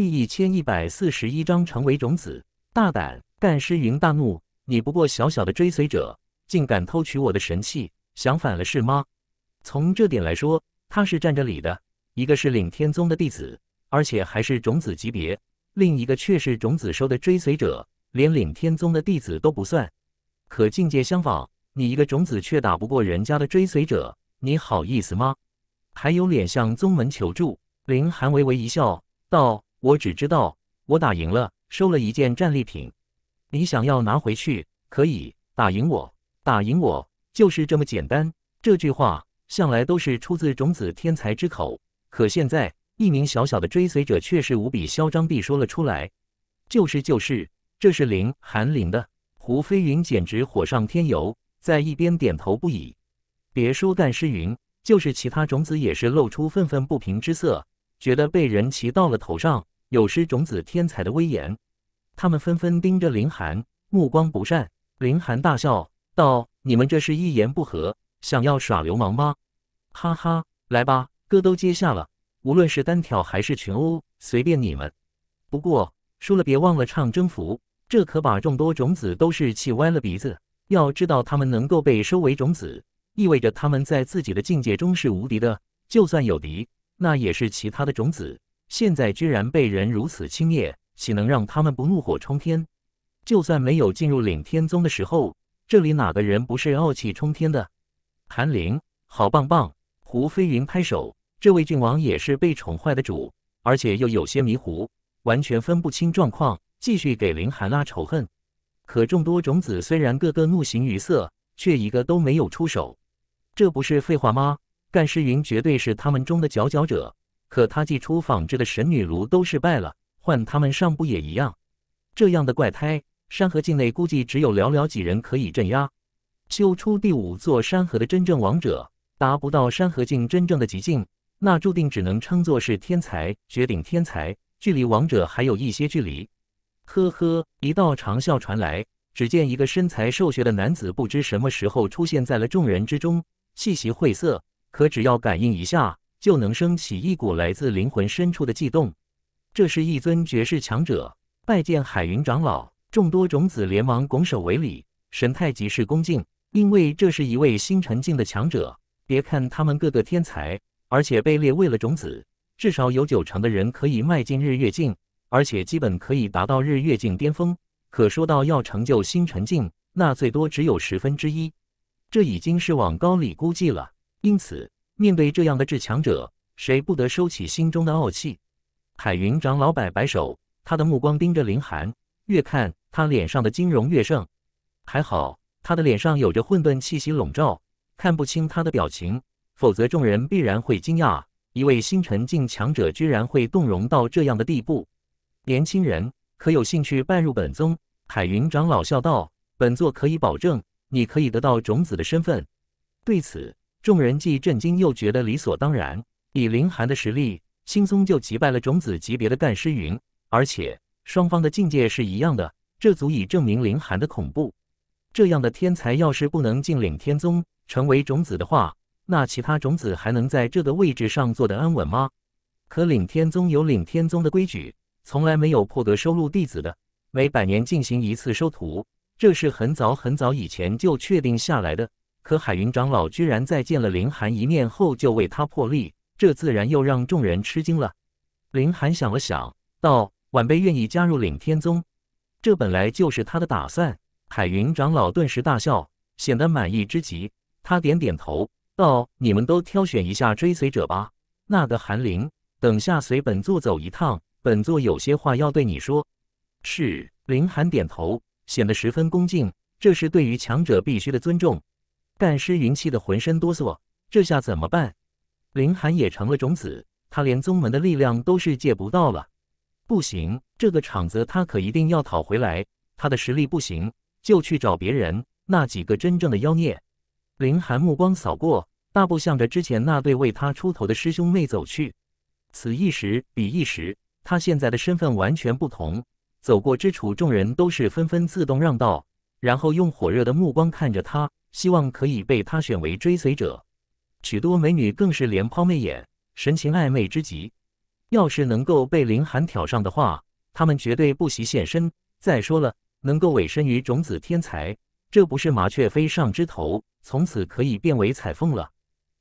第一千一百四十一章成为种子。大胆！干尸云大怒：“你不过小小的追随者，竟敢偷取我的神器，想反了是吗？”从这点来说，他是占着理的。一个是领天宗的弟子，而且还是种子级别；另一个却是种子收的追随者，连领天宗的弟子都不算。可境界相仿，你一个种子却打不过人家的追随者，你好意思吗？还有脸向宗门求助？林寒微微一笑，道。我只知道，我打赢了，收了一件战利品。你想要拿回去，可以打赢我，打赢我，就是这么简单。这句话向来都是出自种子天才之口，可现在一名小小的追随者却是无比嚣张地说了出来。就是就是，这是林寒林的胡飞云，简直火上添油，在一边点头不已。别说但诗云，就是其他种子也是露出愤愤不平之色。觉得被人骑到了头上，有失种子天才的威严。他们纷纷盯着林寒，目光不善。林寒大笑道：“你们这是一言不合，想要耍流氓吗？哈哈，来吧，哥都接下了。无论是单挑还是群殴，随便你们。不过输了别忘了唱征服。”这可把众多种子都是气歪了鼻子。要知道，他们能够被收为种子，意味着他们在自己的境界中是无敌的，就算有敌。那也是其他的种子，现在居然被人如此轻蔑，岂能让他们不怒火冲天？就算没有进入领天宗的时候，这里哪个人不是傲气冲天的？韩林，好棒棒！胡飞云拍手，这位郡王也是被宠坏的主，而且又有些迷糊，完全分不清状况，继续给林寒拉仇恨。可众多种子虽然个个怒形于色，却一个都没有出手，这不是废话吗？干世云绝对是他们中的佼佼者，可他祭出仿制的神女炉都失败了，换他们上不也一样？这样的怪胎，山河境内估计只有寥寥几人可以镇压。修出第五座山河的真正王者，达不到山河境真正的极境，那注定只能称作是天才，绝顶天才，距离王者还有一些距离。呵呵，一道长啸传来，只见一个身材瘦削的男子不知什么时候出现在了众人之中，气息晦涩。可只要感应一下，就能升起一股来自灵魂深处的悸动。这是一尊绝世强者，拜见海云长老。众多种子连忙拱手为礼，神态极是恭敬，因为这是一位星辰境的强者。别看他们个个天才，而且被列为了种子，至少有九成的人可以迈进日月境，而且基本可以达到日月境巅峰。可说到要成就星辰境，那最多只有十分之一，这已经是往高里估计了。因此，面对这样的至强者，谁不得收起心中的傲气？海云长老摆摆手，他的目光盯着林寒，越看他脸上的金容越盛。还好，他的脸上有着混沌气息笼罩，看不清他的表情，否则众人必然会惊讶：一位星辰境强者居然会动容到这样的地步。年轻人，可有兴趣拜入本宗？海云长老笑道：“本座可以保证，你可以得到种子的身份。”对此。众人既震惊，又觉得理所当然。以林寒的实力，轻松就击败了种子级别的干尸云，而且双方的境界是一样的，这足以证明林寒的恐怖。这样的天才要是不能进领天宗，成为种子的话，那其他种子还能在这个位置上坐得安稳吗？可领天宗有领天宗的规矩，从来没有破格收录弟子的，每百年进行一次收徒，这是很早很早以前就确定下来的。可海云长老居然在见了林寒一面后就为他破例，这自然又让众人吃惊了。林寒想了想，道：“晚辈愿意加入领天宗，这本来就是他的打算。”海云长老顿时大笑，显得满意之极。他点点头，道：“你们都挑选一下追随者吧。那个韩林，等下随本座走一趟，本座有些话要对你说。”是林寒点头，显得十分恭敬。这是对于强者必须的尊重。但师云气得浑身哆嗦，这下怎么办？林寒也成了种子，他连宗门的力量都是借不到了。不行，这个场子他可一定要讨回来。他的实力不行，就去找别人。那几个真正的妖孽。林寒目光扫过，大步向着之前那对为他出头的师兄妹走去。此一时彼一时，他现在的身份完全不同。走过之处，众人都是纷纷自动让道，然后用火热的目光看着他。希望可以被他选为追随者，许多美女更是连抛媚眼，神情暧昧之极。要是能够被林寒挑上的话，他们绝对不惜献身。再说了，能够委身于种子天才，这不是麻雀飞上枝头，从此可以变为彩凤了？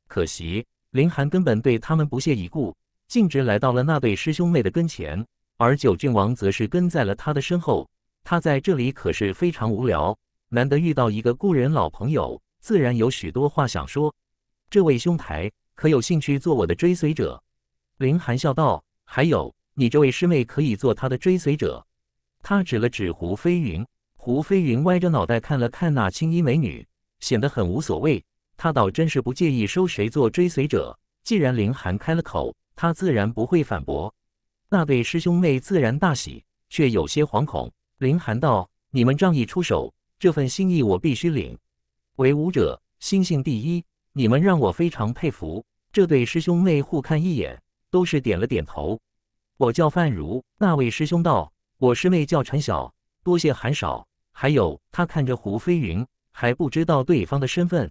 可惜林寒根本对他们不屑一顾，径直来到了那对师兄妹的跟前，而九郡王则是跟在了他的身后。他在这里可是非常无聊。难得遇到一个故人老朋友，自然有许多话想说。这位兄台可有兴趣做我的追随者？林寒笑道。还有，你这位师妹可以做他的追随者。他指了指胡飞云。胡飞云歪着脑袋看了看那青衣美女，显得很无所谓。他倒真是不介意收谁做追随者。既然林寒开了口，他自然不会反驳。那对师兄妹自然大喜，却有些惶恐。林寒道：“你们仗义出手。”这份心意我必须领。为武者，心性第一。你们让我非常佩服。这对师兄妹互看一眼，都是点了点头。我叫范如，那位师兄道，我师妹叫陈晓。多谢韩少。还有，他看着胡飞云，还不知道对方的身份。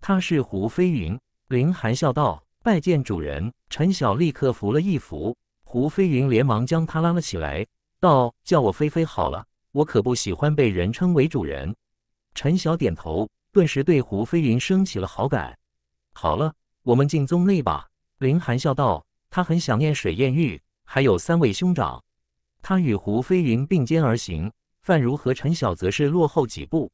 他是胡飞云。林寒笑道：“拜见主人。”陈晓立刻扶了一扶，胡飞云连忙将他拉了起来，道：“叫我飞飞好了。”我可不喜欢被人称为主人。陈晓点头，顿时对胡飞云升起了好感。好了，我们进宗内吧。林寒笑道：“他很想念水燕玉，还有三位兄长。”他与胡飞云并肩而行，范如和陈晓则是落后几步。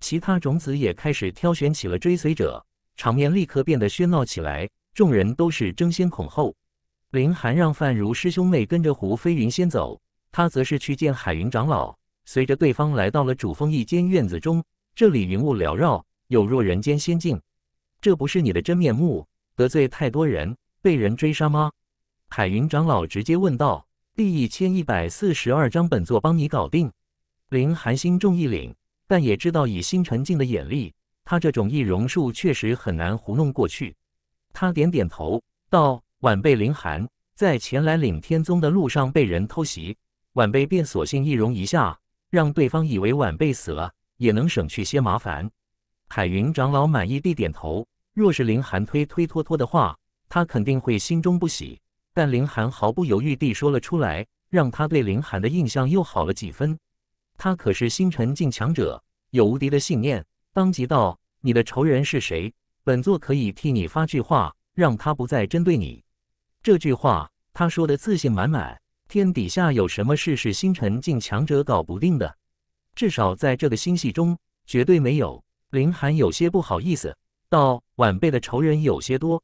其他种子也开始挑选起了追随者，场面立刻变得喧闹起来。众人都是争先恐后。林寒让范如师兄妹跟着胡飞云先走，他则是去见海云长老。随着对方来到了主峰一间院子中，这里云雾缭绕，有若人间仙境。这不是你的真面目，得罪太多人，被人追杀吗？海云长老直接问道。第一千一百四十二章，本座帮你搞定。林寒心中一凛，但也知道以星辰境的眼力，他这种易容术确实很难糊弄过去。他点点头道：“晚辈林寒，在前来领天宗的路上被人偷袭，晚辈便索性易容一下。”让对方以为晚辈死了，也能省去些麻烦。海云长老满意地点头。若是林寒推推脱脱的话，他肯定会心中不喜。但林寒毫不犹豫地说了出来，让他对林寒的印象又好了几分。他可是星辰境强者，有无敌的信念，当即道：“你的仇人是谁？本座可以替你发句话，让他不再针对你。”这句话他说的自信满满。天底下有什么事是星辰境强者搞不定的？至少在这个星系中，绝对没有。林寒有些不好意思，道：“晚辈的仇人有些多，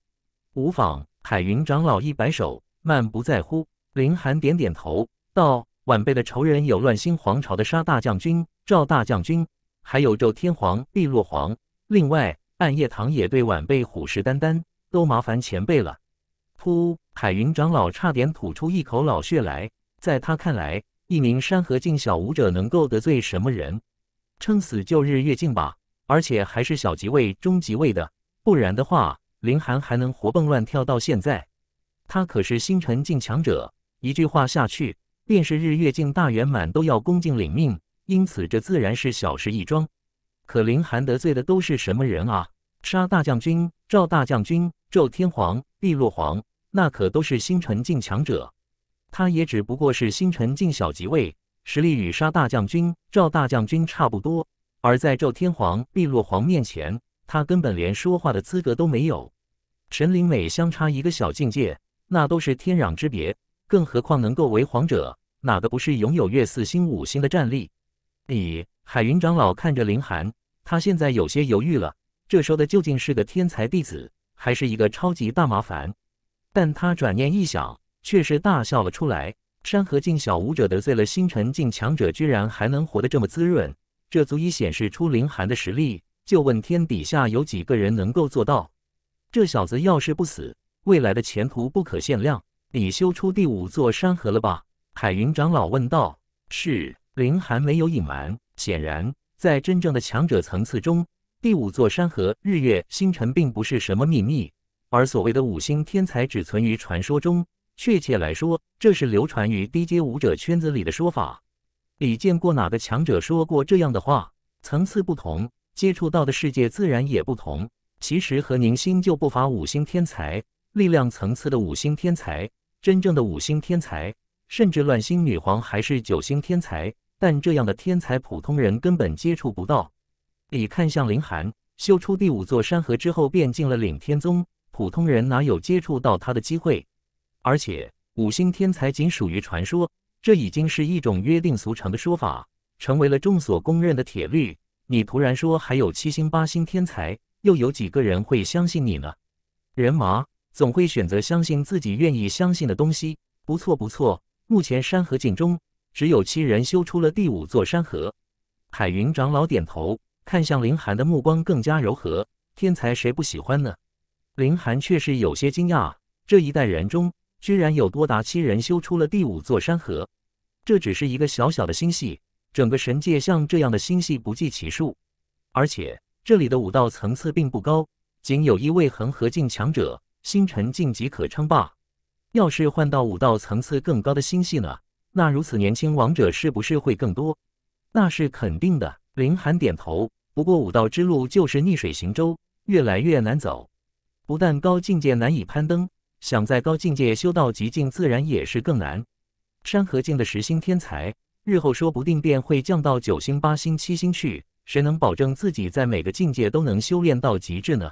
无妨。”海云长老一摆手，漫不在乎。林寒点点头，道：“晚辈的仇人有乱星皇朝的沙大将军、赵大将军，还有昼天皇、碧落皇。另外，暗夜堂也对晚辈虎视眈眈，都麻烦前辈了。”呼！海云长老差点吐出一口老血来。在他看来，一名山河境小武者能够得罪什么人？撑死就日月境吧，而且还是小级位、中级位的。不然的话，林寒还能活蹦乱跳到现在。他可是星辰境强者，一句话下去，便是日月境大圆满都要恭敬领命。因此，这自然是小事一桩。可林寒得罪的都是什么人啊？杀大将军、赵大将军、昼天皇、碧落皇。那可都是星辰境强者，他也只不过是星辰境小级位，实力与沙大将军、赵大将军差不多。而在赵天皇、碧落皇面前，他根本连说话的资格都没有。陈灵美相差一个小境界，那都是天壤之别，更何况能够为皇者，哪个不是拥有月四星、五星的战力？咦，海云长老看着林寒，他现在有些犹豫了：这收的究竟是个天才弟子，还是一个超级大麻烦？但他转念一想，却是大笑了出来。山河境小武者得罪了星辰境强者，居然还能活得这么滋润，这足以显示出林寒的实力。就问天底下有几个人能够做到？这小子要是不死，未来的前途不可限量。你修出第五座山河了吧？海云长老问道。是，林寒没有隐瞒。显然，在真正的强者层次中，第五座山河、日月、星辰并不是什么秘密。而所谓的五星天才只存于传说中，确切来说，这是流传于低阶武者圈子里的说法。你见过哪个强者说过这样的话？层次不同，接触到的世界自然也不同。其实和宁星就不乏五星天才，力量层次的五星天才，真正的五星天才，甚至乱星女皇还是九星天才。但这样的天才，普通人根本接触不到。李看向林寒，修出第五座山河之后，便进了领天宗。普通人哪有接触到他的机会？而且五星天才仅属于传说，这已经是一种约定俗成的说法，成为了众所公认的铁律。你突然说还有七星八星天才，又有几个人会相信你呢？人嘛，总会选择相信自己愿意相信的东西。不错不错，目前山河境中只有七人修出了第五座山河。海云长老点头，看向林寒的目光更加柔和。天才谁不喜欢呢？林寒却是有些惊讶，这一代人中居然有多达七人修出了第五座山河。这只是一个小小的星系，整个神界像这样的星系不计其数。而且这里的武道层次并不高，仅有一位恒河境强者，星辰境即可称霸。要是换到武道层次更高的星系呢？那如此年轻王者是不是会更多？那是肯定的。林寒点头。不过武道之路就是逆水行舟，越来越难走。不但高境界难以攀登，想在高境界修到极境，自然也是更难。山河境的十星天才，日后说不定便会降到九星、八星、七星去。谁能保证自己在每个境界都能修炼到极致呢？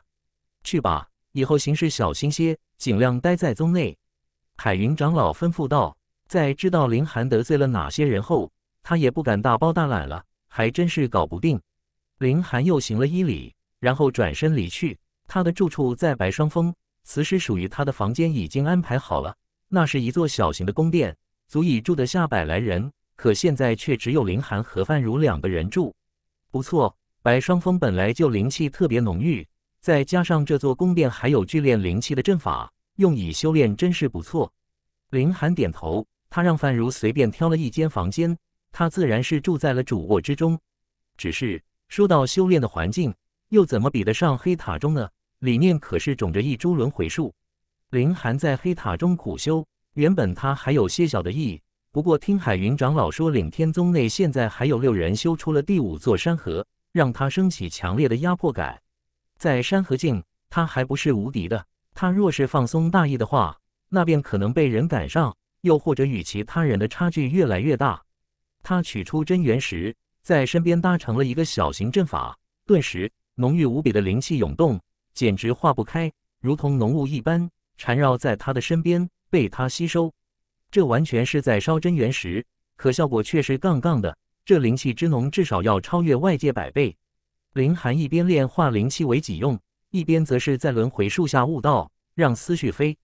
去吧，以后行事小心些，尽量待在宗内。”海云长老吩咐道。在知道林寒得罪了哪些人后，他也不敢大包大揽了，还真是搞不定。林寒又行了一礼，然后转身离去。他的住处在白霜峰，此时属于他的房间已经安排好了。那是一座小型的宫殿，足以住得下百来人，可现在却只有林寒和范如两个人住。不错，白霜峰本来就灵气特别浓郁，再加上这座宫殿还有聚炼灵气的阵法，用以修炼真是不错。林寒点头，他让范如随便挑了一间房间，他自然是住在了主卧之中。只是说到修炼的环境，又怎么比得上黑塔中呢？里面可是种着一株轮回树，林寒在黑塔中苦修。原本他还有些小的意，不过听海云长老说，领天宗内现在还有六人修出了第五座山河，让他升起强烈的压迫感。在山河境，他还不是无敌的。他若是放松大意的话，那便可能被人赶上，又或者与其他人的差距越来越大。他取出真元石，在身边搭成了一个小型阵法，顿时浓郁无比的灵气涌动。简直化不开，如同浓雾一般缠绕在他的身边，被他吸收。这完全是在烧真元石，可效果却是杠杠的。这灵气之浓，至少要超越外界百倍。林寒一边炼化灵气为己用，一边则是在轮回树下悟道，让思绪飞。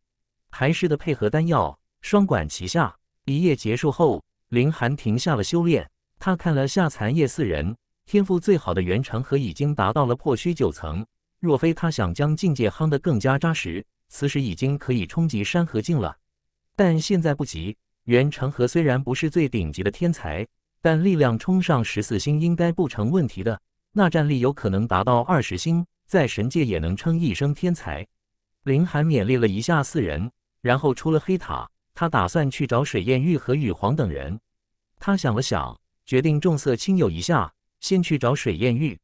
还是的配合丹药，双管齐下。一夜结束后，林寒停下了修炼。他看了下残叶四人，天赋最好的袁成和已经达到了破虚九层。若非他想将境界夯得更加扎实，此时已经可以冲击山河境了。但现在不急。袁成河虽然不是最顶级的天才，但力量冲上十四星应该不成问题的，那战力有可能达到二十星，在神界也能称一声天才。林寒勉励了一下四人，然后出了黑塔，他打算去找水燕玉和羽皇等人。他想了想，决定重色轻友一下，先去找水燕玉。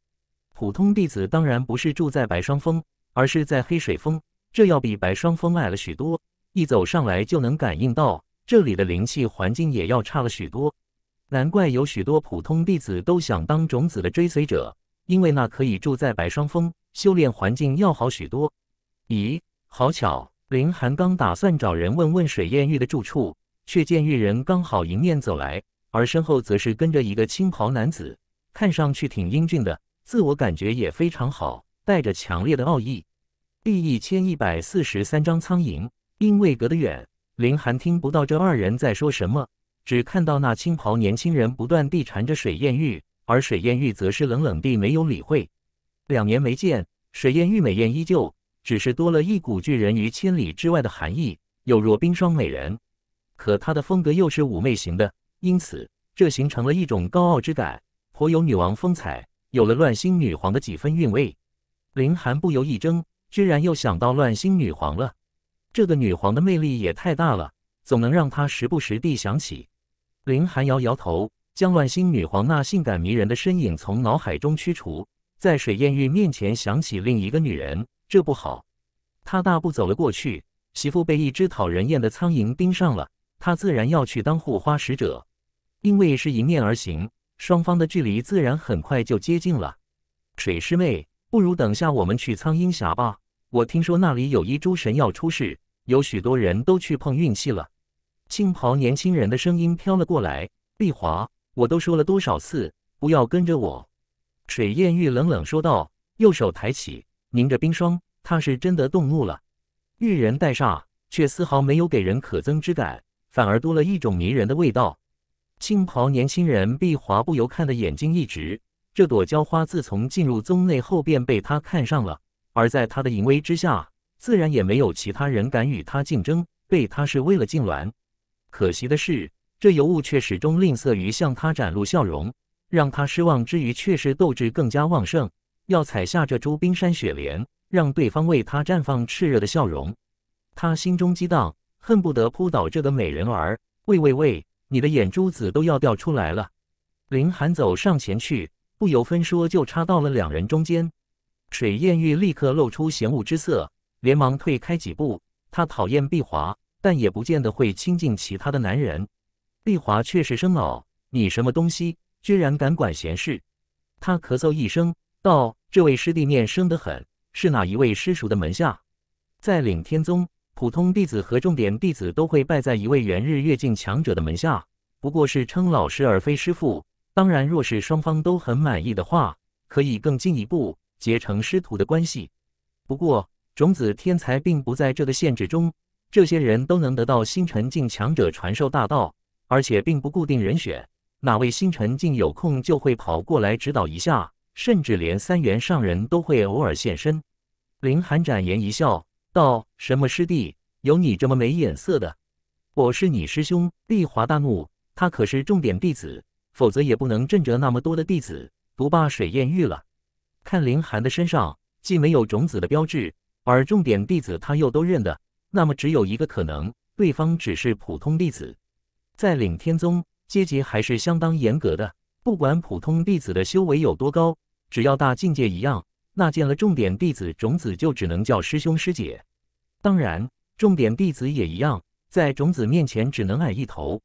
普通弟子当然不是住在白霜峰，而是在黑水峰，这要比白霜峰矮了许多。一走上来就能感应到这里的灵气环境也要差了许多，难怪有许多普通弟子都想当种子的追随者，因为那可以住在白霜峰，修炼环境要好许多。咦，好巧！林寒刚打算找人问问水艳玉的住处，却见玉人刚好迎面走来，而身后则是跟着一个青袍男子，看上去挺英俊的。自我感觉也非常好，带着强烈的奥义。第一千一百四十三章苍蝇，因为隔得远，林寒听不到这二人在说什么，只看到那青袍年轻人不断地缠着水燕玉，而水燕玉则是冷冷地没有理会。两年没见，水燕玉美艳依旧，只是多了一股拒人于千里之外的寒意，有若冰霜美人。可她的风格又是妩媚型的，因此这形成了一种高傲之感，颇有女王风采。有了乱星女皇的几分韵味，林寒不由一怔，居然又想到乱星女皇了。这个女皇的魅力也太大了，总能让他时不时地想起。林寒摇摇头，将乱星女皇那性感迷人的身影从脑海中驱除，在水艳玉面前想起另一个女人，这不好。他大步走了过去，媳妇被一只讨人厌的苍蝇盯上了，他自然要去当护花使者，因为是迎面而行。双方的距离自然很快就接近了。水师妹，不如等下我们去苍鹰峡吧。我听说那里有一株神药出世，有许多人都去碰运气了。青袍年轻人的声音飘了过来：“丽华，我都说了多少次，不要跟着我。”水艳玉冷冷说道，右手抬起，凝着冰霜。他是真的动怒了，玉人带煞，却丝毫没有给人可憎之感，反而多了一种迷人的味道。青袍年轻人毕华不由看的眼睛一直，这朵娇花自从进入宗内后便被他看上了，而在他的淫威之下，自然也没有其他人敢与他竞争。被他是为了痉挛。可惜的是，这尤物却始终吝啬于向他展露笑容，让他失望之余，却是斗志更加旺盛，要采下这株冰山雪莲，让对方为他绽放炽热的笑容。他心中激荡，恨不得扑倒这个美人儿。喂喂喂！你的眼珠子都要掉出来了！林寒走上前去，不由分说就插到了两人中间。水艳玉立刻露出嫌恶之色，连忙退开几步。他讨厌碧华，但也不见得会亲近其他的男人。碧华却是生恼：“你什么东西，居然敢管闲事！”他咳嗽一声，道：“这位师弟面生得很，是哪一位师叔的门下？在领天宗。”普通弟子和重点弟子都会拜在一位元日月境强者的门下，不过是称老师而非师父。当然，若是双方都很满意的话，可以更进一步结成师徒的关系。不过，种子天才并不在这个限制中，这些人都能得到星辰境强者传授大道，而且并不固定人选，哪位星辰境有空就会跑过来指导一下，甚至连三元上人都会偶尔现身。林寒展颜一笑。道什么师弟，有你这么没眼色的！我是你师兄，丽华大怒。他可是重点弟子，否则也不能镇着那么多的弟子独霸水艳域了。看林寒的身上，既没有种子的标志，而重点弟子他又都认得，那么只有一个可能，对方只是普通弟子。在领天宗，阶级还是相当严格的，不管普通弟子的修为有多高，只要大境界一样，那见了重点弟子种子，就只能叫师兄师姐。当然，重点弟子也一样，在种子面前只能矮一头。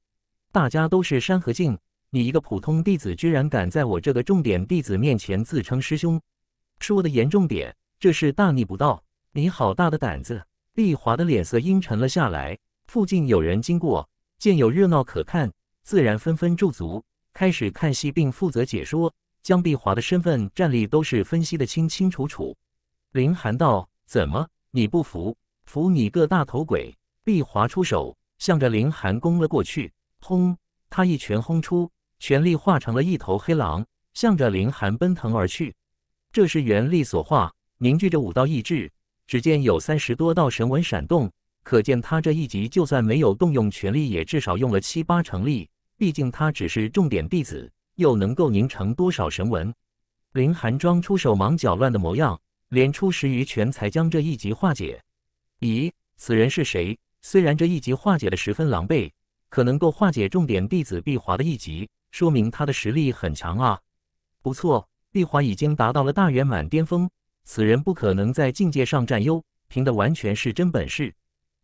大家都是山河境，你一个普通弟子居然敢在我这个重点弟子面前自称师兄，说的严重点，这是大逆不道！你好大的胆子！丽华的脸色阴沉了下来。附近有人经过，见有热闹可看，自然纷纷驻足，开始看戏，并负责解说，江碧华的身份、战力都是分析的清清楚楚。林寒道：“怎么，你不服？”服你个大头鬼！毕华出手，向着林寒攻了过去。轰！他一拳轰出，全力化成了一头黑狼，向着林寒奔腾而去。这是元力所化，凝聚着五道意志。只见有三十多道神纹闪动，可见他这一集就算没有动用全力，也至少用了七八成力。毕竟他只是重点弟子，又能够凝成多少神纹？林寒装出手忙脚乱的模样，连出十余拳，才将这一集化解。咦，此人是谁？虽然这一集化解的十分狼狈，可能够化解重点弟子碧华的一集，说明他的实力很强啊。不错，碧华已经达到了大圆满巅峰，此人不可能在境界上占优，凭的完全是真本事。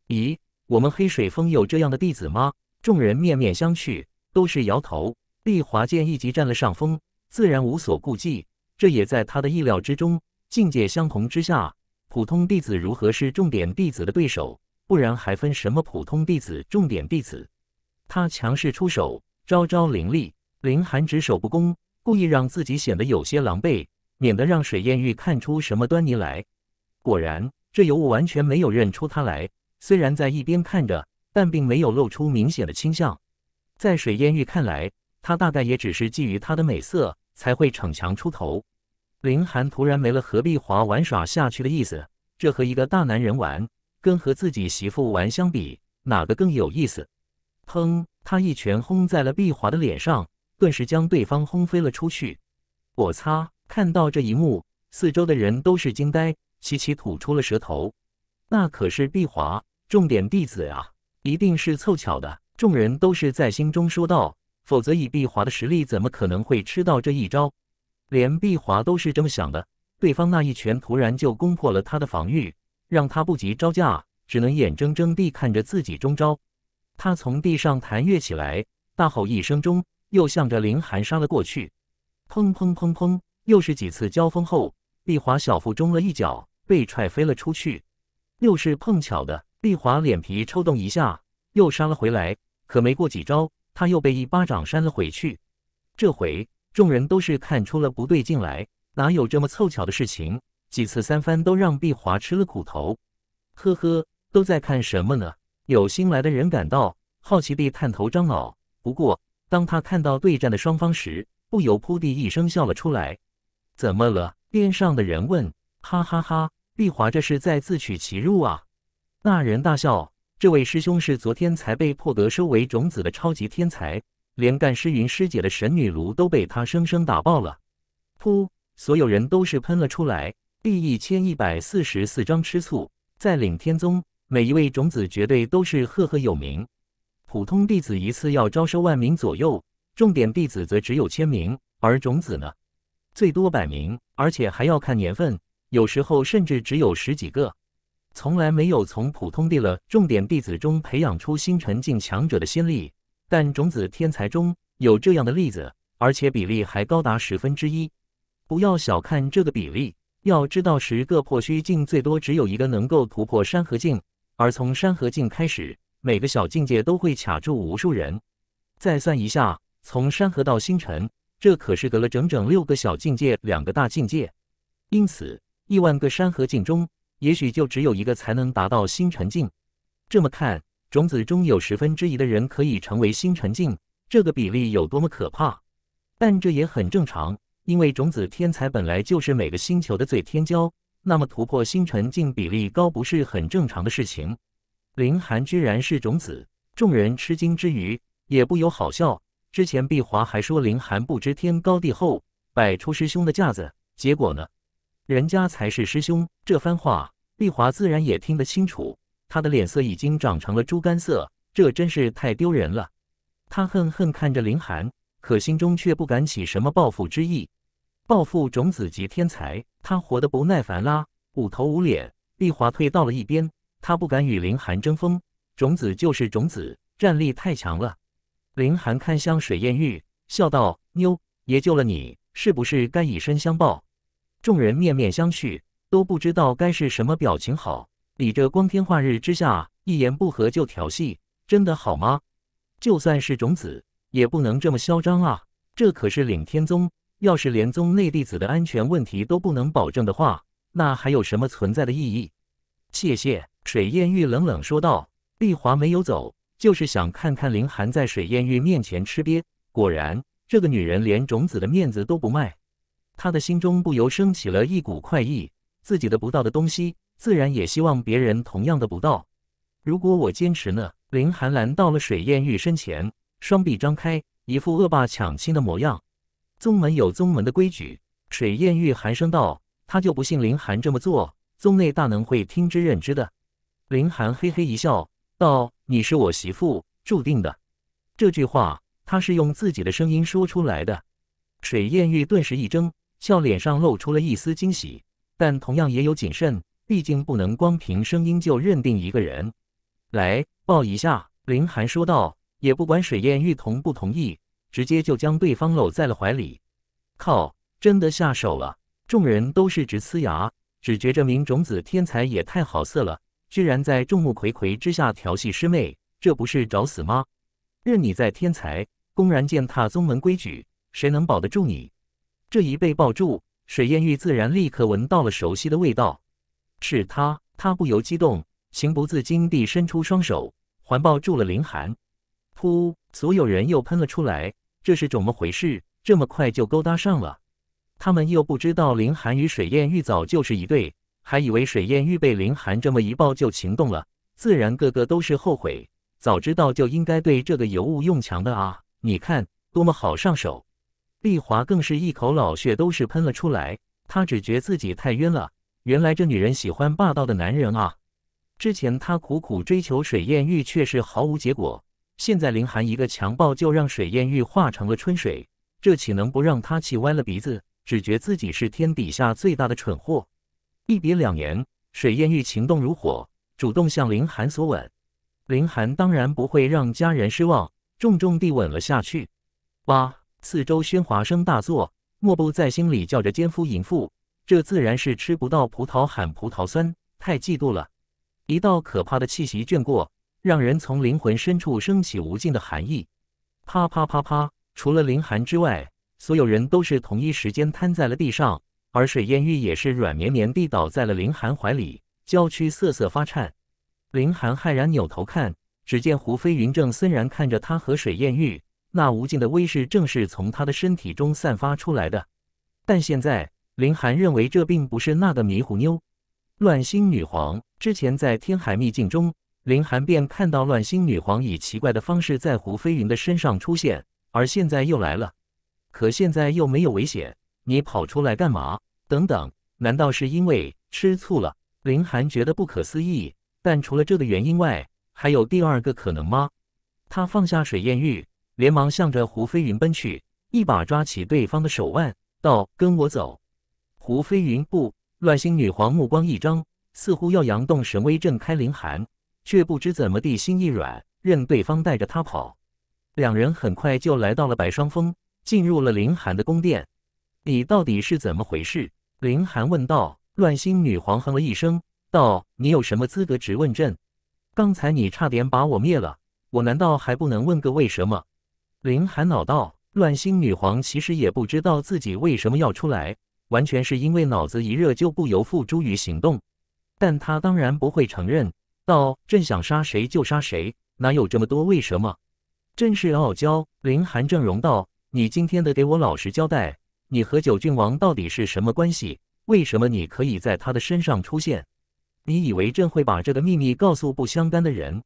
咦，我们黑水峰有这样的弟子吗？众人面面相觑，都是摇头。碧华见一集占了上风，自然无所顾忌，这也在他的意料之中。境界相同之下。普通弟子如何是重点弟子的对手？不然还分什么普通弟子、重点弟子？他强势出手，招招凌厉，林寒只守不攻，故意让自己显得有些狼狈，免得让水燕玉看出什么端倪来。果然，这尤物完全没有认出他来。虽然在一边看着，但并没有露出明显的倾向。在水燕玉看来，他大概也只是觊觎他的美色，才会逞强出头。林寒突然没了和碧华玩耍下去的意思，这和一个大男人玩，跟和自己媳妇玩相比，哪个更有意思？砰！他一拳轰在了碧华的脸上，顿时将对方轰飞了出去。我擦！看到这一幕，四周的人都是惊呆，齐齐吐出了舌头。那可是碧华重点弟子啊，一定是凑巧的。众人都是在心中说道，否则以碧华的实力，怎么可能会吃到这一招？连碧华都是这么想的。对方那一拳突然就攻破了他的防御，让他不及招架，只能眼睁睁地看着自己中招。他从地上弹跃起来，大吼一声中，又向着林寒杀了过去。砰砰砰砰，又是几次交锋后，碧华小腹中了一脚，被踹飞了出去。又是碰巧的，碧华脸皮抽动一下，又杀了回来。可没过几招，他又被一巴掌扇了回去。这回。众人都是看出了不对劲来，哪有这么凑巧的事情？几次三番都让碧华吃了苦头。呵呵，都在看什么呢？有新来的人赶到，好奇地探头张望。不过当他看到对战的双方时，不由扑地一声笑了出来。怎么了？边上的人问。哈哈哈，碧华这是在自取其辱啊！那人大笑。这位师兄是昨天才被破格收为种子的超级天才。连干尸云师姐的神女炉都被他生生打爆了，噗！所有人都是喷了出来。第一千一百四十四章吃醋。在领天宗，每一位种子绝对都是赫赫有名。普通弟子一次要招收万名左右，重点弟子则只有千名，而种子呢，最多百名，而且还要看年份，有时候甚至只有十几个，从来没有从普通地了重点弟子中培养出星辰境强者的先例。但种子天才中有这样的例子，而且比例还高达十分之一。不要小看这个比例，要知道十个破虚境最多只有一个能够突破山河境，而从山河境开始，每个小境界都会卡住无数人。再算一下，从山河到星辰，这可是隔了整整六个小境界，两个大境界。因此，亿万个山河境中，也许就只有一个才能达到星辰境。这么看。种子中有十分之一的人可以成为星辰境，这个比例有多么可怕？但这也很正常，因为种子天才本来就是每个星球的最天骄，那么突破星辰境比例高不是很正常的事情？林寒居然是种子，众人吃惊之余也不由好笑。之前碧华还说林寒不知天高地厚，摆出师兄的架子，结果呢，人家才是师兄。这番话，碧华自然也听得清楚。他的脸色已经长成了猪肝色，这真是太丢人了。他恨恨看着林寒，可心中却不敢起什么报复之意。报复种子级天才，他活得不耐烦啦，捂头捂脸。丽华退到了一边，他不敢与林寒争锋。种子就是种子，战力太强了。林寒看向水艳玉，笑道：“妞，爷救了你，是不是该以身相报？”众人面面相觑，都不知道该是什么表情好。你这光天化日之下，一言不合就挑衅，真的好吗？就算是种子，也不能这么嚣张啊！这可是领天宗，要是连宗内弟子的安全问题都不能保证的话，那还有什么存在的意义？谢谢。水燕玉冷冷说道。丽华没有走，就是想看看林寒在水燕玉面前吃瘪。果然，这个女人连种子的面子都不卖，他的心中不由升起了一股快意，自己得不到的东西。自然也希望别人同样的不到。如果我坚持呢？林寒兰到了水燕玉身前，双臂张开，一副恶霸抢亲的模样。宗门有宗门的规矩，水燕玉寒声道：“他就不信林寒这么做，宗内大能会听之任之的。”林寒嘿嘿一笑，道：“你是我媳妇，注定的。”这句话他是用自己的声音说出来的。水燕玉顿时一怔，笑脸上露出了一丝惊喜，但同样也有谨慎。毕竟不能光凭声音就认定一个人，来抱一下。”林寒说道，也不管水燕玉同不同意，直接就将对方搂在了怀里。靠！真的下手了！众人都是直呲牙，只觉这名种子天才也太好色了，居然在众目睽睽之下调戏师妹，这不是找死吗？任你在天才，公然践踏宗门规矩，谁能保得住你？这一被抱住，水燕玉自然立刻闻到了熟悉的味道。是他，他不由激动，情不自禁地伸出双手，环抱住了林寒。噗！所有人又喷了出来，这是肿么回事？这么快就勾搭上了？他们又不知道林寒与水燕玉早就是一对，还以为水燕玉被林寒这么一抱就情动了，自然个个都是后悔，早知道就应该对这个尤物用强的啊！你看，多么好上手！丽华更是一口老血都是喷了出来，他只觉自己太冤了。原来这女人喜欢霸道的男人啊！之前她苦苦追求水艳玉，却是毫无结果。现在林寒一个强暴，就让水艳玉化成了春水，这岂能不让她气歪了鼻子？只觉自己是天底下最大的蠢货。一别两年，水艳玉情动如火，主动向林寒索吻。林寒当然不会让家人失望，重重地吻了下去。哇！四周喧哗声大作，莫不在心里叫着奸夫淫妇。这自然是吃不到葡萄喊葡萄酸，太嫉妒了！一道可怕的气息卷过，让人从灵魂深处升起无尽的寒意。啪啪啪啪！除了林寒之外，所有人都是同一时间瘫在了地上，而水燕玉也是软绵绵地倒在了林寒怀里，娇躯瑟瑟发颤。林寒骇然扭头看，只见胡飞云正森然看着他和水燕玉，那无尽的威势正是从他的身体中散发出来的。但现在。林寒认为这并不是那个迷糊妞，乱星女皇。之前在天海秘境中，林寒便看到乱星女皇以奇怪的方式在胡飞云的身上出现，而现在又来了。可现在又没有危险，你跑出来干嘛？等等，难道是因为吃醋了？林寒觉得不可思议。但除了这个原因外，还有第二个可能吗？他放下水艳玉，连忙向着胡飞云奔去，一把抓起对方的手腕，道：“跟我走。”胡飞云不，乱星女皇目光一张，似乎要扬动神威震开凌寒，却不知怎么地心一软，任对方带着他跑。两人很快就来到了百霜峰，进入了凌寒的宫殿。你到底是怎么回事？凌寒问道。乱星女皇哼了一声，道：“你有什么资格质问朕？刚才你差点把我灭了，我难道还不能问个为什么？”林寒恼道。乱星女皇其实也不知道自己为什么要出来。完全是因为脑子一热就不由付诸于行动，但他当然不会承认。道朕想杀谁就杀谁，哪有这么多为什么？朕是傲娇。林寒正容道：“你今天得给我老实交代，你和九郡王到底是什么关系？为什么你可以在他的身上出现？你以为朕会把这个秘密告诉不相干的人？”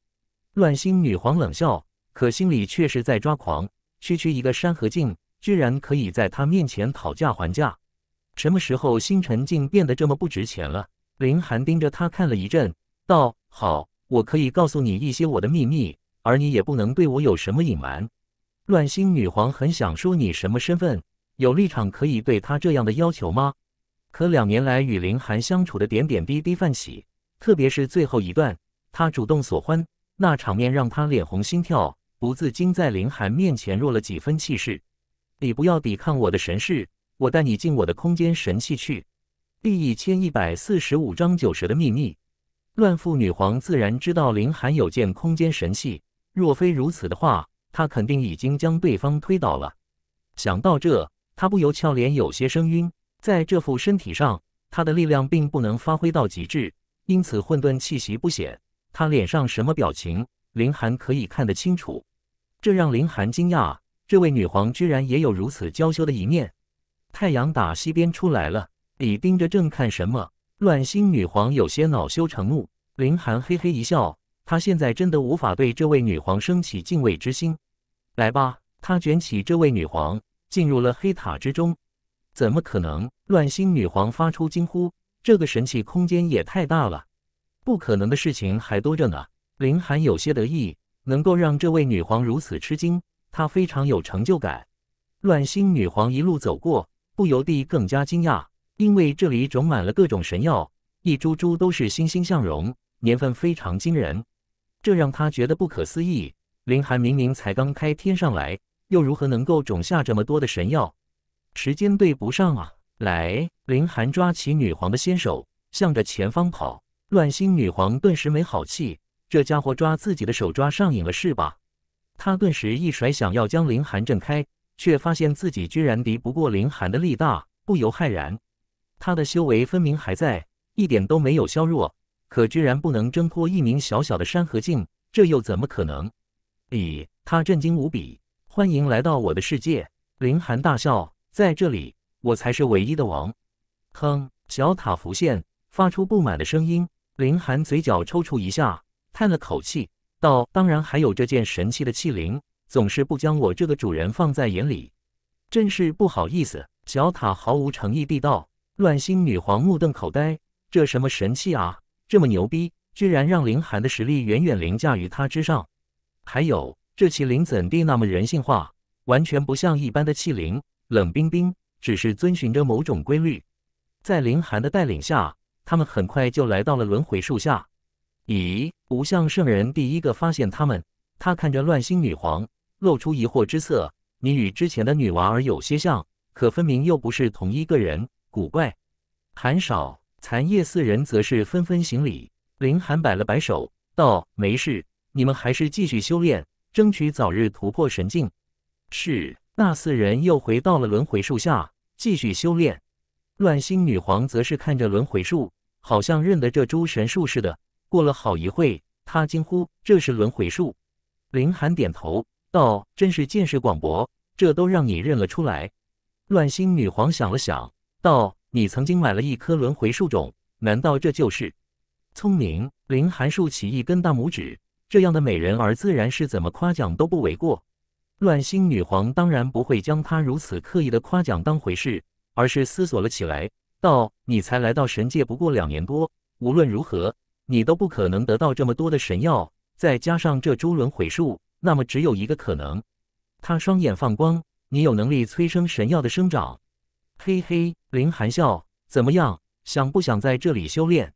乱心女皇冷笑，可心里却是在抓狂。区区一个山河镜，居然可以在他面前讨价还价。什么时候星辰竟变得这么不值钱了？林寒盯着他看了一阵，道：“好，我可以告诉你一些我的秘密，而你也不能对我有什么隐瞒。”乱星女皇很想说：“你什么身份？有立场可以对她这样的要求吗？”可两年来与林寒相处的点点滴滴泛起，特别是最后一段，他主动索欢，那场面让他脸红心跳，不自禁在林寒面前弱了几分气势。你不要抵抗我的神势。我带你进我的空间神器去。第一千一百四十五章九蛇的秘密。乱附女皇自然知道林寒有件空间神器，若非如此的话，她肯定已经将对方推倒了。想到这，她不由俏脸有些生晕。在这副身体上，她的力量并不能发挥到极致，因此混沌气息不显。她脸上什么表情，林寒可以看得清楚。这让林寒惊讶，这位女皇居然也有如此娇羞的一面。太阳打西边出来了，你盯着正看什么？乱星女皇有些恼羞成怒。林寒嘿嘿一笑，他现在真的无法对这位女皇升起敬畏之心。来吧，他卷起这位女皇进入了黑塔之中。怎么可能？乱星女皇发出惊呼，这个神器空间也太大了，不可能的事情还多着呢。林寒有些得意，能够让这位女皇如此吃惊，他非常有成就感。乱星女皇一路走过。不由地更加惊讶，因为这里种满了各种神药，一株株都是欣欣向荣，年份非常惊人，这让他觉得不可思议。林寒明明才刚开天上来，又如何能够种下这么多的神药？时间对不上啊！来，林寒抓起女皇的纤手，向着前方跑。乱心女皇顿时没好气：“这家伙抓自己的手抓上瘾了是吧？”他顿时一甩，想要将林寒震开。却发现自己居然敌不过林寒的力大，不由骇然。他的修为分明还在，一点都没有削弱，可居然不能挣脱一名小小的山河境，这又怎么可能？咦，他震惊无比。欢迎来到我的世界，林寒大笑，在这里我才是唯一的王。哼，小塔浮现，发出不满的声音。林寒嘴角抽搐一下，叹了口气，道：“当然还有这件神器的器灵。”总是不将我这个主人放在眼里，真是不好意思。”小塔毫无诚意地道。乱星女皇目瞪口呆：“这什么神器啊？这么牛逼，居然让林寒的实力远远凌驾于他之上。还有这麒麟怎地那么人性化？完全不像一般的麒灵，冷冰冰，只是遵循着某种规律。”在林寒的带领下，他们很快就来到了轮回树下。咦，无相圣人第一个发现他们。他看着乱星女皇。露出疑惑之色，你与之前的女娃儿有些像，可分明又不是同一个人，古怪。韩少、残叶四人则是纷纷行礼，林寒摆了摆手，道：“没事，你们还是继续修炼，争取早日突破神境。”是。那四人又回到了轮回树下，继续修炼。乱星女皇则是看着轮回树，好像认得这株神树似的。过了好一会，她惊呼：“这是轮回树！”林寒点头。道真是见识广博，这都让你认了出来。乱星女皇想了想，道：“你曾经买了一颗轮回树种，难道这就是？”聪明林寒竖起一根大拇指，这样的美人儿自然是怎么夸奖都不为过。乱星女皇当然不会将他如此刻意的夸奖当回事，而是思索了起来，道：“你才来到神界不过两年多，无论如何，你都不可能得到这么多的神药，再加上这株轮回树。”那么只有一个可能，他双眼放光，你有能力催生神药的生长。嘿嘿，林寒笑，怎么样？想不想在这里修炼？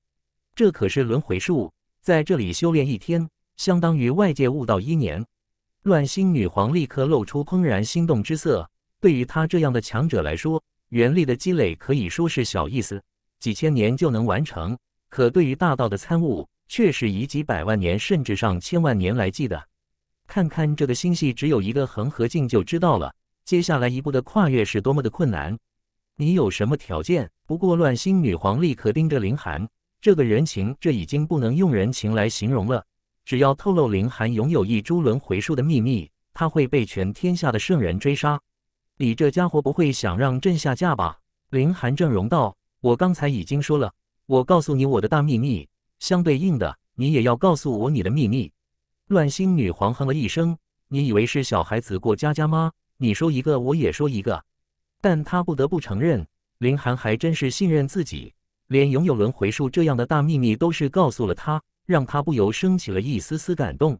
这可是轮回术，在这里修炼一天，相当于外界悟道一年。乱星女皇立刻露出怦然心动之色。对于她这样的强者来说，元力的积累可以说是小意思，几千年就能完成；可对于大道的参悟，却是以几百万年甚至上千万年来计的。看看这个星系只有一个恒河镜就知道了，接下来一步的跨越是多么的困难。你有什么条件？不过乱星女皇立刻盯着林寒，这个人情这已经不能用人情来形容了。只要透露林寒拥有一株轮回树的秘密，他会被全天下的圣人追杀。你这家伙不会想让朕下嫁吧？林寒正容道：“我刚才已经说了，我告诉你我的大秘密，相对应的，你也要告诉我你的秘密。”乱心女皇哼了一声：“你以为是小孩子过家家吗？你说一个，我也说一个。”但她不得不承认，林寒还真是信任自己，连拥有轮回术这样的大秘密都是告诉了他，让她不由升起了一丝丝感动。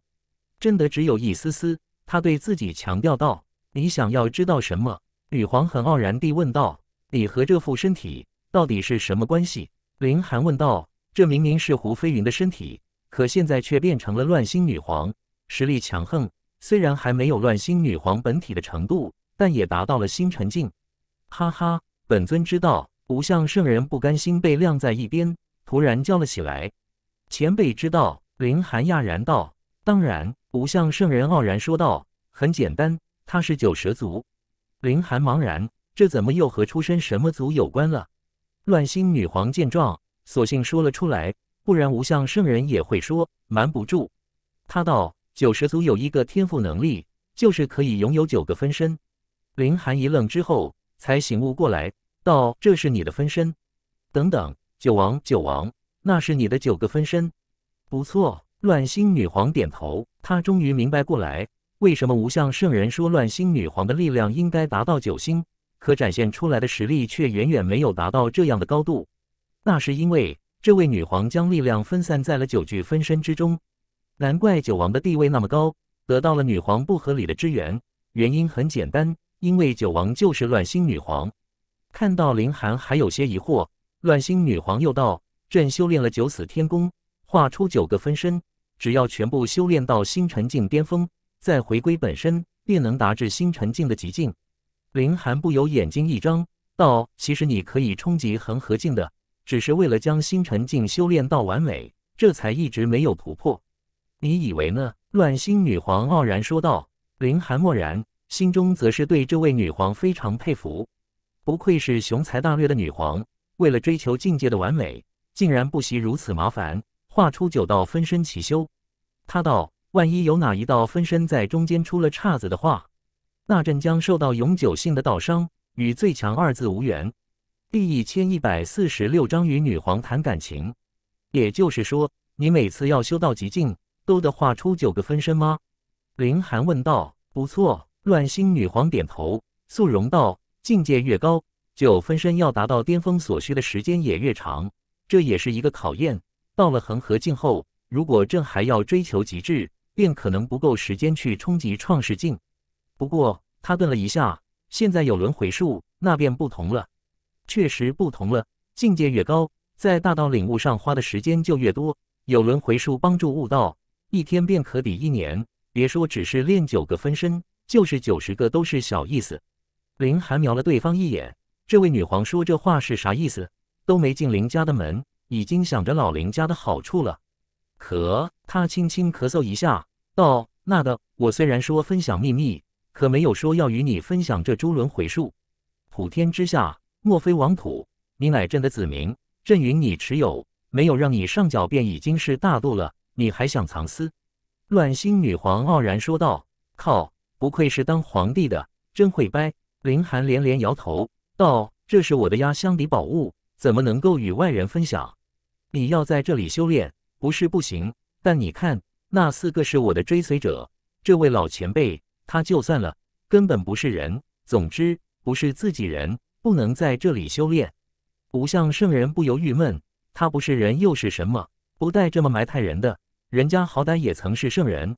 真的只有一丝丝，她对自己强调道：“你想要知道什么？”女皇很傲然地问道：“你和这副身体到底是什么关系？”林寒问道：“这明明是胡飞云的身体。”可现在却变成了乱星女皇，实力强横，虽然还没有乱星女皇本体的程度，但也达到了星辰境。哈哈，本尊知道，无相圣人不甘心被晾在一边，突然叫了起来。前辈知道，林寒讶然道：“当然。”无相圣人傲然说道：“很简单，他是九蛇族。”林寒茫然，这怎么又和出身什么族有关了？乱星女皇见状，索性说了出来。不然，无相圣人也会说瞒不住。他道：“九十族有一个天赋能力，就是可以拥有九个分身。”林寒一愣之后，才醒悟过来，道：“这是你的分身？等等，九王，九王，那是你的九个分身。”不错，乱星女皇点头，她终于明白过来，为什么无相圣人说乱星女皇的力量应该达到九星，可展现出来的实力却远远没有达到这样的高度。那是因为。这位女皇将力量分散在了九具分身之中，难怪九王的地位那么高，得到了女皇不合理的支援。原因很简单，因为九王就是乱星女皇。看到林寒还有些疑惑，乱星女皇又道：“朕修炼了九死天功，画出九个分身，只要全部修炼到星辰境巅峰，再回归本身，便能达至星辰境的极境。”林寒不由眼睛一睁，道：“其实你可以冲击恒河境的。”只是为了将星辰境修炼到完美，这才一直没有突破。你以为呢？乱星女皇傲然说道。林寒默然，心中则是对这位女皇非常佩服。不愧是雄才大略的女皇，为了追求境界的完美，竟然不惜如此麻烦，画出九道分身奇修。他道：万一有哪一道分身在中间出了岔子的话，那朕将受到永久性的道伤，与最强二字无缘。第一千一百四十六章与女皇谈感情。也就是说，你每次要修到极境，都得画出九个分身吗？凌寒问道。不错，乱星女皇点头。素容道：境界越高，九分身要达到巅峰所需的时间也越长，这也是一个考验。到了恒河境后，如果朕还要追求极致，便可能不够时间去冲击创世境。不过，他顿了一下，现在有轮回术，那便不同了。确实不同了，境界越高，在大道领悟上花的时间就越多。有轮回术帮助悟道，一天便可抵一年。别说只是练九个分身，就是九十个都是小意思。林寒瞄了对方一眼，这位女皇说这话是啥意思？都没进林家的门，已经想着老林家的好处了。咳，他轻轻咳嗽一下，道：“那的，我虽然说分享秘密，可没有说要与你分享这株轮回术。普天之下。”莫非王土？你乃朕的子民，朕允你持有，没有让你上缴便已经是大度了。你还想藏私？乱心女皇傲然说道：“靠，不愧是当皇帝的，真会掰。”林寒连连摇头道：“这是我的压箱底宝物，怎么能够与外人分享？你要在这里修炼，不是不行，但你看那四个是我的追随者，这位老前辈他就算了，根本不是人。总之，不是自己人。”不能在这里修炼，不像圣人不由郁闷。他不是人又是什么？不带这么埋汰人的。人家好歹也曾是圣人。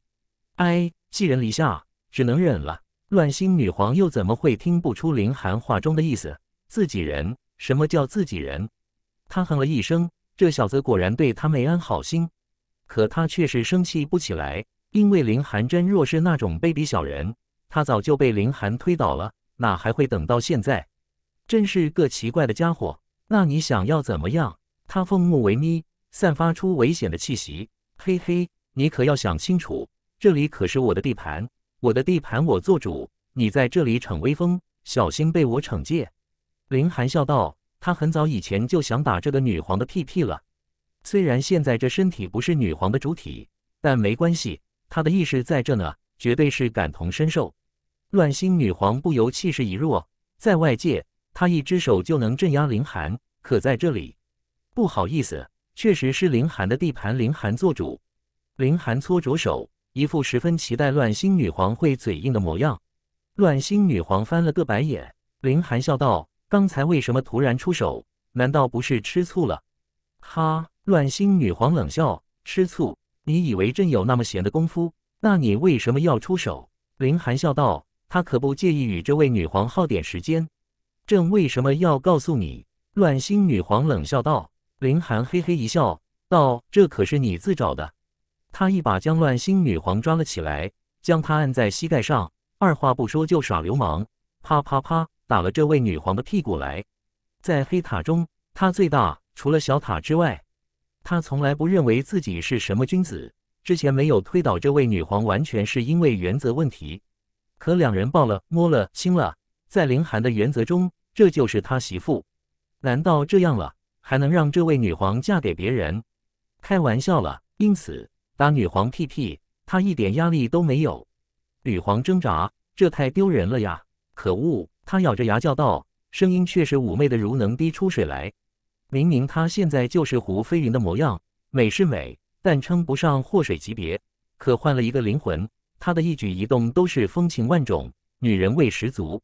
哎，寄人篱下，只能忍了。乱星女皇又怎么会听不出林寒话中的意思？自己人？什么叫自己人？他哼了一声。这小子果然对他没安好心。可他却是生气不起来，因为林寒真若是那种卑鄙小人，他早就被林寒推倒了，哪还会等到现在？真是个奇怪的家伙，那你想要怎么样？他凤目微眯，散发出危险的气息。嘿嘿，你可要想清楚，这里可是我的地盘，我的地盘我做主，你在这里逞威风，小心被我惩戒。林寒笑道：“他很早以前就想打这个女皇的屁屁了，虽然现在这身体不是女皇的主体，但没关系，他的意识在这呢，绝对是感同身受。”乱星女皇不由气势一弱，在外界。他一只手就能镇压凌寒，可在这里，不好意思，确实是凌寒的地盘，凌寒做主。凌寒搓着手，一副十分期待乱星女皇会嘴硬的模样。乱星女皇翻了个白眼。凌寒笑道：“刚才为什么突然出手？难道不是吃醋了？”哈！乱星女皇冷笑：“吃醋？你以为朕有那么闲的功夫？那你为什么要出手？”凌寒笑道：“他可不介意与这位女皇耗点时间。”朕为什么要告诉你？”乱星女皇冷笑道。林寒嘿嘿一笑，道：“这可是你自找的。”他一把将乱星女皇抓了起来，将她按在膝盖上，二话不说就耍流氓，啪啪啪打了这位女皇的屁股来。在黑塔中，他最大，除了小塔之外，他从来不认为自己是什么君子。之前没有推倒这位女皇，完全是因为原则问题。可两人抱了、摸了、亲了，在林寒的原则中。这就是他媳妇？难道这样了还能让这位女皇嫁给别人？开玩笑了！因此打女皇屁屁，她一点压力都没有。女皇挣扎，这太丢人了呀！可恶！她咬着牙叫道，声音却是妩媚的，如能滴出水来。明明她现在就是胡飞云的模样，美是美，但称不上祸水级别。可换了一个灵魂，她的一举一动都是风情万种，女人味十足。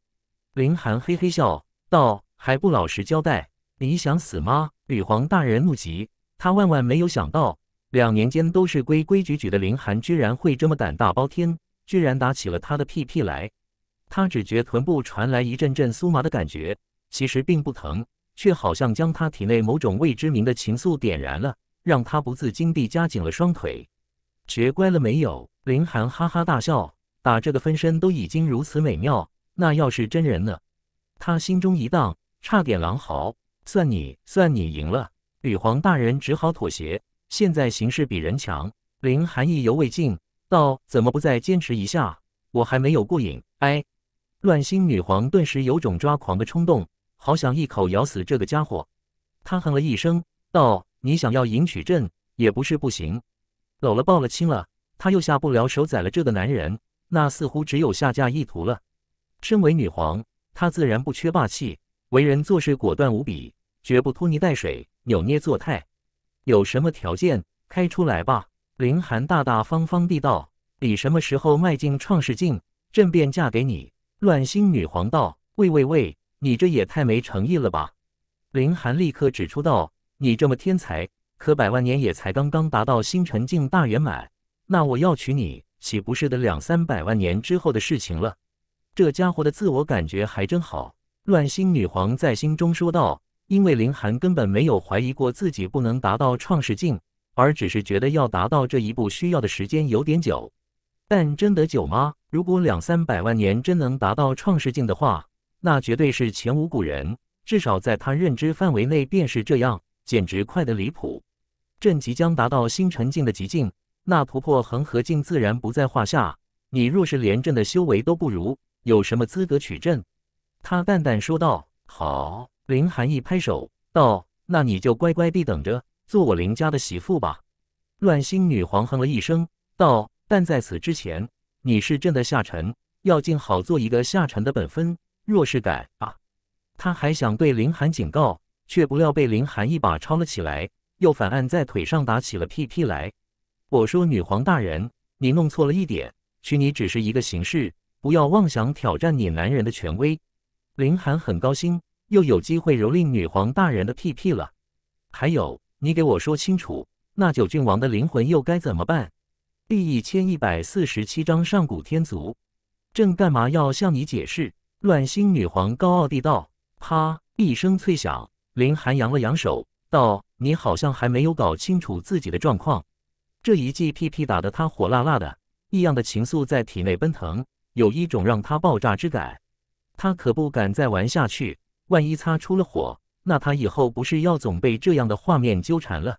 林寒嘿嘿笑。道还不老实交代，你想死吗？吕皇大人怒极，他万万没有想到，两年间都是规规矩矩的林寒居然会这么胆大包天，居然打起了他的屁屁来。他只觉臀部传来一阵阵酥麻的感觉，其实并不疼，却好像将他体内某种未知名的情愫点燃了，让他不自禁地夹紧了双腿。学乖了没有？林寒哈哈大笑，打这个分身都已经如此美妙，那要是真人呢？他心中一荡，差点狼嚎。算你，算你赢了。女皇大人只好妥协。现在形势比人强。林寒意犹未尽，道：“怎么不再坚持一下？我还没有过瘾。”哎，乱心女皇顿时有种抓狂的冲动，好想一口咬死这个家伙。他哼了一声，道：“你想要迎娶朕，也不是不行。搂了抱了亲了，他又下不了手宰了这个男人，那似乎只有下嫁意图了。身为女皇。”他自然不缺霸气，为人做事果断无比，绝不拖泥带水、扭捏作态。有什么条件，开出来吧！林寒大大方方地道：“你什么时候迈进创世境，朕便嫁给你。”乱星女皇道：“喂喂喂，你这也太没诚意了吧！”林寒立刻指出道：“你这么天才，可百万年也才刚刚达到星辰境大圆满，那我要娶你，岂不是得两三百万年之后的事情了？”这家伙的自我感觉还真好，乱星女皇在心中说道。因为林寒根本没有怀疑过自己不能达到创世境，而只是觉得要达到这一步需要的时间有点久。但真的久吗？如果两三百万年真能达到创世境的话，那绝对是前无古人，至少在他认知范围内便是这样，简直快得离谱。朕即将达到星辰境的极境，那突破恒河境自然不在话下。你若是连朕的修为都不如，有什么资格娶朕？他淡淡说道。好，林寒一拍手道：“那你就乖乖地等着，做我林家的媳妇吧。”乱星女皇哼了一声道：“但在此之前，你是朕的下臣，要尽好做一个下臣的本分。若是敢……啊！”他还想对林寒警告，却不料被林寒一把抄了起来，又反按在腿上打起了屁屁来。我说：“女皇大人，你弄错了一点，娶你只是一个形式。”不要妄想挑战你男人的权威，林寒很高兴，又有机会蹂躏女皇大人的屁屁了。还有，你给我说清楚，那九郡王的灵魂又该怎么办？第一千一百四十七章上古天族，朕干嘛要向你解释？乱星女皇高傲地道。啪一声脆响，林寒扬了扬手，道：“你好像还没有搞清楚自己的状况。”这一记屁屁打得他火辣辣的，异样的情愫在体内奔腾。有一种让他爆炸之感，他可不敢再玩下去，万一擦出了火，那他以后不是要总被这样的画面纠缠了？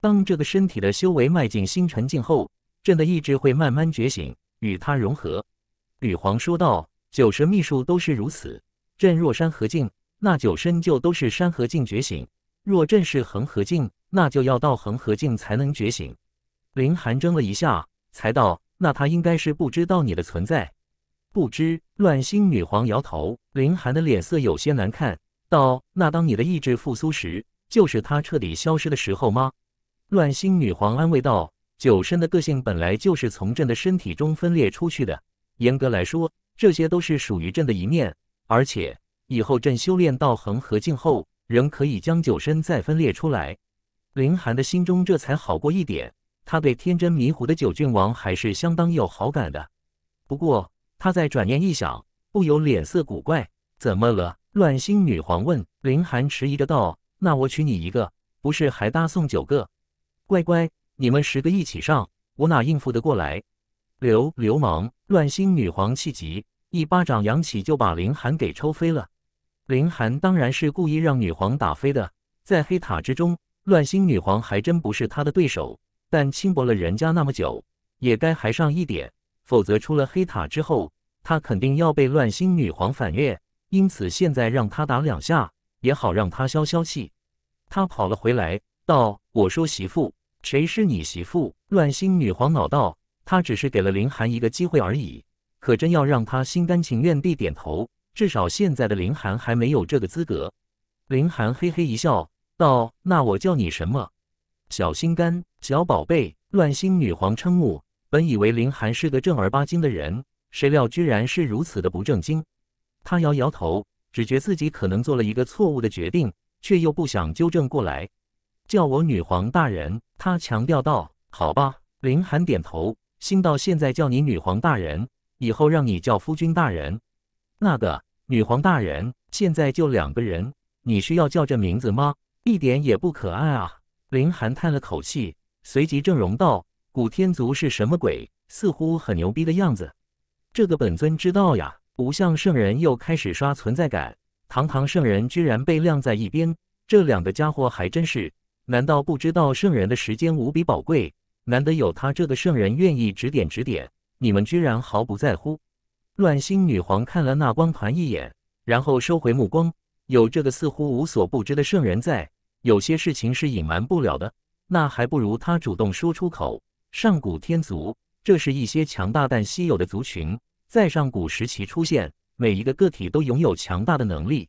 当这个身体的修为迈进星辰境后，朕的意志会慢慢觉醒，与他融合。女皇说道：“九神秘术都是如此，朕若山河境，那九神就都是山河境觉醒；若朕是恒河境，那就要到恒河境才能觉醒。”林寒怔了一下，才道：“那他应该是不知道你的存在。”不知乱星女皇摇头，林寒的脸色有些难看，道：“那当你的意志复苏时，就是他彻底消失的时候吗？”乱星女皇安慰道：“九身的个性本来就是从朕的身体中分裂出去的，严格来说，这些都是属于朕的一面。而且以后朕修炼到恒河境后，仍可以将九身再分裂出来。”林寒的心中这才好过一点。他对天真迷糊的九郡王还是相当有好感的，不过。他在转念一想，不由脸色古怪。怎么了？乱星女皇问。林寒迟疑着道：“那我娶你一个，不是还搭送九个？乖乖，你们十个一起上，我哪应付得过来？”流流氓！乱星女皇气急，一巴掌扬起就把林寒给抽飞了。林寒当然是故意让女皇打飞的。在黑塔之中，乱星女皇还真不是他的对手，但轻薄了人家那么久，也该还上一点。否则出了黑塔之后，他肯定要被乱星女皇反越。因此，现在让他打两下也好，让他消消气。他跑了回来，道：“我说媳妇，谁是你媳妇？”乱星女皇恼道：“他只是给了林寒一个机会而已。可真要让他心甘情愿地点头，至少现在的林寒还没有这个资格。”林寒嘿嘿一笑，道：“那我叫你什么？小心肝，小宝贝。”乱星女皇称呼本以为林寒是个正儿八经的人，谁料居然是如此的不正经。他摇摇头，只觉自己可能做了一个错误的决定，却又不想纠正过来。叫我女皇大人，他强调道。好吧，林寒点头，心到现在叫你女皇大人，以后让你叫夫君大人。那个女皇大人现在就两个人，你需要叫这名字吗？一点也不可爱啊！林寒叹了口气，随即正容道。古天族是什么鬼？似乎很牛逼的样子。这个本尊知道呀！不像圣人又开始刷存在感，堂堂圣人居然被晾在一边。这两个家伙还真是，难道不知道圣人的时间无比宝贵？难得有他这个圣人愿意指点指点，你们居然毫不在乎！乱星女皇看了那光盘一眼，然后收回目光。有这个似乎无所不知的圣人在，有些事情是隐瞒不了的。那还不如他主动说出口。上古天族，这是一些强大但稀有的族群，在上古时期出现。每一个个体都拥有强大的能力。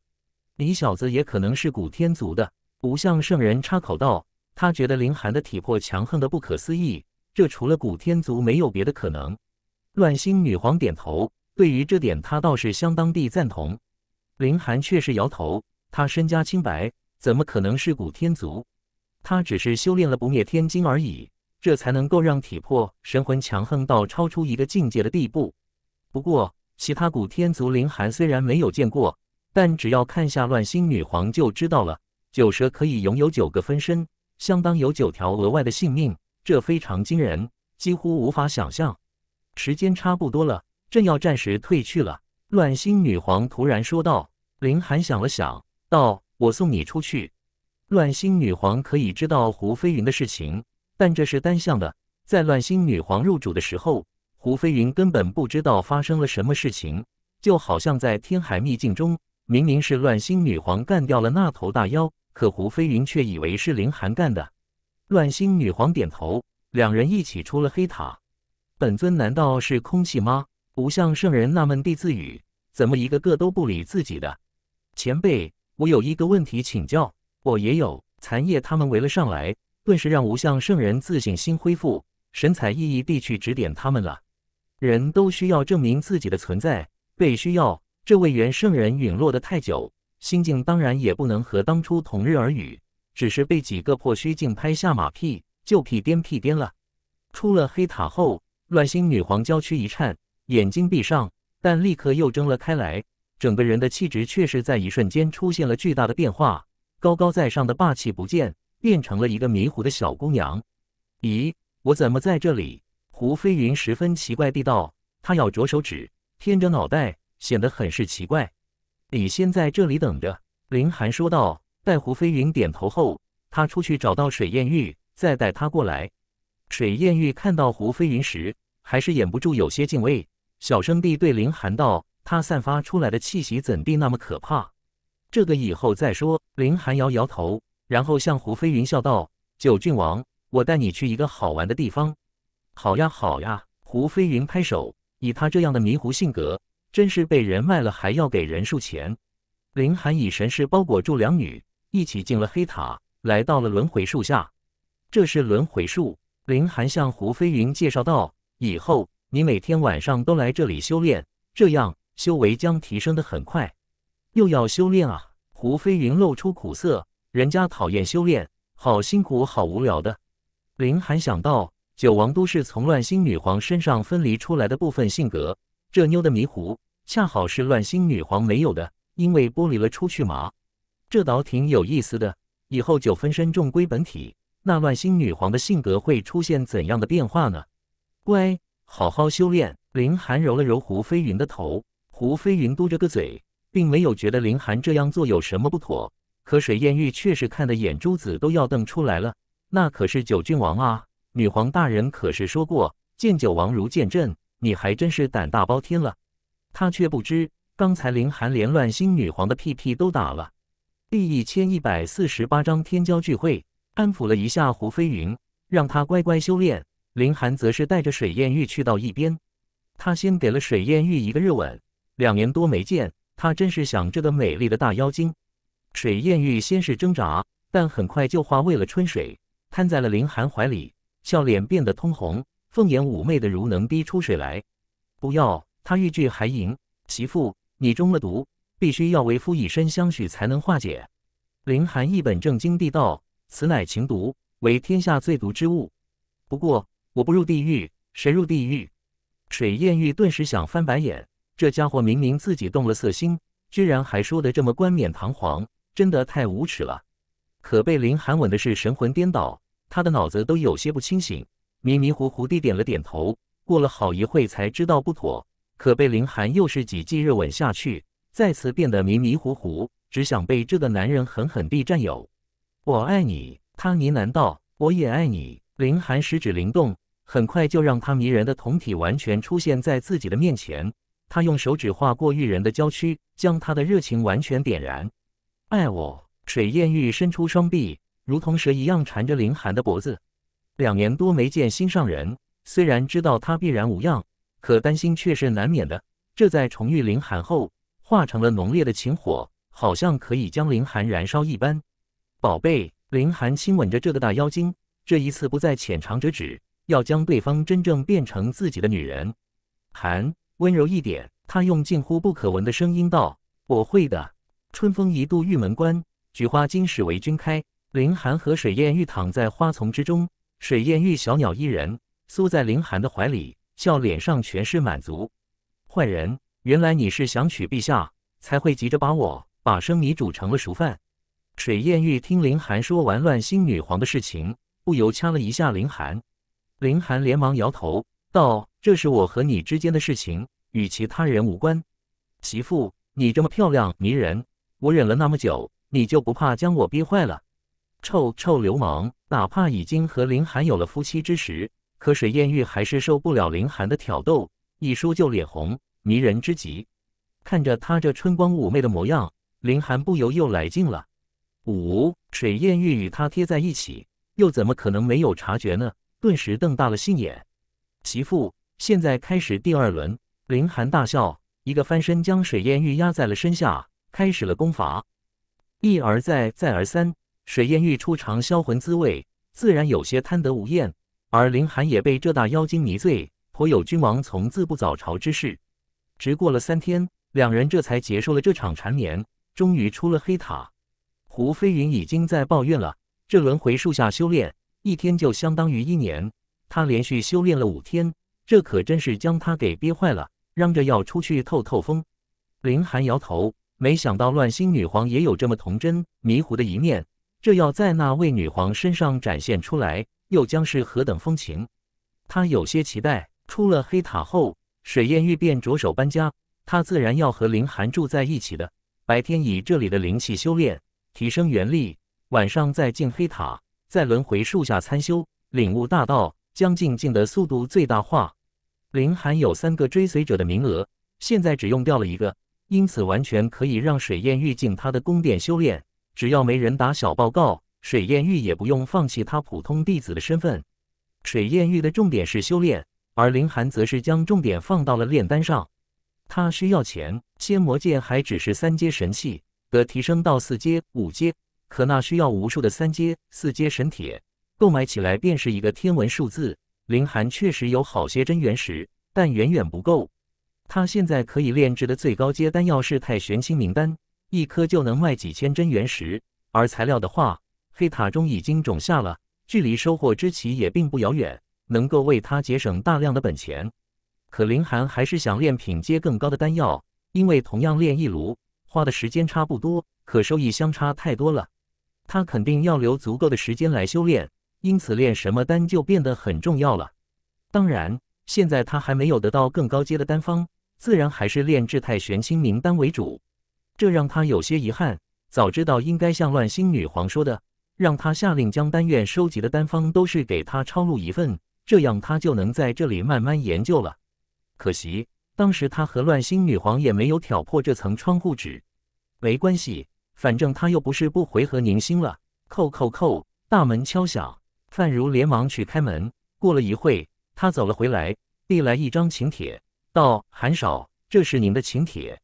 你小子也可能是古天族的。不向圣人插口道：“他觉得林寒的体魄强横的不可思议，这除了古天族没有别的可能。”乱星女皇点头，对于这点他倒是相当地赞同。林寒却是摇头：“他身家清白，怎么可能是古天族？他只是修炼了不灭天经而已。”这才能够让体魄、神魂强横到超出一个境界的地步。不过，其他古天族灵寒虽然没有见过，但只要看下乱星女皇就知道了。九蛇可以拥有九个分身，相当有九条额外的性命，这非常惊人，几乎无法想象。时间差不多了，朕要暂时退去了。乱星女皇突然说道。林寒想了想，道：“我送你出去。”乱星女皇可以知道胡飞云的事情。但这是单向的，在乱星女皇入主的时候，胡飞云根本不知道发生了什么事情，就好像在天海秘境中，明明是乱星女皇干掉了那头大妖，可胡飞云却以为是林寒干的。乱星女皇点头，两人一起出了黑塔。本尊难道是空气吗？不像圣人纳闷地自语：“怎么一个个都不理自己的？前辈，我有一个问题请教。我也有。残叶他们围了上来。顿时让无相圣人自信心恢复，神采奕奕地去指点他们了。人都需要证明自己的存在，被需要。这位元圣人陨落的太久，心境当然也不能和当初同日而语，只是被几个破虚境拍下马屁，就屁颠屁颠了。出了黑塔后，乱星女皇娇躯一颤，眼睛闭上，但立刻又睁了开来，整个人的气质却是在一瞬间出现了巨大的变化，高高在上的霸气不见。变成了一个迷糊的小姑娘。咦，我怎么在这里？胡飞云十分奇怪地道。他咬着手指，偏着脑袋，显得很是奇怪。你先在这里等着。”林寒说道。待胡飞云点头后，他出去找到水燕玉，再带他过来。水燕玉看到胡飞云时，还是掩不住有些敬畏，小声地对林寒道：“他散发出来的气息怎地那么可怕？”这个以后再说。”林寒摇摇头。然后，向胡飞云笑道：“九郡王，我带你去一个好玩的地方。”“好呀，好呀！”胡飞云拍手。以他这样的迷糊性格，真是被人卖了还要给人数钱。林寒以神识包裹住两女，一起进了黑塔，来到了轮回树下。这是轮回树。林寒向胡飞云介绍道：“以后你每天晚上都来这里修炼，这样修为将提升的很快。”又要修炼啊！胡飞云露出苦涩。人家讨厌修炼，好辛苦，好无聊的。林寒想到，九王都是从乱星女皇身上分离出来的部分性格，这妞的迷糊，恰好是乱星女皇没有的，因为剥离了出去嘛。这倒挺有意思的。以后九分身重归本体，那乱星女皇的性格会出现怎样的变化呢？乖，好好修炼。林寒揉了揉胡飞云的头，胡飞云嘟着个嘴，并没有觉得林寒这样做有什么不妥。可水艳玉却是看的眼珠子都要瞪出来了，那可是九郡王啊！女皇大人可是说过，见九王如见朕，你还真是胆大包天了。他却不知，刚才林寒连乱星女皇的屁屁都打了。第一千一百四十八章天骄聚会，安抚了一下胡飞云，让他乖乖修炼。林寒则是带着水艳玉去到一边，他先给了水艳玉一个热吻，两年多没见，他真是想这个美丽的大妖精。水艳玉先是挣扎，但很快就化为了春水，瘫在了林寒怀里，笑脸变得通红，凤眼妩媚的如能逼出水来。不要，他欲拒还迎。媳妇，你中了毒，必须要为夫以身相许才能化解。林寒一本正经地道：“此乃情毒，为天下最毒之物。不过，我不入地狱，谁入地狱？”水艳玉顿时想翻白眼，这家伙明明自己动了色心，居然还说得这么冠冕堂皇。真的太无耻了，可被林寒吻的是神魂颠倒，他的脑子都有些不清醒，迷迷糊糊地点了点头。过了好一会，才知道不妥，可被林寒又是几记热吻下去，再次变得迷迷糊糊，只想被这个男人狠狠地占有。我爱你，他呢喃道，我也爱你。林寒十指灵动，很快就让他迷人的酮体完全出现在自己的面前。他用手指划过玉人的娇躯，将他的热情完全点燃。爱我，水艳玉伸出双臂，如同蛇一样缠着林寒的脖子。两年多没见心上人，虽然知道他必然无恙，可担心却是难免的。这在重遇林寒后，化成了浓烈的情火，好像可以将林寒燃烧一般。宝贝，林寒亲吻着这个大妖精，这一次不再浅尝辄止，要将对方真正变成自己的女人。寒，温柔一点。他用近乎不可闻的声音道：“我会的。”春风一度玉门关，菊花今始为君开。凌寒和水燕玉躺在花丛之中，水燕玉小鸟依人，缩在凌寒的怀里，笑脸上全是满足。坏人，原来你是想娶陛下，才会急着把我把生米煮成了熟饭。水燕玉听凌寒说完乱星女皇的事情，不由掐了一下凌寒。凌寒连忙摇头道：“这是我和你之间的事情，与其他人无关。”媳妇，你这么漂亮迷人。我忍了那么久，你就不怕将我憋坏了？臭臭流氓！哪怕已经和林寒有了夫妻之实，可水艳玉还是受不了林寒的挑逗，一说就脸红，迷人之极。看着他这春光妩媚的模样，林寒不由又来劲了。五，水燕玉与他贴在一起，又怎么可能没有察觉呢？顿时瞪大了杏眼。媳妇，现在开始第二轮！林寒大笑，一个翻身将水艳玉压在了身下。开始了攻伐，一而再再而三，水燕玉出尝销魂滋味，自然有些贪得无厌。而林寒也被这大妖精迷醉，颇有君王从自不早朝之势。直过了三天，两人这才结束了这场缠绵，终于出了黑塔。胡飞云已经在抱怨了：这轮回树下修炼一天就相当于一年，他连续修炼了五天，这可真是将他给憋坏了，嚷着要出去透透风。林寒摇头。没想到乱星女皇也有这么童真迷糊的一面，这要在那位女皇身上展现出来，又将是何等风情？他有些期待。出了黑塔后，水燕玉便着手搬家，他自然要和林寒住在一起的。白天以这里的灵气修炼，提升元力；晚上再进黑塔，在轮回树下参修，领悟大道，将进境的速度最大化。林寒有三个追随者的名额，现在只用掉了一个。因此，完全可以让水燕玉进他的宫殿修炼，只要没人打小报告，水燕玉也不用放弃他普通弟子的身份。水燕玉的重点是修炼，而林寒则是将重点放到了炼丹上。他需要钱，仙魔剑还只是三阶神器，得提升到四阶、五阶，可那需要无数的三阶、四阶神铁，购买起来便是一个天文数字。林寒确实有好些真元石，但远远不够。他现在可以炼制的最高阶丹药是太玄青明丹，一颗就能卖几千真元石。而材料的话，黑塔中已经种下了，距离收获之期也并不遥远，能够为他节省大量的本钱。可林寒还是想炼品阶更高的丹药，因为同样炼一炉，花的时间差不多，可收益相差太多了。他肯定要留足够的时间来修炼，因此炼什么丹就变得很重要了。当然，现在他还没有得到更高阶的丹方。自然还是炼制太玄青明丹为主，这让他有些遗憾。早知道应该像乱星女皇说的，让他下令将丹院收集的丹方都是给他抄录一份，这样他就能在这里慢慢研究了。可惜当时他和乱星女皇也没有挑破这层窗户纸。没关系，反正他又不是不回合凝心了。叩叩叩，大门敲响，范如连忙去开门。过了一会，他走了回来，递来一张请帖。道：“韩少，这是您的请帖。”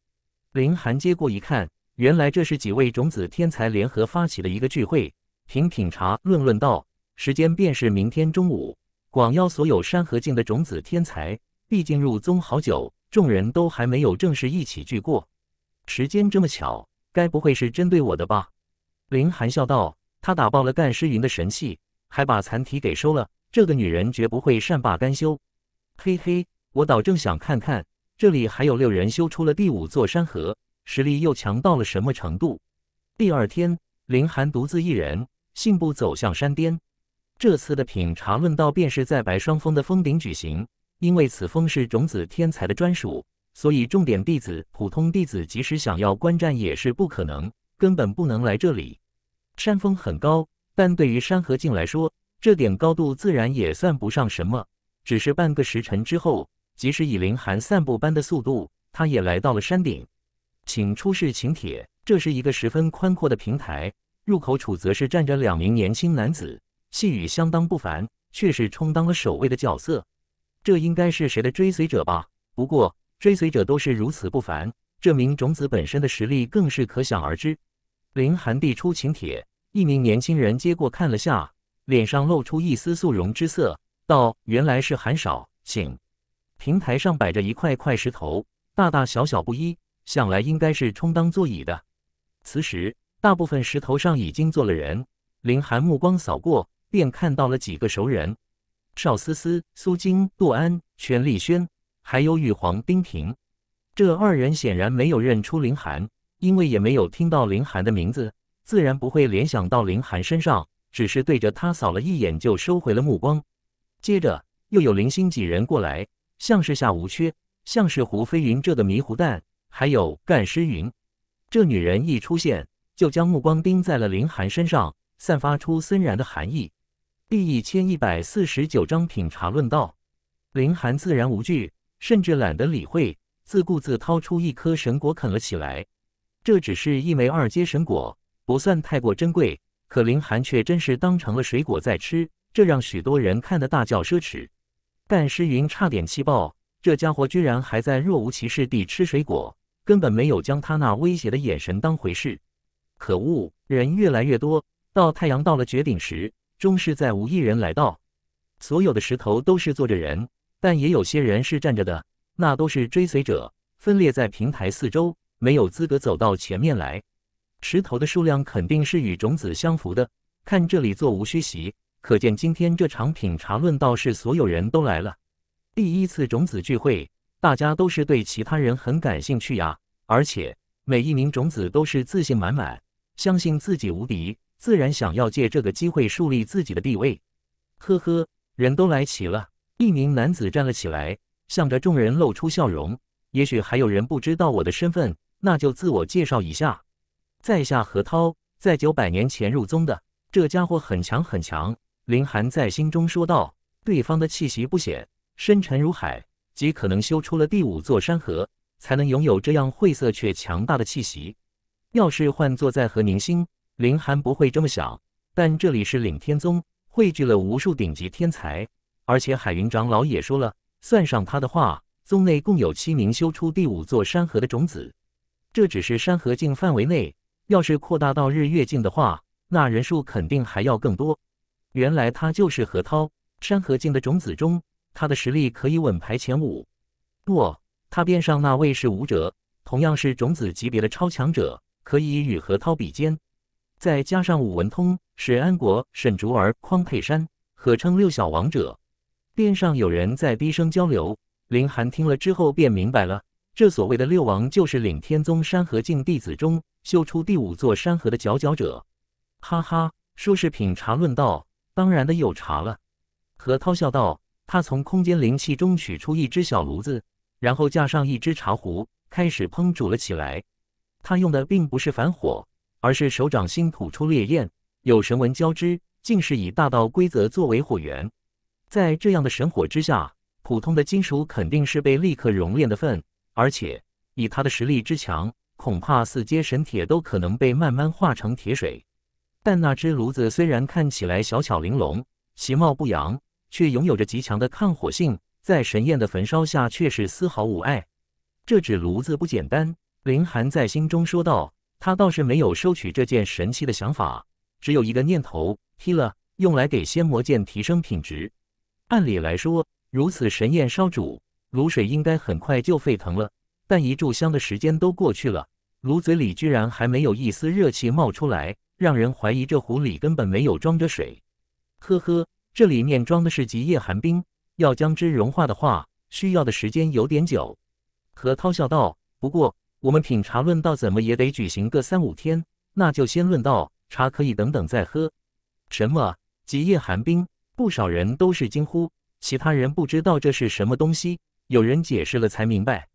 林寒接过一看，原来这是几位种子天才联合发起的一个聚会，品品茶，论论道，时间便是明天中午，广邀所有山河境的种子天才。毕竟入宗好久，众人都还没有正式一起聚过。时间这么巧，该不会是针对我的吧？”林寒笑道：“他打爆了干尸云的神器，还把残体给收了。这个女人绝不会善罢甘休。嘿嘿。”我倒正想看看，这里还有六人修出了第五座山河，实力又强到了什么程度？第二天，林寒独自一人信步走向山巅。这次的品茶论道便是在白霜峰的峰顶举行，因为此峰是种子天才的专属，所以重点弟子、普通弟子即使想要观战也是不可能，根本不能来这里。山峰很高，但对于山河境来说，这点高度自然也算不上什么，只是半个时辰之后。即使以林寒散步般的速度，他也来到了山顶。请出示请帖。这是一个十分宽阔的平台，入口处则是站着两名年轻男子，气宇相当不凡，却是充当了守卫的角色。这应该是谁的追随者吧？不过追随者都是如此不凡，这名种子本身的实力更是可想而知。林寒递出请帖，一名年轻人接过看了下，脸上露出一丝肃容之色，道：“原来是韩少，请。”平台上摆着一块块石头，大大小小不一，想来应该是充当座椅的。此时，大部分石头上已经坐了人。林寒目光扫过，便看到了几个熟人：邵思思、苏晶、杜安、权立轩，还有玉皇丁平。这二人显然没有认出林寒，因为也没有听到林寒的名字，自然不会联想到林寒身上，只是对着他扫了一眼就收回了目光。接着，又有零星几人过来。像是夏无缺，像是胡飞云这个迷糊蛋，还有干尸云，这女人一出现，就将目光盯在了林寒身上，散发出森然的寒意。第一千一百四十九章品茶论道。林寒自然无惧，甚至懒得理会，自顾自掏出一颗神果啃了起来。这只是一枚二阶神果，不算太过珍贵，可林寒却真是当成了水果在吃，这让许多人看得大叫奢侈。但诗云差点气爆，这家伙居然还在若无其事地吃水果，根本没有将他那威胁的眼神当回事。可恶，人越来越多，到太阳到了绝顶时，终是再无一人来到。所有的石头都是坐着人，但也有些人是站着的，那都是追随者，分裂在平台四周，没有资格走到前面来。石头的数量肯定是与种子相符的，看这里座无虚席。可见今天这场品茶论道是所有人都来了。第一次种子聚会，大家都是对其他人很感兴趣呀，而且每一名种子都是自信满满，相信自己无敌，自然想要借这个机会树立自己的地位。呵呵，人都来齐了。一名男子站了起来，向着众人露出笑容。也许还有人不知道我的身份，那就自我介绍一下。在下何涛，在九百年前入宗的。这家伙很强，很强。林寒在心中说道：“对方的气息不显，深沉如海，极可能修出了第五座山河，才能拥有这样晦涩却强大的气息。要是换作在和宁星，林寒不会这么想。但这里是领天宗，汇聚了无数顶级天才，而且海云长老也说了，算上他的话，宗内共有七名修出第五座山河的种子。这只是山河境范围内，要是扩大到日月境的话，那人数肯定还要更多。”原来他就是何涛，山河境的种子中，他的实力可以稳排前五。若他边上那位是武者，同样是种子级别的超强者，可以与何涛比肩。再加上武文通、水安国、沈竹儿、匡佩山，合称六小王者。边上有人在低声交流，林寒听了之后便明白了，这所谓的六王，就是领天宗山河境弟子中修出第五座山河的佼佼者。哈哈，说是品茶论道。当然的，有茶了。何涛笑道：“他从空间灵气中取出一只小炉子，然后架上一只茶壶，开始烹煮了起来。他用的并不是凡火，而是手掌心吐出烈焰，有神纹交织，竟是以大道规则作为火源。在这样的神火之下，普通的金属肯定是被立刻熔炼的份。而且以他的实力之强，恐怕四阶神铁都可能被慢慢化成铁水。”但那只炉子虽然看起来小巧玲珑、其貌不扬，却拥有着极强的抗火性，在神焰的焚烧下却是丝毫无碍。这只炉子不简单，林寒在心中说道。他倒是没有收取这件神器的想法，只有一个念头：劈了，用来给仙魔剑提升品质。按理来说，如此神焰烧煮，卤水应该很快就沸腾了。但一炷香的时间都过去了，炉子里居然还没有一丝热气冒出来。让人怀疑这壶里根本没有装着水。呵呵，这里面装的是极夜寒冰，要将之融化的话，需要的时间有点久。何涛笑道：“不过我们品茶论道，怎么也得举行个三五天，那就先论道，茶可以等等再喝。”什么极夜寒冰？不少人都是惊呼，其他人不知道这是什么东西，有人解释了才明白。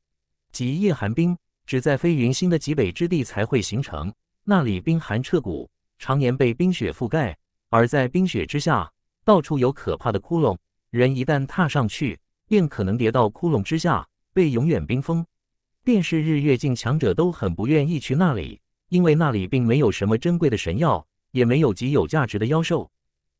极夜寒冰只在飞云星的极北之地才会形成。那里冰寒彻骨，常年被冰雪覆盖，而在冰雪之下，到处有可怕的窟窿，人一旦踏上去，便可能跌到窟窿之下，被永远冰封。便是日月境强者都很不愿意去那里，因为那里并没有什么珍贵的神药，也没有极有价值的妖兽。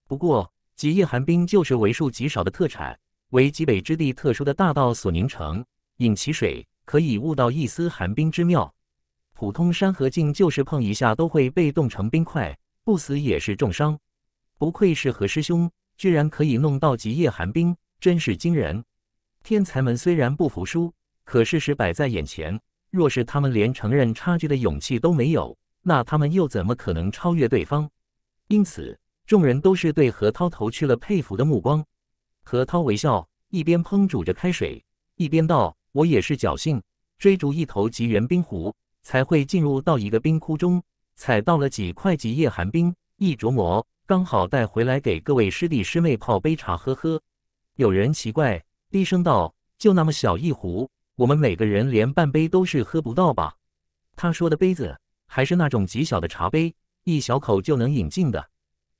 不过极夜寒冰就是为数极少的特产，为极北之地特殊的大道所凝成，饮其水可以悟到一丝寒冰之妙。普通山河镜就是碰一下都会被冻成冰块，不死也是重伤。不愧是何师兄，居然可以弄到极夜寒冰，真是惊人！天才们虽然不服输，可事实摆在眼前，若是他们连承认差距的勇气都没有，那他们又怎么可能超越对方？因此，众人都是对何涛投去了佩服的目光。何涛微笑，一边烹煮着开水，一边道：“我也是侥幸追逐一头极元冰狐。”才会进入到一个冰窟中，采到了几块极夜寒冰，一琢磨，刚好带回来给各位师弟师妹泡杯茶喝喝。有人奇怪，低声道：“就那么小一壶，我们每个人连半杯都是喝不到吧？”他说的杯子还是那种极小的茶杯，一小口就能饮尽的，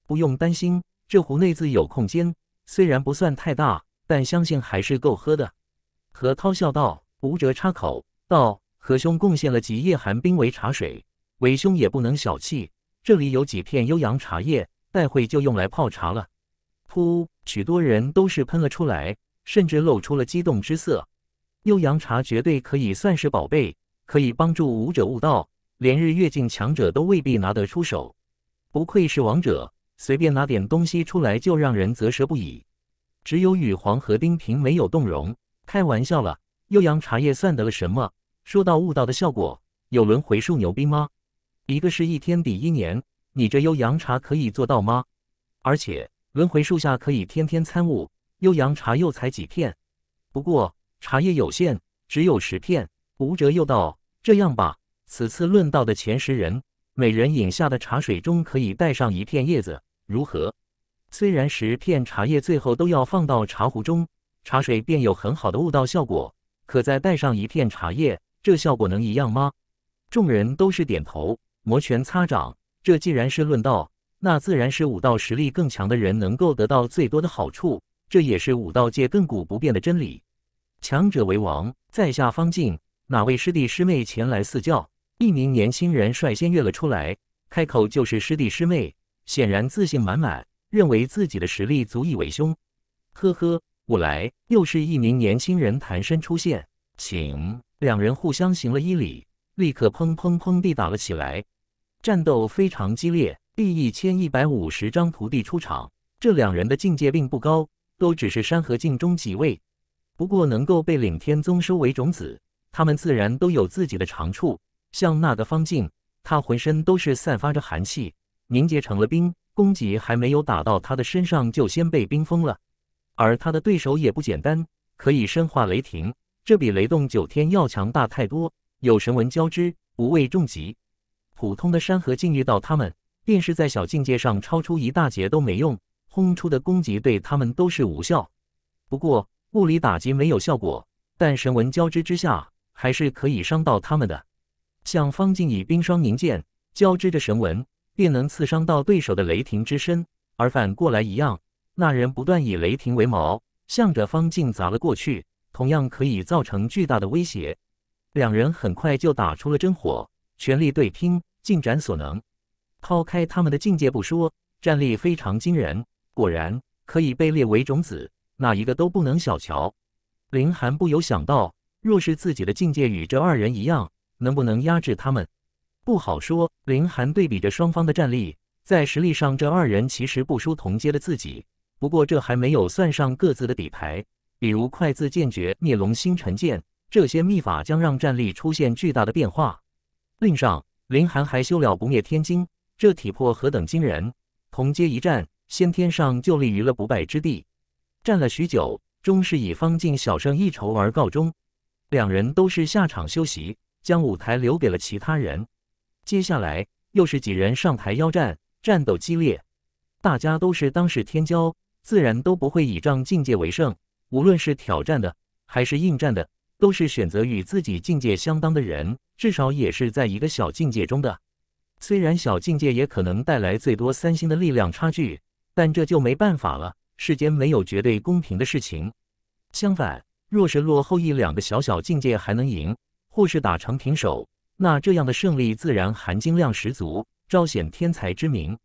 不用担心，这壶内自有空间，虽然不算太大，但相信还是够喝的。何涛笑道：“无折插口，道。”何兄贡献了几叶寒冰为茶水，为兄也不能小气，这里有几片悠扬茶叶，待会就用来泡茶了。噗，许多人都是喷了出来，甚至露出了激动之色。悠扬茶绝对可以算是宝贝，可以帮助武者悟道，连日月境强者都未必拿得出手。不愧是王者，随便拿点东西出来就让人啧舌不已。只有羽皇和丁平没有动容，开玩笑了，悠扬茶叶算得了什么？说到悟道的效果，有轮回树牛逼吗？一个是一天抵一年，你这悠扬茶可以做到吗？而且轮回树下可以天天参悟，悠扬茶又采几片。不过茶叶有限，只有十片。吴哲又道：“这样吧，此次论道的前十人，每人饮下的茶水中可以带上一片叶子，如何？虽然十片茶叶最后都要放到茶壶中，茶水便有很好的悟道效果。可再带上一片茶叶。”这效果能一样吗？众人都是点头，摩拳擦掌。这既然是论道，那自然是武道实力更强的人能够得到最多的好处，这也是武道界亘古不变的真理。强者为王，在下方进，哪位师弟师妹前来赐教？一名年轻人率先跃了出来，开口就是师弟师妹，显然自信满满，认为自己的实力足以为兄。呵呵，我来。又是一名年轻人弹身出现，请。两人互相行了一礼，立刻砰砰砰地打了起来。战斗非常激烈。第一千一百五十张徒弟出场，这两人的境界并不高，都只是山河境中几位。不过能够被领天宗收为种子，他们自然都有自己的长处。像那个方静，他浑身都是散发着寒气，凝结成了冰，攻击还没有打到他的身上就先被冰封了。而他的对手也不简单，可以身化雷霆。这比雷动九天要强大太多，有神纹交织，无畏重击。普通的山河境遇到他们，便是在小境界上超出一大截都没用，轰出的攻击对他们都是无效。不过物理打击没有效果，但神纹交织之下，还是可以伤到他们的。像方静以冰霜凝剑交织着神纹，便能刺伤到对手的雷霆之身。而反过来一样，那人不断以雷霆为矛，向着方静砸了过去。同样可以造成巨大的威胁，两人很快就打出了真火，全力对拼，尽展所能。抛开他们的境界不说，战力非常惊人，果然可以被列为种子，哪一个都不能小瞧。林寒不由想到，若是自己的境界与这二人一样，能不能压制他们？不好说。林寒对比着双方的战力，在实力上，这二人其实不输同阶的自己，不过这还没有算上各自的底牌。比如“快字剑诀”、“灭龙星辰剑”这些秘法，将让战力出现巨大的变化。另上林寒还修了不灭天经，这体魄何等惊人！同阶一战，先天上就立于了不败之地。战了许久，终是以方静小胜一筹而告终。两人都是下场休息，将舞台留给了其他人。接下来又是几人上台邀战，战斗激烈。大家都是当世天骄，自然都不会倚仗境界为胜。无论是挑战的还是应战的，都是选择与自己境界相当的人，至少也是在一个小境界中的。虽然小境界也可能带来最多三星的力量差距，但这就没办法了。世间没有绝对公平的事情。相反，若是落后一两个小小境界还能赢，或是打成平手，那这样的胜利自然含金量十足，彰显天才之名。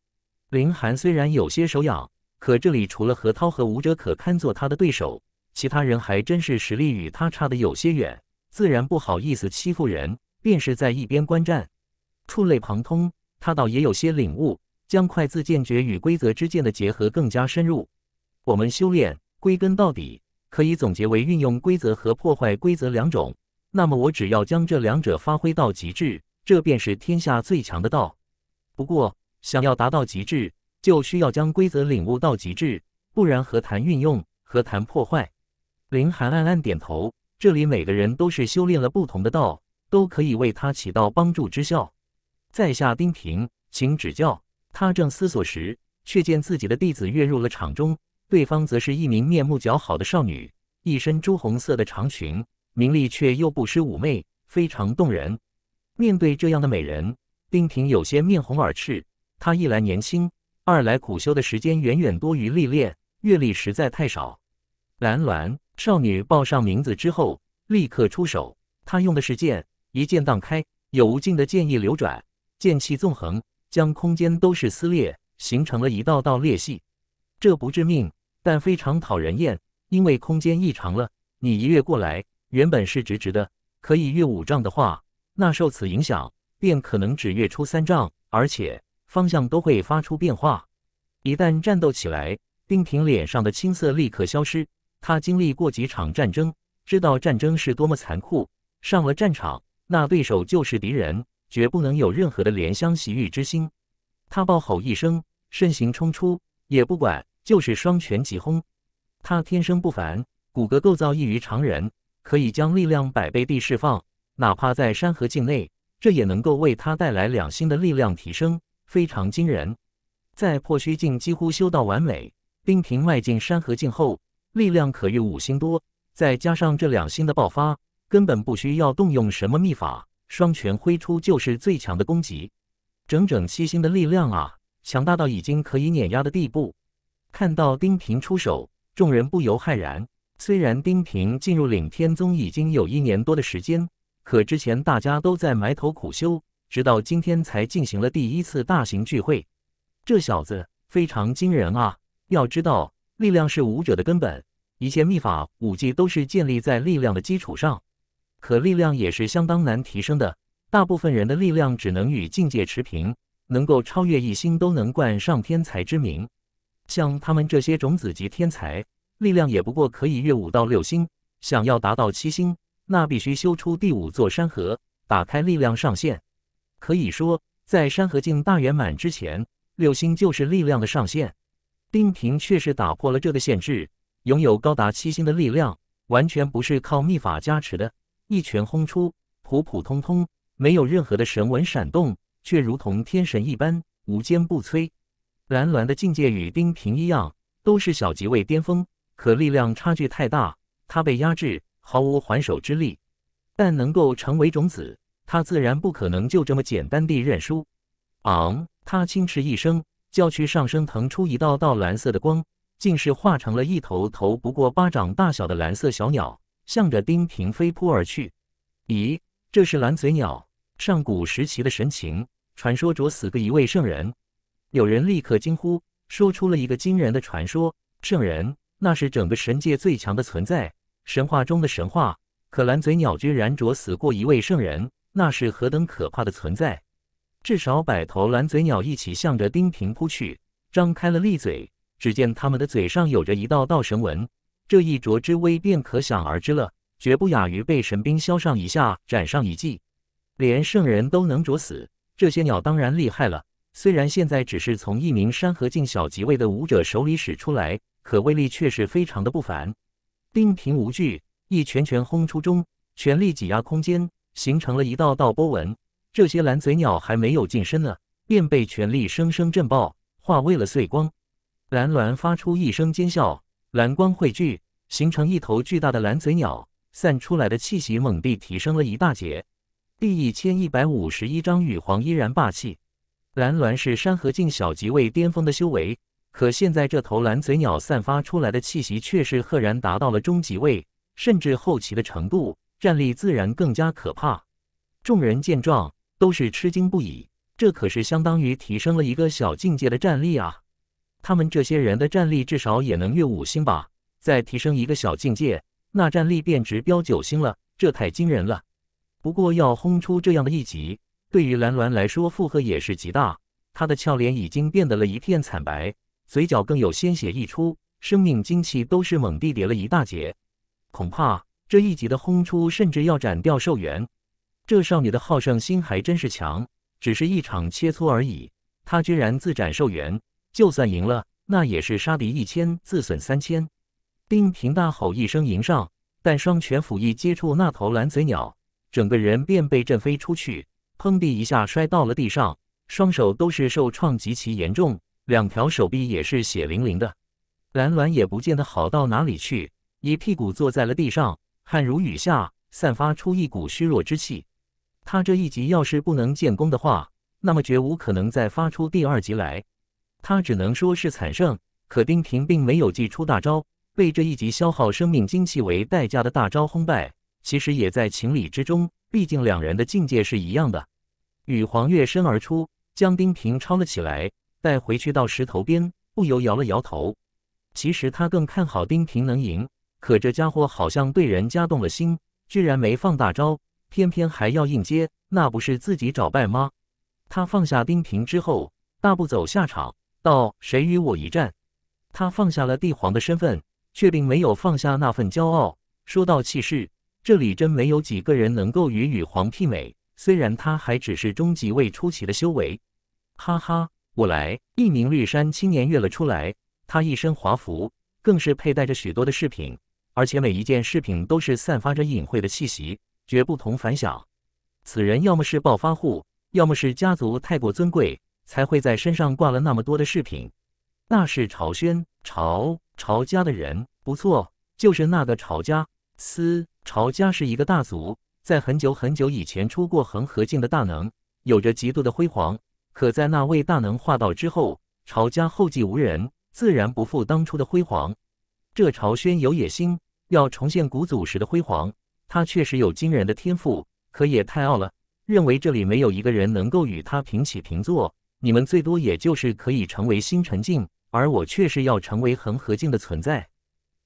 林寒虽然有些手痒，可这里除了何涛和武哲，可堪做他的对手。其他人还真是实力与他差得有些远，自然不好意思欺负人，便是在一边观战。触类旁通，他倒也有些领悟，将快字剑诀与规则之间的结合更加深入。我们修炼归根到底可以总结为运用规则和破坏规则两种。那么我只要将这两者发挥到极致，这便是天下最强的道。不过想要达到极致，就需要将规则领悟到极致，不然何谈运用，何谈破坏？林寒暗暗点头，这里每个人都是修炼了不同的道，都可以为他起到帮助之效。在下丁平，请指教。他正思索时，却见自己的弟子跃入了场中，对方则是一名面目姣好的少女，一身朱红色的长裙，明丽却又不失妩媚，非常动人。面对这样的美人，丁平有些面红耳赤。他一来年轻，二来苦修的时间远远多于历练，阅历实在太少。蓝鸾。少女报上名字之后，立刻出手。她用的是剑，一剑荡开，有无尽的剑意流转，剑气纵横，将空间都是撕裂，形成了一道道裂隙。这不致命，但非常讨人厌，因为空间异常了。你一跃过来，原本是直直的，可以跃五丈的话，那受此影响，便可能只跃出三丈，而且方向都会发出变化。一旦战斗起来，丁平脸上的青色立刻消失。他经历过几场战争，知道战争是多么残酷。上了战场，那对手就是敌人，绝不能有任何的怜香惜玉之心。他暴吼一声，身形冲出，也不管，就是双拳急轰。他天生不凡，骨骼构造异于常人，可以将力量百倍地释放。哪怕在山河境内，这也能够为他带来两星的力量提升，非常惊人。在破虚境几乎修到完美，冰平迈进山河境后。力量可遇五星多，再加上这两星的爆发，根本不需要动用什么秘法，双拳挥出就是最强的攻击。整整七星的力量啊，强大到已经可以碾压的地步。看到丁平出手，众人不由骇然。虽然丁平进入领天宗已经有一年多的时间，可之前大家都在埋头苦修，直到今天才进行了第一次大型聚会。这小子非常惊人啊！要知道。力量是武者的根本，一切秘法、武技都是建立在力量的基础上。可力量也是相当难提升的，大部分人的力量只能与境界持平，能够超越一星都能冠上天才之名。像他们这些种子级天才，力量也不过可以越五到六星，想要达到七星，那必须修出第五座山河，打开力量上限。可以说，在山河境大圆满之前，六星就是力量的上限。丁平却是打破了这个限制，拥有高达七星的力量，完全不是靠秘法加持的。一拳轰出，普普通通，没有任何的神纹闪动，却如同天神一般无坚不摧。蓝鸾的境界与丁平一样，都是小级位巅峰，可力量差距太大，他被压制，毫无还手之力。但能够成为种子，他自然不可能就这么简单地认输。昂，他轻斥一声。教区上升，腾出一道道蓝色的光，竟是化成了一头头不过巴掌大小的蓝色小鸟，向着丁平飞扑而去。咦，这是蓝嘴鸟？上古时期的神情，传说着死过一位圣人。有人立刻惊呼，说出了一个惊人的传说：圣人，那是整个神界最强的存在，神话中的神话。可蓝嘴鸟居然着死过一位圣人，那是何等可怕的存在！至少百头蓝嘴鸟一起向着丁平扑去，张开了利嘴。只见他们的嘴上有着一道道神纹，这一啄之威便可想而知了，绝不亚于被神兵削上一下、斩上一记，连圣人都能啄死。这些鸟当然厉害了，虽然现在只是从一名山河境小级位的武者手里使出来，可威力却是非常的不凡。丁平无惧，一拳拳轰出中，全力挤压空间，形成了一道道波纹。这些蓝嘴鸟还没有近身呢，便被全力生生震爆，化为了碎光。蓝鸾发出一声尖笑，蓝光汇聚，形成一头巨大的蓝嘴鸟，散出来的气息猛地提升了一大截。第一千一百五十一章，羽皇依然霸气。蓝鸾是山河境小级位巅峰的修为，可现在这头蓝嘴鸟散发出来的气息却是赫然达到了中级位，甚至后期的程度，战力自然更加可怕。众人见状。都是吃惊不已，这可是相当于提升了一个小境界的战力啊！他们这些人的战力至少也能越五星吧？再提升一个小境界，那战力便直飙九星了，这太惊人了。不过要轰出这样的一级，对于蓝鸾来说负荷也是极大。她的俏脸已经变得了一片惨白，嘴角更有鲜血溢出，生命精气都是猛地叠了一大截，恐怕这一级的轰出甚至要斩掉寿元。这少女的好胜心还真是强，只是一场切磋而已，她居然自斩寿元。就算赢了，那也是杀敌一千，自损三千。丁平大吼一声迎上，但双拳甫一接触那头蓝嘴鸟，整个人便被震飞出去，砰地一下摔到了地上，双手都是受创极其严重，两条手臂也是血淋淋的。蓝鸾也不见得好到哪里去，一屁股坐在了地上，汗如雨下，散发出一股虚弱之气。他这一集要是不能建功的话，那么绝无可能再发出第二集来。他只能说是惨胜。可丁平并没有祭出大招，被这一集消耗生命精气为代价的大招轰败，其实也在情理之中。毕竟两人的境界是一样的。羽皇跃身而出，将丁平抄了起来，带回去到石头边，不由摇了摇头。其实他更看好丁平能赢，可这家伙好像对人家动了心，居然没放大招。偏偏还要硬接，那不是自己找败吗？他放下冰瓶之后，大步走下场，道：“谁与我一战？”他放下了帝皇的身份，却并没有放下那份骄傲。说到气势，这里真没有几个人能够与羽皇媲美。虽然他还只是中级位出奇的修为，哈哈，我来！一名绿衫青年跃了出来，他一身华服，更是佩戴着许多的饰品，而且每一件饰品都是散发着隐晦的气息。绝不同凡响，此人要么是暴发户，要么是家族太过尊贵，才会在身上挂了那么多的饰品。那是朝轩朝朝家的人，不错，就是那个朝家。司朝家是一个大族，在很久很久以前出过恒河境的大能，有着极度的辉煌。可在那位大能化道之后，朝家后继无人，自然不复当初的辉煌。这朝轩有野心，要重现古祖时的辉煌。他确实有惊人的天赋，可也太傲了，认为这里没有一个人能够与他平起平坐。你们最多也就是可以成为星辰境，而我却是要成为恒河境的存在。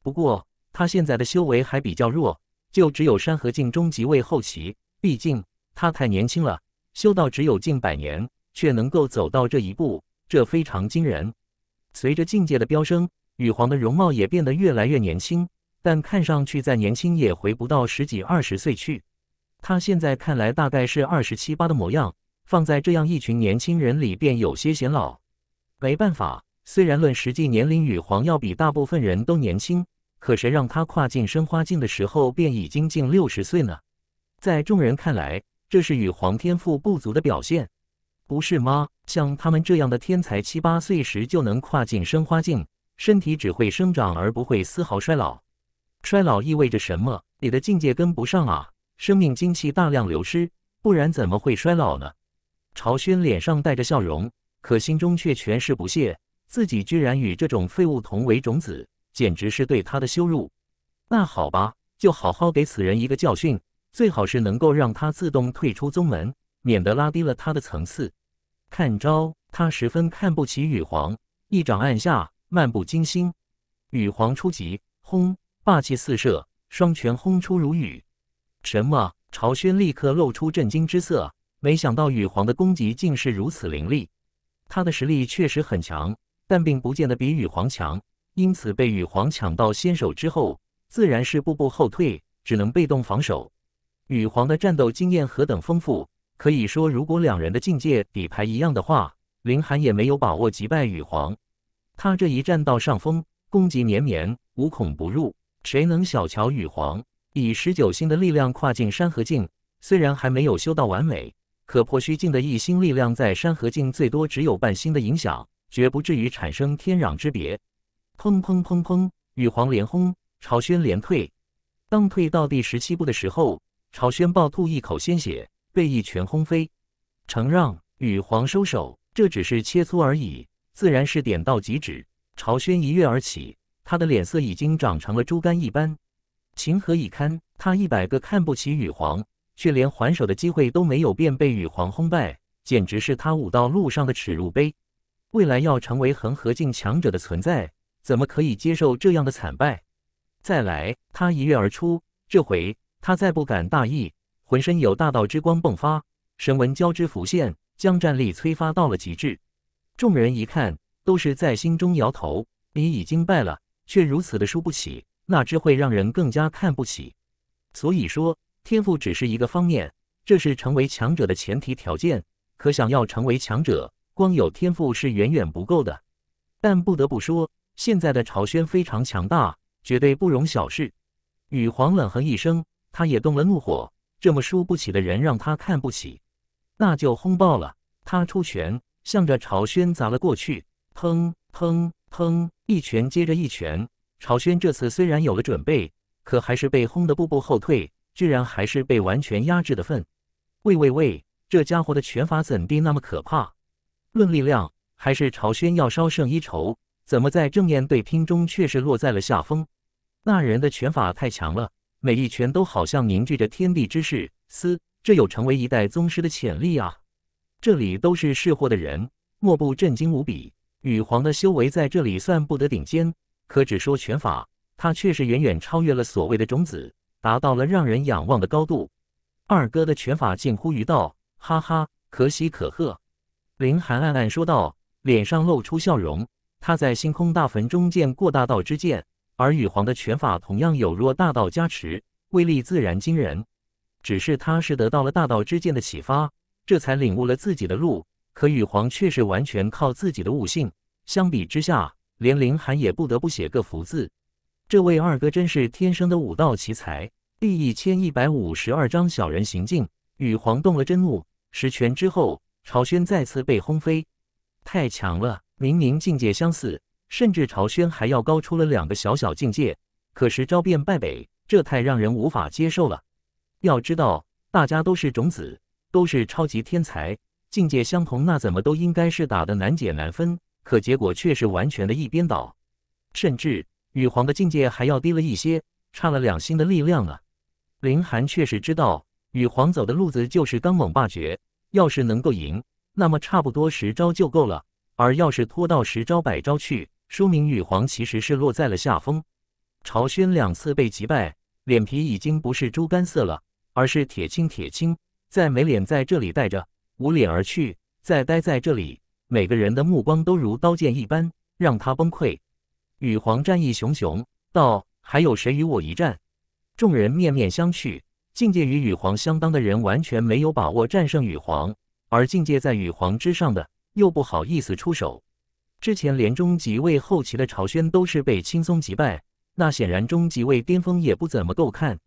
不过，他现在的修为还比较弱，就只有山河境中极位后期。毕竟，他太年轻了，修道只有近百年，却能够走到这一步，这非常惊人。随着境界的飙升，羽皇的容貌也变得越来越年轻。但看上去再年轻也回不到十几二十岁去。他现在看来大概是二十七八的模样，放在这样一群年轻人里便有些显老。没办法，虽然论实际年龄，羽皇要比大部分人都年轻，可谁让他跨进生花境的时候便已经近六十岁呢？在众人看来，这是羽皇天赋不足的表现，不是吗？像他们这样的天才，七八岁时就能跨进生花境，身体只会生长而不会丝毫衰老。衰老意味着什么？你的境界跟不上啊！生命精气大量流失，不然怎么会衰老呢？朝轩脸上带着笑容，可心中却全是不屑。自己居然与这种废物同为种子，简直是对他的羞辱。那好吧，就好好给此人一个教训，最好是能够让他自动退出宗门，免得拉低了他的层次。看招！他十分看不起羽皇，一掌按下，漫不经心。羽皇出击，轰！霸气四射，双拳轰出如雨。什么？朝轩立刻露出震惊之色。没想到羽皇的攻击竟是如此凌厉。他的实力确实很强，但并不见得比羽皇强。因此被羽皇抢到先手之后，自然是步步后退，只能被动防守。羽皇的战斗经验何等丰富，可以说，如果两人的境界底牌一样的话，林寒也没有把握击败羽皇。他这一战到上风，攻击绵绵，无孔不入。谁能小瞧羽皇？以十九星的力量跨进山河境，虽然还没有修到完美，可破虚境的一星力量在山河境最多只有半星的影响，绝不至于产生天壤之别。砰砰砰砰！羽皇连轰，朝轩连退。当退到第十七步的时候，朝轩暴吐一口鲜血，被一拳轰飞。承让，羽皇收手，这只是切磋而已，自然是点到即止。朝轩一跃而起。他的脸色已经长成了猪肝一般，情何以堪？他一百个看不起羽皇，却连还手的机会都没有，便被羽皇轰败，简直是他武道路上的耻辱碑。未来要成为恒河境强者的存在，怎么可以接受这样的惨败？再来，他一跃而出，这回他再不敢大意，浑身有大道之光迸发，神纹交织浮现，将战力催发到了极致。众人一看，都是在心中摇头：你已经败了。却如此的输不起，那只会让人更加看不起。所以说，天赋只是一个方面，这是成为强者的前提条件。可想要成为强者，光有天赋是远远不够的。但不得不说，现在的朝轩非常强大，绝对不容小视。羽皇冷哼一声，他也动了怒火。这么输不起的人让他看不起，那就轰爆了。他出拳，向着朝轩砸了过去。砰砰。砰！一拳接着一拳，朝轩这次虽然有了准备，可还是被轰得步步后退，居然还是被完全压制的份。喂喂喂，这家伙的拳法怎地那么可怕？论力量，还是朝轩要稍胜一筹，怎么在正面对拼中却是落在了下风？那人的拳法太强了，每一拳都好像凝聚着天地之势。嘶，这有成为一代宗师的潜力啊！这里都是识货的人，莫不震惊无比。羽皇的修为在这里算不得顶尖，可只说拳法，他却是远远超越了所谓的种子，达到了让人仰望的高度。二哥的拳法近乎于道，哈哈，可喜可贺！林寒暗暗说道，脸上露出笑容。他在星空大坟中见过大道之剑，而羽皇的拳法同样有若大道加持，威力自然惊人。只是他是得到了大道之剑的启发，这才领悟了自己的路。可羽皇却是完全靠自己的悟性，相比之下，连凌寒也不得不写个福字。这位二哥真是天生的武道奇才。第一千一百五十二章小人行径，羽皇动了真怒，十拳之后，朝轩再次被轰飞。太强了！明明境界相似，甚至朝轩还要高出了两个小小境界，可是招变败北，这太让人无法接受了。要知道，大家都是种子，都是超级天才。境界相同，那怎么都应该是打的难解难分。可结果却是完全的一边倒，甚至羽皇的境界还要低了一些，差了两星的力量啊！林寒确实知道，羽皇走的路子就是刚猛霸绝。要是能够赢，那么差不多十招就够了；而要是拖到十招百招去，说明羽皇其实是落在了下风。朝宣两次被击败，脸皮已经不是猪肝色了，而是铁青铁青，再没脸在这里待着。无脸而去，再待在这里，每个人的目光都如刀剑一般，让他崩溃。羽皇战意熊熊，道：“还有谁与我一战？”众人面面相觑，境界与羽皇相当的人完全没有把握战胜羽皇，而境界在羽皇之上的又不好意思出手。之前连中级位后期的朝宣都是被轻松击败，那显然中级位巅峰也不怎么够看。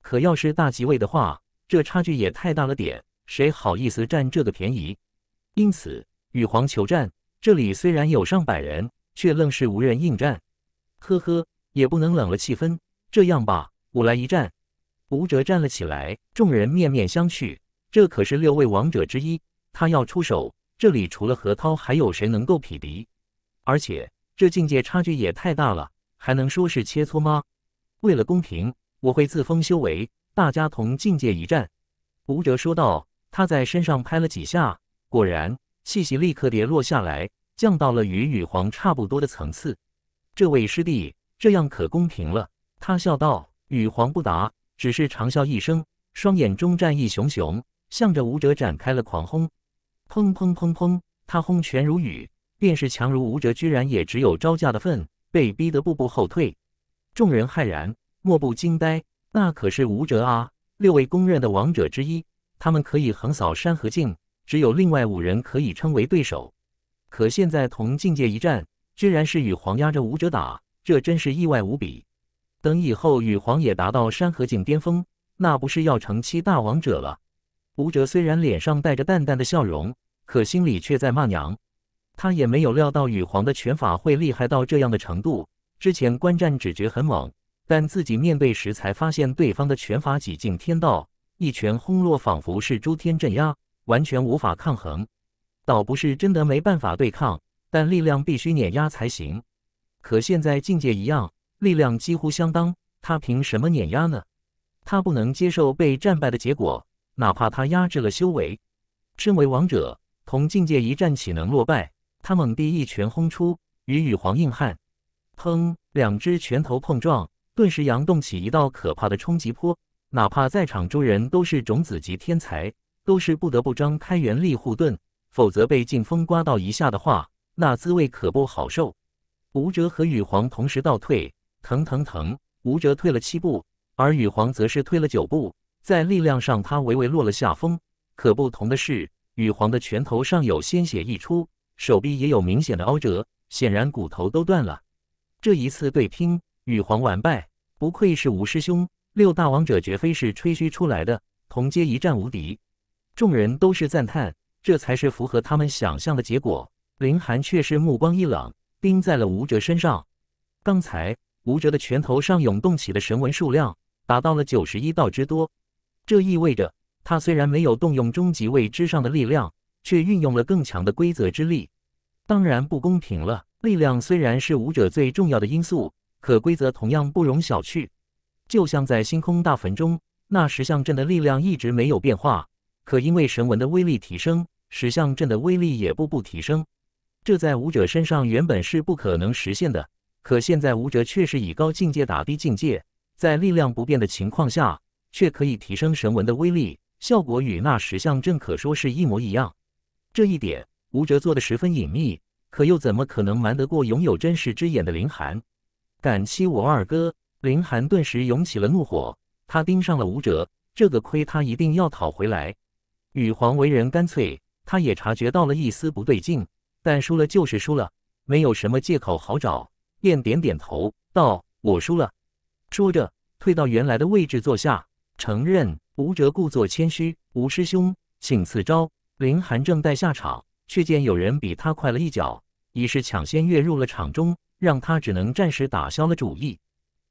可要是大级位的话，这差距也太大了点。谁好意思占这个便宜？因此，羽皇求战。这里虽然有上百人，却愣是无人应战。呵呵，也不能冷了气氛。这样吧，我来一战。吴哲站了起来，众人面面相觑。这可是六位王者之一，他要出手，这里除了何涛，还有谁能够匹敌？而且这境界差距也太大了，还能说是切磋吗？为了公平，我会自封修为，大家同境界一战。”吴哲说道。他在身上拍了几下，果然气息立刻跌落下来，降到了与羽皇差不多的层次。这位师弟这样可公平了，他笑道。羽皇不答，只是长笑一声，双眼中战意熊熊，向着武者展开了狂轰。砰砰砰砰，他轰拳如雨，便是强如武者，居然也只有招架的份，被逼得步步后退。众人骇然，莫不惊呆。那可是武者啊，六位公认的王者之一。他们可以横扫山河境，只有另外五人可以称为对手。可现在同境界一战，居然是与羽皇压着武者打，这真是意外无比。等以后羽皇也达到山河境巅峰，那不是要成七大王者了？武者虽然脸上带着淡淡的笑容，可心里却在骂娘。他也没有料到羽皇的拳法会厉害到这样的程度。之前观战只觉很猛，但自己面对时才发现对方的拳法几近天道。一拳轰落，仿佛是诸天镇压，完全无法抗衡。倒不是真的没办法对抗，但力量必须碾压才行。可现在境界一样，力量几乎相当，他凭什么碾压呢？他不能接受被战败的结果，哪怕他压制了修为。身为王者，同境界一战岂能落败？他猛地一拳轰出，与羽皇硬汉，砰！两只拳头碰撞，顿时扬动起一道可怕的冲击波。哪怕在场诸人都是种子级天才，都是不得不张开元力护盾，否则被劲风刮到一下的话，那滋味可不好受。吴哲和羽皇同时倒退，疼疼疼！吴哲退了七步，而羽皇则是退了九步，在力量上他微微落了下风。可不同的是，羽皇的拳头上有鲜血溢出，手臂也有明显的凹折，显然骨头都断了。这一次对拼，羽皇完败。不愧是吴师兄。六大王者绝非是吹嘘出来的，同阶一战无敌，众人都是赞叹，这才是符合他们想象的结果。林寒却是目光一冷，盯在了吴哲身上。刚才吴哲的拳头上涌动起的神纹数量达到了九十一道之多，这意味着他虽然没有动用终极位之上的力量，却运用了更强的规则之力。当然不公平了，力量虽然是武者最重要的因素，可规则同样不容小觑。就像在星空大坟中，那石像阵的力量一直没有变化，可因为神纹的威力提升，石像阵的威力也步步提升。这在武者身上原本是不可能实现的，可现在武者却是以高境界打低境界，在力量不变的情况下，却可以提升神纹的威力，效果与那石像阵可说是一模一样。这一点，吴哲做的十分隐秘，可又怎么可能瞒得过拥有真实之眼的林寒？感激我二哥。林寒顿时涌起了怒火，他盯上了吴哲，这个亏他一定要讨回来。羽皇为人干脆，他也察觉到了一丝不对劲，但输了就是输了，没有什么借口好找，便点点头道：“我输了。”说着退到原来的位置坐下，承认。吴哲故作谦虚：“吴师兄，请赐招。”林寒正待下场，却见有人比他快了一脚，已是抢先跃入了场中，让他只能暂时打消了主意。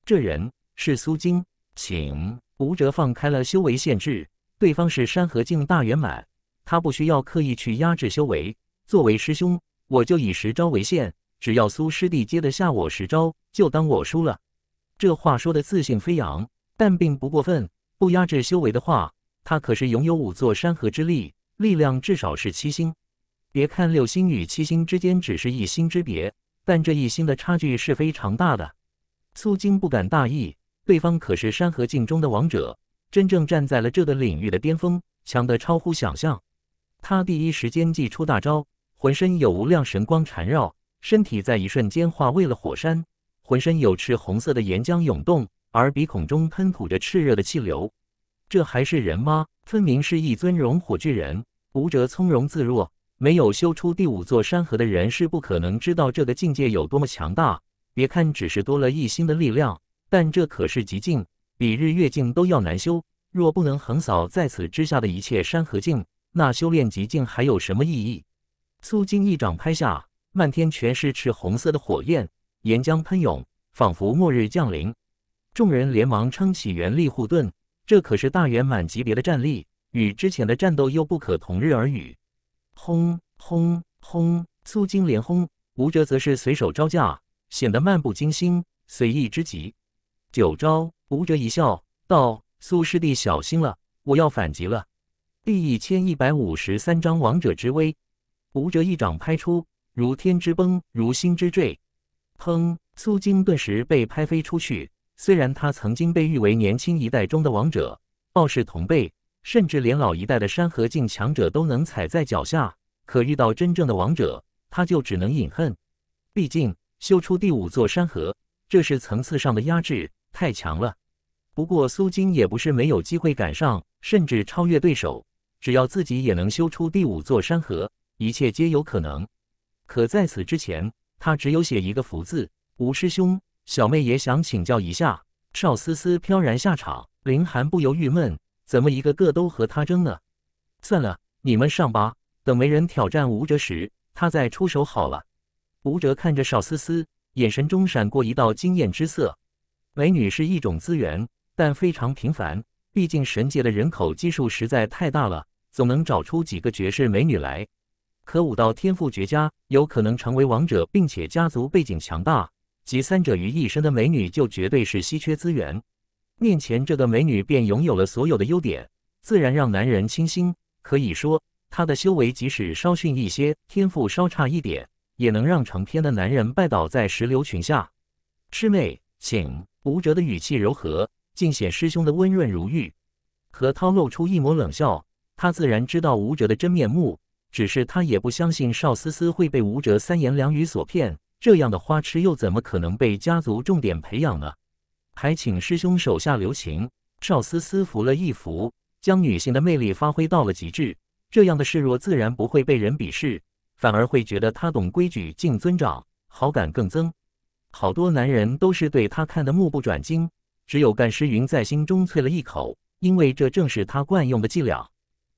这人是苏金，请吴哲放开了修为限制。对方是山河境大圆满，他不需要刻意去压制修为。作为师兄，我就以十招为限，只要苏师弟接得下我十招，就当我输了。这话说的自信飞扬，但并不过分。不压制修为的话，他可是拥有五座山河之力，力量至少是七星。别看六星与七星之间只是一星之别，但这一星的差距是非常大的。苏金不敢大意，对方可是山河境中的王者，真正站在了这个领域的巅峰，强得超乎想象。他第一时间祭出大招，浑身有无量神光缠绕，身体在一瞬间化为了火山，浑身有赤红色的岩浆涌动，而鼻孔中喷吐着炽热的气流。这还是人吗？分明是一尊熔火巨人。武哲从容自若，没有修出第五座山河的人是不可能知道这个境界有多么强大。别看只是多了一星的力量，但这可是极境，比日月境都要难修。若不能横扫在此之下的一切山河境，那修炼极境还有什么意义？苏金一掌拍下，漫天全是赤红色的火焰，岩浆喷涌，仿佛末日降临。众人连忙撑起元力护盾，这可是大圆满级别的战力，与之前的战斗又不可同日而语。轰轰轰！苏金连轰，吴哲则是随手招架。显得漫不经心、随意之极。九招，吴哲一笑道：“苏师弟，小心了，我要反击了。”第一千一百五十三章王者之威。吴哲一掌拍出，如天之崩，如星之坠。砰！苏金顿时被拍飞出去。虽然他曾经被誉为年轻一代中的王者，傲视同辈，甚至连老一代的山河境强者都能踩在脚下，可遇到真正的王者，他就只能饮恨。毕竟。修出第五座山河，这是层次上的压制，太强了。不过苏金也不是没有机会赶上，甚至超越对手。只要自己也能修出第五座山河，一切皆有可能。可在此之前，他只有写一个福字。吴师兄，小妹也想请教一下。邵思思飘然下场，林寒不由郁闷：怎么一个个都和他争呢？算了，你们上吧。等没人挑战吴哲时，他再出手好了。吴哲看着邵思思，眼神中闪过一道惊艳之色。美女是一种资源，但非常平凡。毕竟神界的人口基数实在太大了，总能找出几个绝世美女来。可武道天赋绝佳，有可能成为王者，并且家族背景强大，集三者于一身的美女，就绝对是稀缺资源。面前这个美女便拥有了所有的优点，自然让男人倾心。可以说，她的修为即使稍逊一些，天赋稍差一点。也能让成片的男人拜倒在石榴裙下，师妹，请吴哲的语气柔和，尽显师兄的温润如玉。何涛露出一抹冷笑，他自然知道吴哲的真面目，只是他也不相信邵思思会被吴哲三言两语所骗。这样的花痴又怎么可能被家族重点培养呢？还请师兄手下留情。邵思思扶了一扶，将女性的魅力发挥到了极致，这样的示弱自然不会被人鄙视。反而会觉得他懂规矩，敬遵照，好感更增。好多男人都是对他看得目不转睛。只有干诗云在心中啐了一口，因为这正是他惯用的伎俩。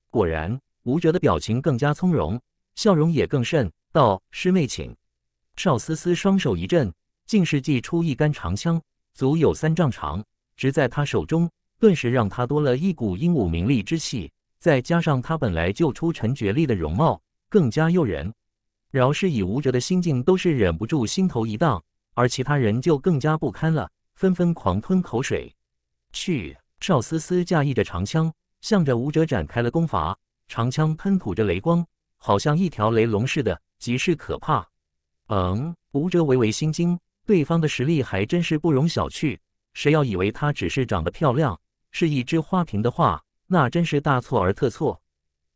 果然，吴哲的表情更加从容，笑容也更甚，道：“师妹，请。”邵思思双手一震，竟是祭出一杆长枪，足有三丈长，直在他手中，顿时让他多了一股英武名利之气。再加上他本来就出尘绝丽的容貌。更加诱人，饶是以吴哲的心境，都是忍不住心头一荡，而其他人就更加不堪了，纷纷狂吞口水。去，赵思思驾驭着长枪，向着吴哲展开了攻伐，长枪喷吐着雷光，好像一条雷龙似的，极是可怕。嗯，吴哲微微心惊，对方的实力还真是不容小觑。谁要以为他只是长得漂亮，是一只花瓶的话，那真是大错而特错。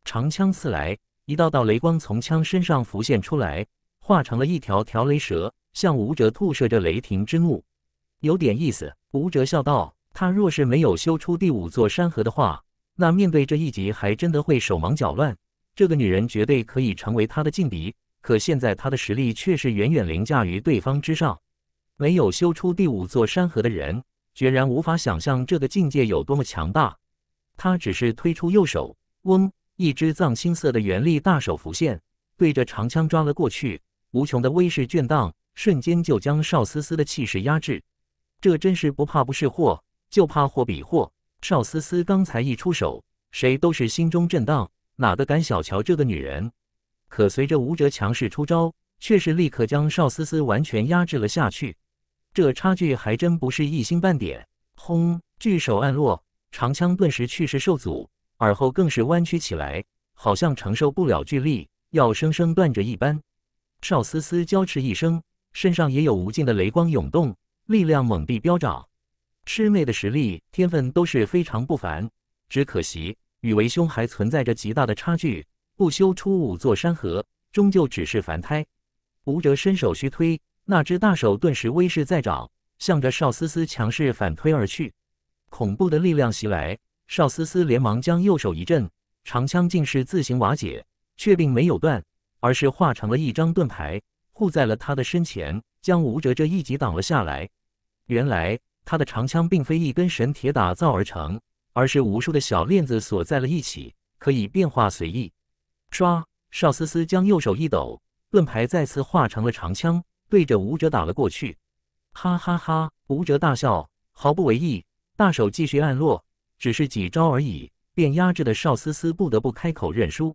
长枪刺来。一道道雷光从枪身上浮现出来，化成了一条条雷蛇，向吴哲吐射着雷霆之怒。有点意思，吴哲笑道：“他若是没有修出第五座山河的话，那面对这一集还真的会手忙脚乱。这个女人绝对可以成为他的劲敌，可现在他的实力却是远远凌驾于对方之上。没有修出第五座山河的人，决然无法想象这个境界有多么强大。他只是推出右手，嗡。”一只藏青色的元力大手浮现，对着长枪抓了过去，无穷的威势震荡，瞬间就将邵思思的气势压制。这真是不怕不是祸，就怕祸比祸。邵思思刚才一出手，谁都是心中震荡，哪个敢小瞧这个女人？可随着吴哲强势出招，却是立刻将邵思思完全压制了下去。这差距还真不是一星半点。轰！巨手按落，长枪顿时去势受阻。耳后更是弯曲起来，好像承受不了巨力，要生生断着一般。邵思思娇叱一声，身上也有无尽的雷光涌动，力量猛地飙涨。师妹的实力、天分都是非常不凡，只可惜与为兄还存在着极大的差距，不修出五座山河，终究只是凡胎。吴哲伸手虚推，那只大手顿时威势再涨，向着邵思思强势反推而去，恐怖的力量袭来。邵思思连忙将右手一震，长枪竟是自行瓦解，却并没有断，而是化成了一张盾牌护在了他的身前，将吴哲这一击挡了下来。原来他的长枪并非一根神铁打造而成，而是无数的小链子锁在了一起，可以变化随意。唰！邵思思将右手一抖，盾牌再次化成了长枪，对着吴哲打了过去。哈哈哈！吴哲大笑，毫不为意，大手继续按落。只是几招而已，便压制的邵思思不得不开口认输。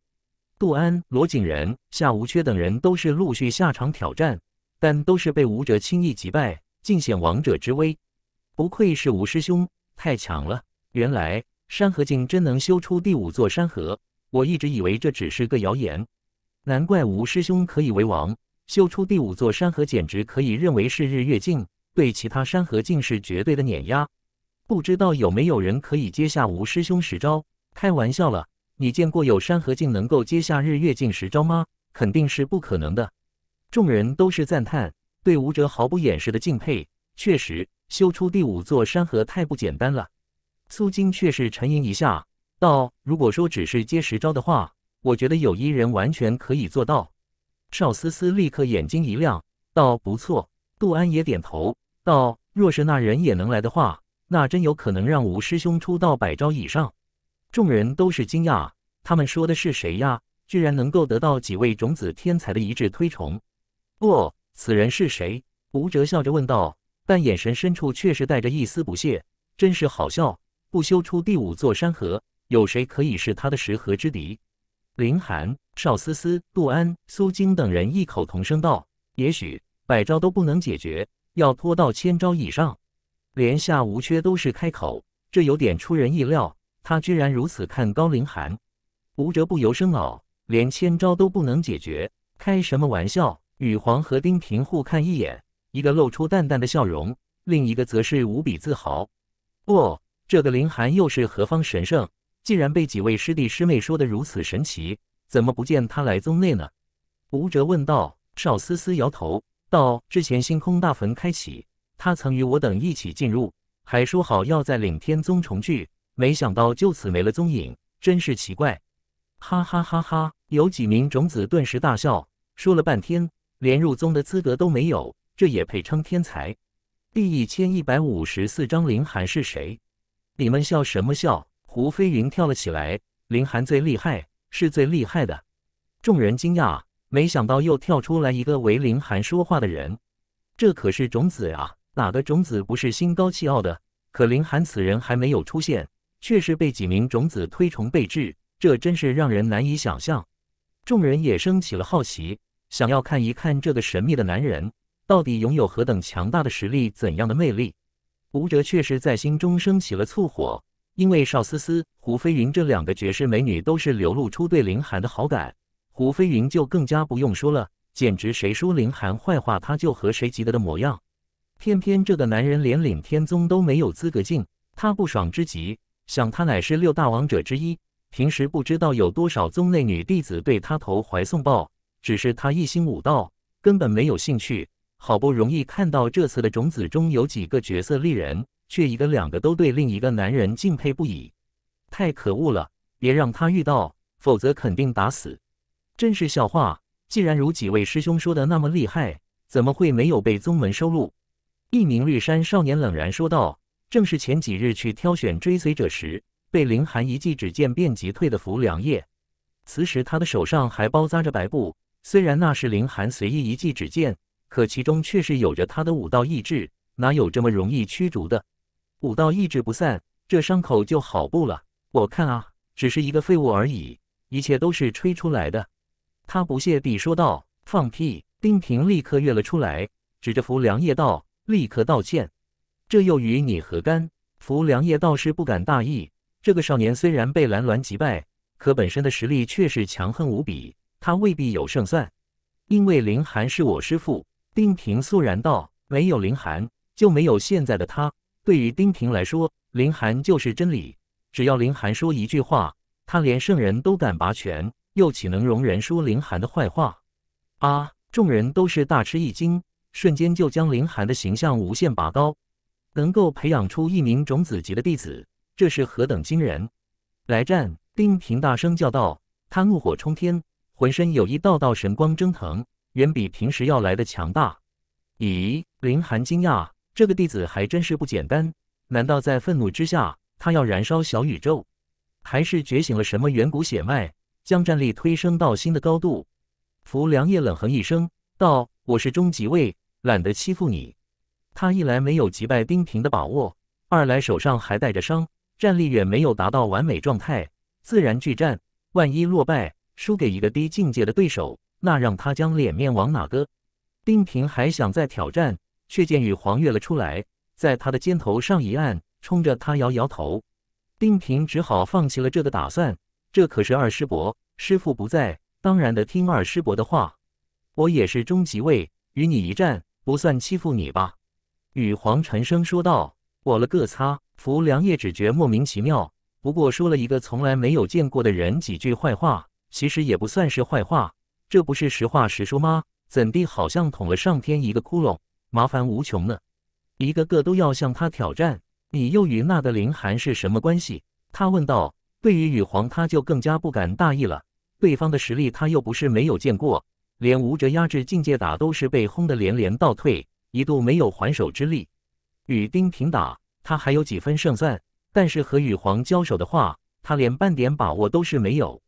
杜安、罗景仁、夏无缺等人都是陆续下场挑战，但都是被吴哲轻易击败，尽显王者之威。不愧是吴师兄，太强了！原来山河境真能修出第五座山河，我一直以为这只是个谣言。难怪吴师兄可以为王，修出第五座山河简直可以认为是日月境，对其他山河境是绝对的碾压。不知道有没有人可以接下吴师兄十招？开玩笑了，你见过有山河镜能够接下日月镜十招吗？肯定是不可能的。众人都是赞叹，对吴哲毫不掩饰的敬佩。确实，修出第五座山河太不简单了。苏金却是沉吟一下，道：“如果说只是接十招的话，我觉得有一人完全可以做到。”邵思思立刻眼睛一亮，道：“不错。”杜安也点头，道：“若是那人也能来的话。”那真有可能让吴师兄出道百招以上，众人都是惊讶。他们说的是谁呀？居然能够得到几位种子天才的一致推崇？哦，此人是谁？吴哲笑着问道，但眼神深处却是带着一丝不屑。真是好笑，不修出第五座山河，有谁可以是他的十合之敌？林寒、邵思思、杜安、苏晶等人异口同声道：“也许百招都不能解决，要拖到千招以上。”连夏无缺都是开口，这有点出人意料。他居然如此看高凌寒，吴哲不由生恼，连千招都不能解决，开什么玩笑？羽皇和丁平互看一眼，一个露出淡淡的笑容，另一个则是无比自豪。哦，这个凌寒又是何方神圣？既然被几位师弟师妹说的如此神奇，怎么不见他来宗内呢？吴哲问道。邵思思摇头道：“之前星空大坟开启。”他曾与我等一起进入，还说好要在领天宗重聚，没想到就此没了踪影，真是奇怪！哈哈哈哈！有几名种子顿时大笑，说了半天，连入宗的资格都没有，这也配称天才？第一千一百五十四章林寒是谁？你们笑什么笑？胡飞云跳了起来，林寒最厉害，是最厉害的。众人惊讶，没想到又跳出来一个为林寒说话的人，这可是种子啊！哪个种子不是心高气傲的？可林寒此人还没有出现，却是被几名种子推崇备至，这真是让人难以想象。众人也生起了好奇，想要看一看这个神秘的男人到底拥有何等强大的实力，怎样的魅力。吴哲却是在心中升起了醋火，因为邵思思、胡飞云这两个绝世美女都是流露出对林寒的好感，胡飞云就更加不用说了，简直谁说林寒坏话，他就和谁急得的模样。偏偏这个男人连领天宗都没有资格进，他不爽之极。想他乃是六大王者之一，平时不知道有多少宗内女弟子对他投怀送抱，只是他一心武道，根本没有兴趣。好不容易看到这次的种子中有几个角色丽人，却一个两个都对另一个男人敬佩不已，太可恶了！别让他遇到，否则肯定打死！真是笑话！既然如几位师兄说的那么厉害，怎么会没有被宗门收录？一名绿衫少年冷然说道：“正是前几日去挑选追随者时，被凌寒一记指剑便即退的浮良叶。此时他的手上还包扎着白布，虽然那是凌寒随意一记指剑，可其中却是有着他的武道意志，哪有这么容易驱逐的？武道意志不散，这伤口就好不了。我看啊，只是一个废物而已，一切都是吹出来的。”他不屑地说道：“放屁！”丁平立刻跃了出来，指着浮良叶道。立刻道歉，这又与你何干？福良业倒是不敢大意。这个少年虽然被蓝鸾击败，可本身的实力却是强横无比，他未必有胜算。因为林寒是我师父，丁平肃然道：“没有林寒，就没有现在的他。”对于丁平来说，林寒就是真理。只要林寒说一句话，他连圣人都敢拔拳，又岂能容忍说林寒的坏话？啊！众人都是大吃一惊。瞬间就将林寒的形象无限拔高，能够培养出一名种子级的弟子，这是何等惊人！来战！丁平大声叫道，他怒火冲天，浑身有一道道神光蒸腾，远比平时要来的强大。咦？林寒惊讶，这个弟子还真是不简单。难道在愤怒之下，他要燃烧小宇宙，还是觉醒了什么远古血脉，将战力推升到新的高度？浮良业冷哼一声道：“我是终极位。”懒得欺负你，他一来没有击败丁平的把握，二来手上还带着伤，战力远没有达到完美状态，自然拒战。万一落败，输给一个低境界的对手，那让他将脸面往哪搁？丁平还想再挑战，却见雨皇跃了出来，在他的肩头上一按，冲着他摇摇头。丁平只好放弃了这个打算。这可是二师伯，师傅不在，当然得听二师伯的话。我也是终极位，与你一战。不算欺负你吧，羽皇沉声说道。我了个擦！扶良业只觉莫名其妙。不过说了一个从来没有见过的人几句坏话，其实也不算是坏话，这不是实话实说吗？怎地好像捅了上天一个窟窿，麻烦无穷呢？一个个都要向他挑战，你又与那个林寒是什么关系？他问道。对于羽皇，他就更加不敢大意了。对方的实力他又不是没有见过。连吴哲压制境界打都是被轰得连连倒退，一度没有还手之力。与丁平打他还有几分胜算，但是和羽皇交手的话，他连半点把握都是没有。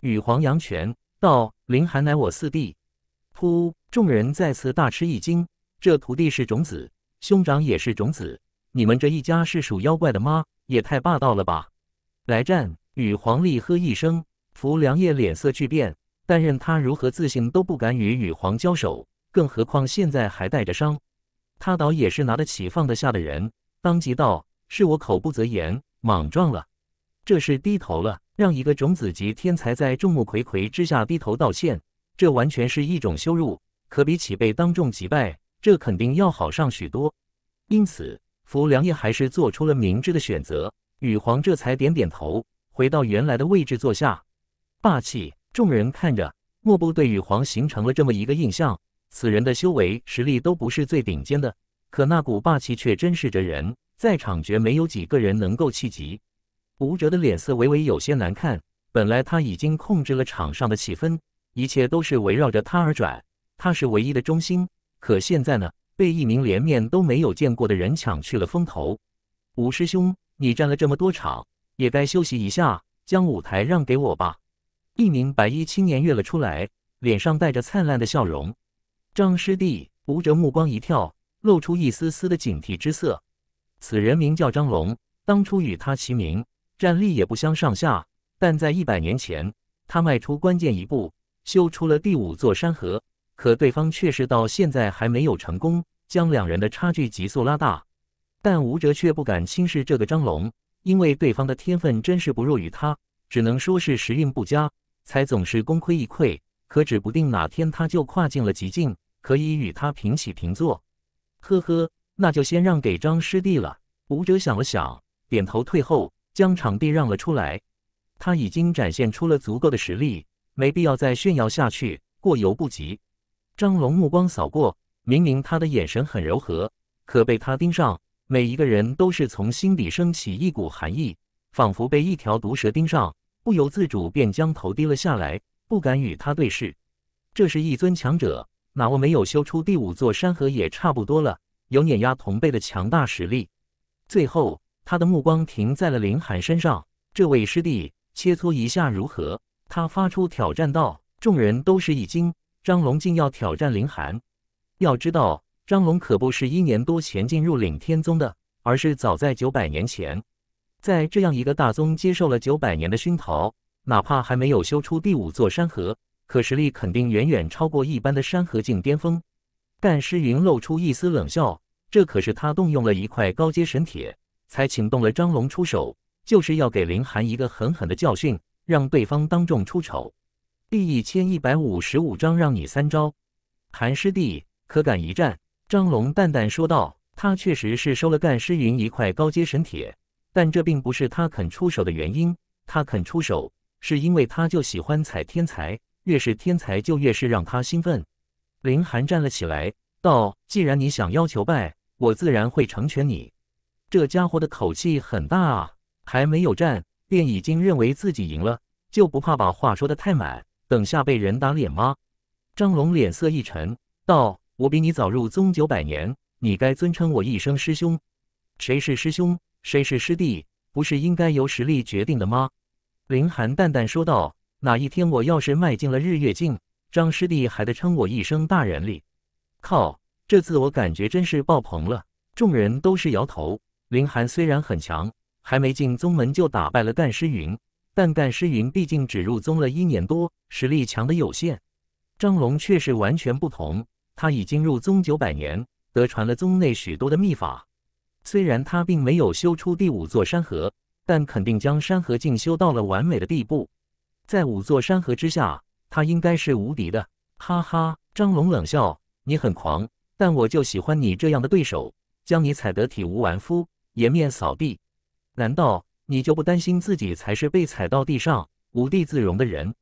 羽皇扬拳道：“林寒乃我四弟。”噗！众人再次大吃一惊，这徒弟是种子，兄长也是种子，你们这一家是属妖怪的吗？也太霸道了吧！来战！羽皇厉喝一声，扶良夜脸色巨变。但任他如何自信，都不敢与羽皇交手，更何况现在还带着伤。他倒也是拿得起放得下的人，当即道：“是我口不择言，莽撞了。这是低头了，让一个种子级天才在众目睽睽之下低头道歉，这完全是一种羞辱。可比起被当众击败，这肯定要好上许多。因此，福良夜还是做出了明智的选择。羽皇这才点点头，回到原来的位置坐下，霸气。”众人看着，莫不对羽皇形成了这么一个印象：此人的修为实力都不是最顶尖的，可那股霸气却真是着人，在场绝没有几个人能够气急。武哲的脸色微微有些难看，本来他已经控制了场上的气氛，一切都是围绕着他而转，他是唯一的中心。可现在呢，被一名连面都没有见过的人抢去了风头。吴师兄，你站了这么多场，也该休息一下，将舞台让给我吧。一名白衣青年跃了出来，脸上带着灿烂的笑容。张师弟吴哲目光一跳，露出一丝丝的警惕之色。此人名叫张龙，当初与他齐名，战力也不相上下。但在一百年前，他迈出关键一步，修出了第五座山河，可对方却是到现在还没有成功，将两人的差距急速拉大。但吴哲却不敢轻视这个张龙，因为对方的天分真是不弱于他，只能说是时运不佳。才总是功亏一篑，可指不定哪天他就跨进了极境，可以与他平起平坐。呵呵，那就先让给张师弟了。武者想了想，点头退后，将场地让了出来。他已经展现出了足够的实力，没必要再炫耀下去，过犹不及。张龙目光扫过，明明他的眼神很柔和，可被他盯上，每一个人都是从心底升起一股寒意，仿佛被一条毒蛇盯上。不由自主便将头低了下来，不敢与他对视。这是一尊强者，哪位没有修出第五座山河也差不多了，有碾压同辈的强大实力。最后，他的目光停在了林寒身上。这位师弟，切磋一下如何？他发出挑战道。众人都是一惊，张龙竟要挑战林寒。要知道，张龙可不是一年多前进入领天宗的，而是早在九百年前。在这样一个大宗接受了九百年的熏陶，哪怕还没有修出第五座山河，可实力肯定远远超过一般的山河境巅峰。干诗云露出一丝冷笑，这可是他动用了一块高阶神铁才请动了张龙出手，就是要给林寒一个狠狠的教训，让对方当众出丑。第一千一百五十五章让你三招，寒师弟可敢一战？张龙淡淡说道，他确实是收了干诗云一块高阶神铁。但这并不是他肯出手的原因，他肯出手是因为他就喜欢踩天才，越是天才就越是让他兴奋。林寒站了起来，道：“既然你想要求败，我自然会成全你。”这家伙的口气很大啊，还没有战便已经认为自己赢了，就不怕把话说的太满，等下被人打脸吗？张龙脸色一沉，道：“我比你早入宗九百年，你该尊称我一声师兄。谁是师兄？”谁是师弟？不是应该由实力决定的吗？林寒淡淡说道：“哪一天我要是迈进了日月境，张师弟还得称我一声大人哩。”靠，这次我感觉真是爆棚了。众人都是摇头。林寒虽然很强，还没进宗门就打败了干诗云，但干诗云毕竟只入宗了一年多，实力强的有限。张龙却是完全不同，他已经入宗九百年，得传了宗内许多的秘法。虽然他并没有修出第五座山河，但肯定将山河境修到了完美的地步。在五座山河之下，他应该是无敌的。哈哈，张龙冷笑：“你很狂，但我就喜欢你这样的对手，将你踩得体无完肤，颜面扫地。难道你就不担心自己才是被踩到地上，无地自容的人？”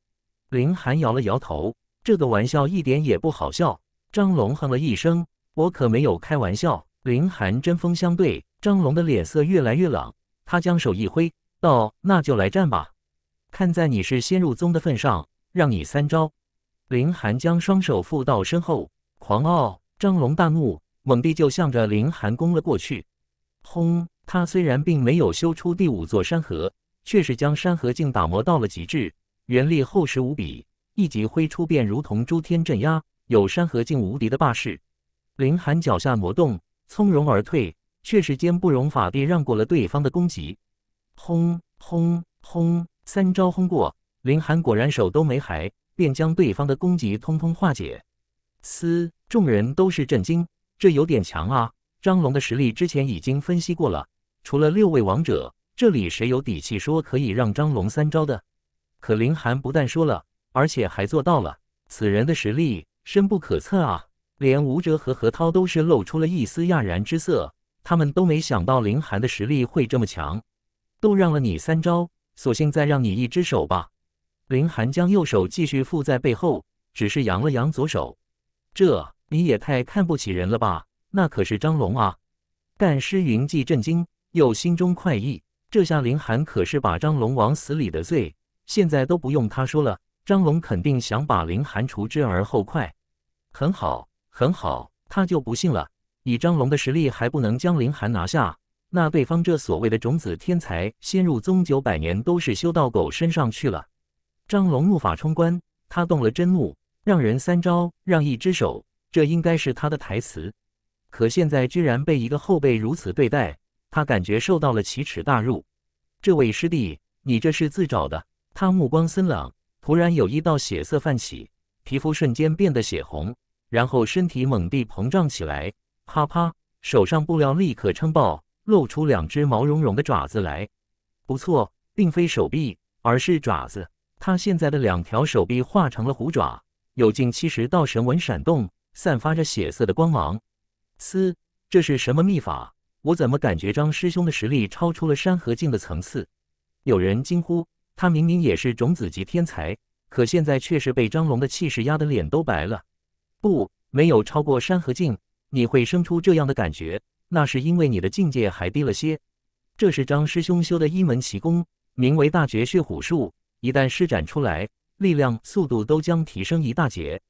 林寒摇了摇头：“这个玩笑一点也不好笑。”张龙哼了一声：“我可没有开玩笑。”林寒针锋相对，张龙的脸色越来越冷。他将手一挥，道：“那就来战吧！看在你是先入宗的份上，让你三招。”林寒将双手覆到身后，狂傲。张龙大怒，猛地就向着林寒攻了过去。轰！他虽然并没有修出第五座山河，却是将山河境打磨到了极致，元力厚实无比，一击挥出便如同诸天镇压，有山河境无敌的霸势。林寒脚下魔动。从容而退，却是间不容法地让过了对方的攻击。轰轰轰！三招轰过，林寒果然手都没还，便将对方的攻击通通化解。嘶！众人都是震惊，这有点强啊！张龙的实力之前已经分析过了，除了六位王者，这里谁有底气说可以让张龙三招的？可林寒不但说了，而且还做到了。此人的实力深不可测啊！连吴哲和何涛都是露出了一丝讶然之色，他们都没想到林寒的实力会这么强，都让了你三招，索性再让你一只手吧。林寒将右手继续附在背后，只是扬了扬左手，这你也太看不起人了吧？那可是张龙啊！但诗云既震惊又心中快意，这下林寒可是把张龙往死里的罪，现在都不用他说了，张龙肯定想把林寒除之而后快。很好。很好，他就不信了。以张龙的实力还不能将林寒拿下，那对方这所谓的种子天才，先入宗九百年都是修到狗身上去了。张龙怒发冲冠，他动了真怒，让人三招让一只手，这应该是他的台词。可现在居然被一个后辈如此对待，他感觉受到了奇耻大辱。这位师弟，你这是自找的。他目光森冷，突然有一道血色泛起，皮肤瞬间变得血红。然后身体猛地膨胀起来，啪啪，手上布料立刻撑爆，露出两只毛茸茸的爪子来。不错，并非手臂，而是爪子。他现在的两条手臂化成了虎爪，有近七十道神纹闪动，散发着血色的光芒。嘶，这是什么秘法？我怎么感觉张师兄的实力超出了山河境的层次？有人惊呼。他明明也是种子级天才，可现在却是被张龙的气势压得脸都白了。不，没有超过山河境，你会生出这样的感觉，那是因为你的境界还低了些。这是张师兄修的一门奇功，名为大绝血虎术。一旦施展出来，力量、速度都将提升一大截。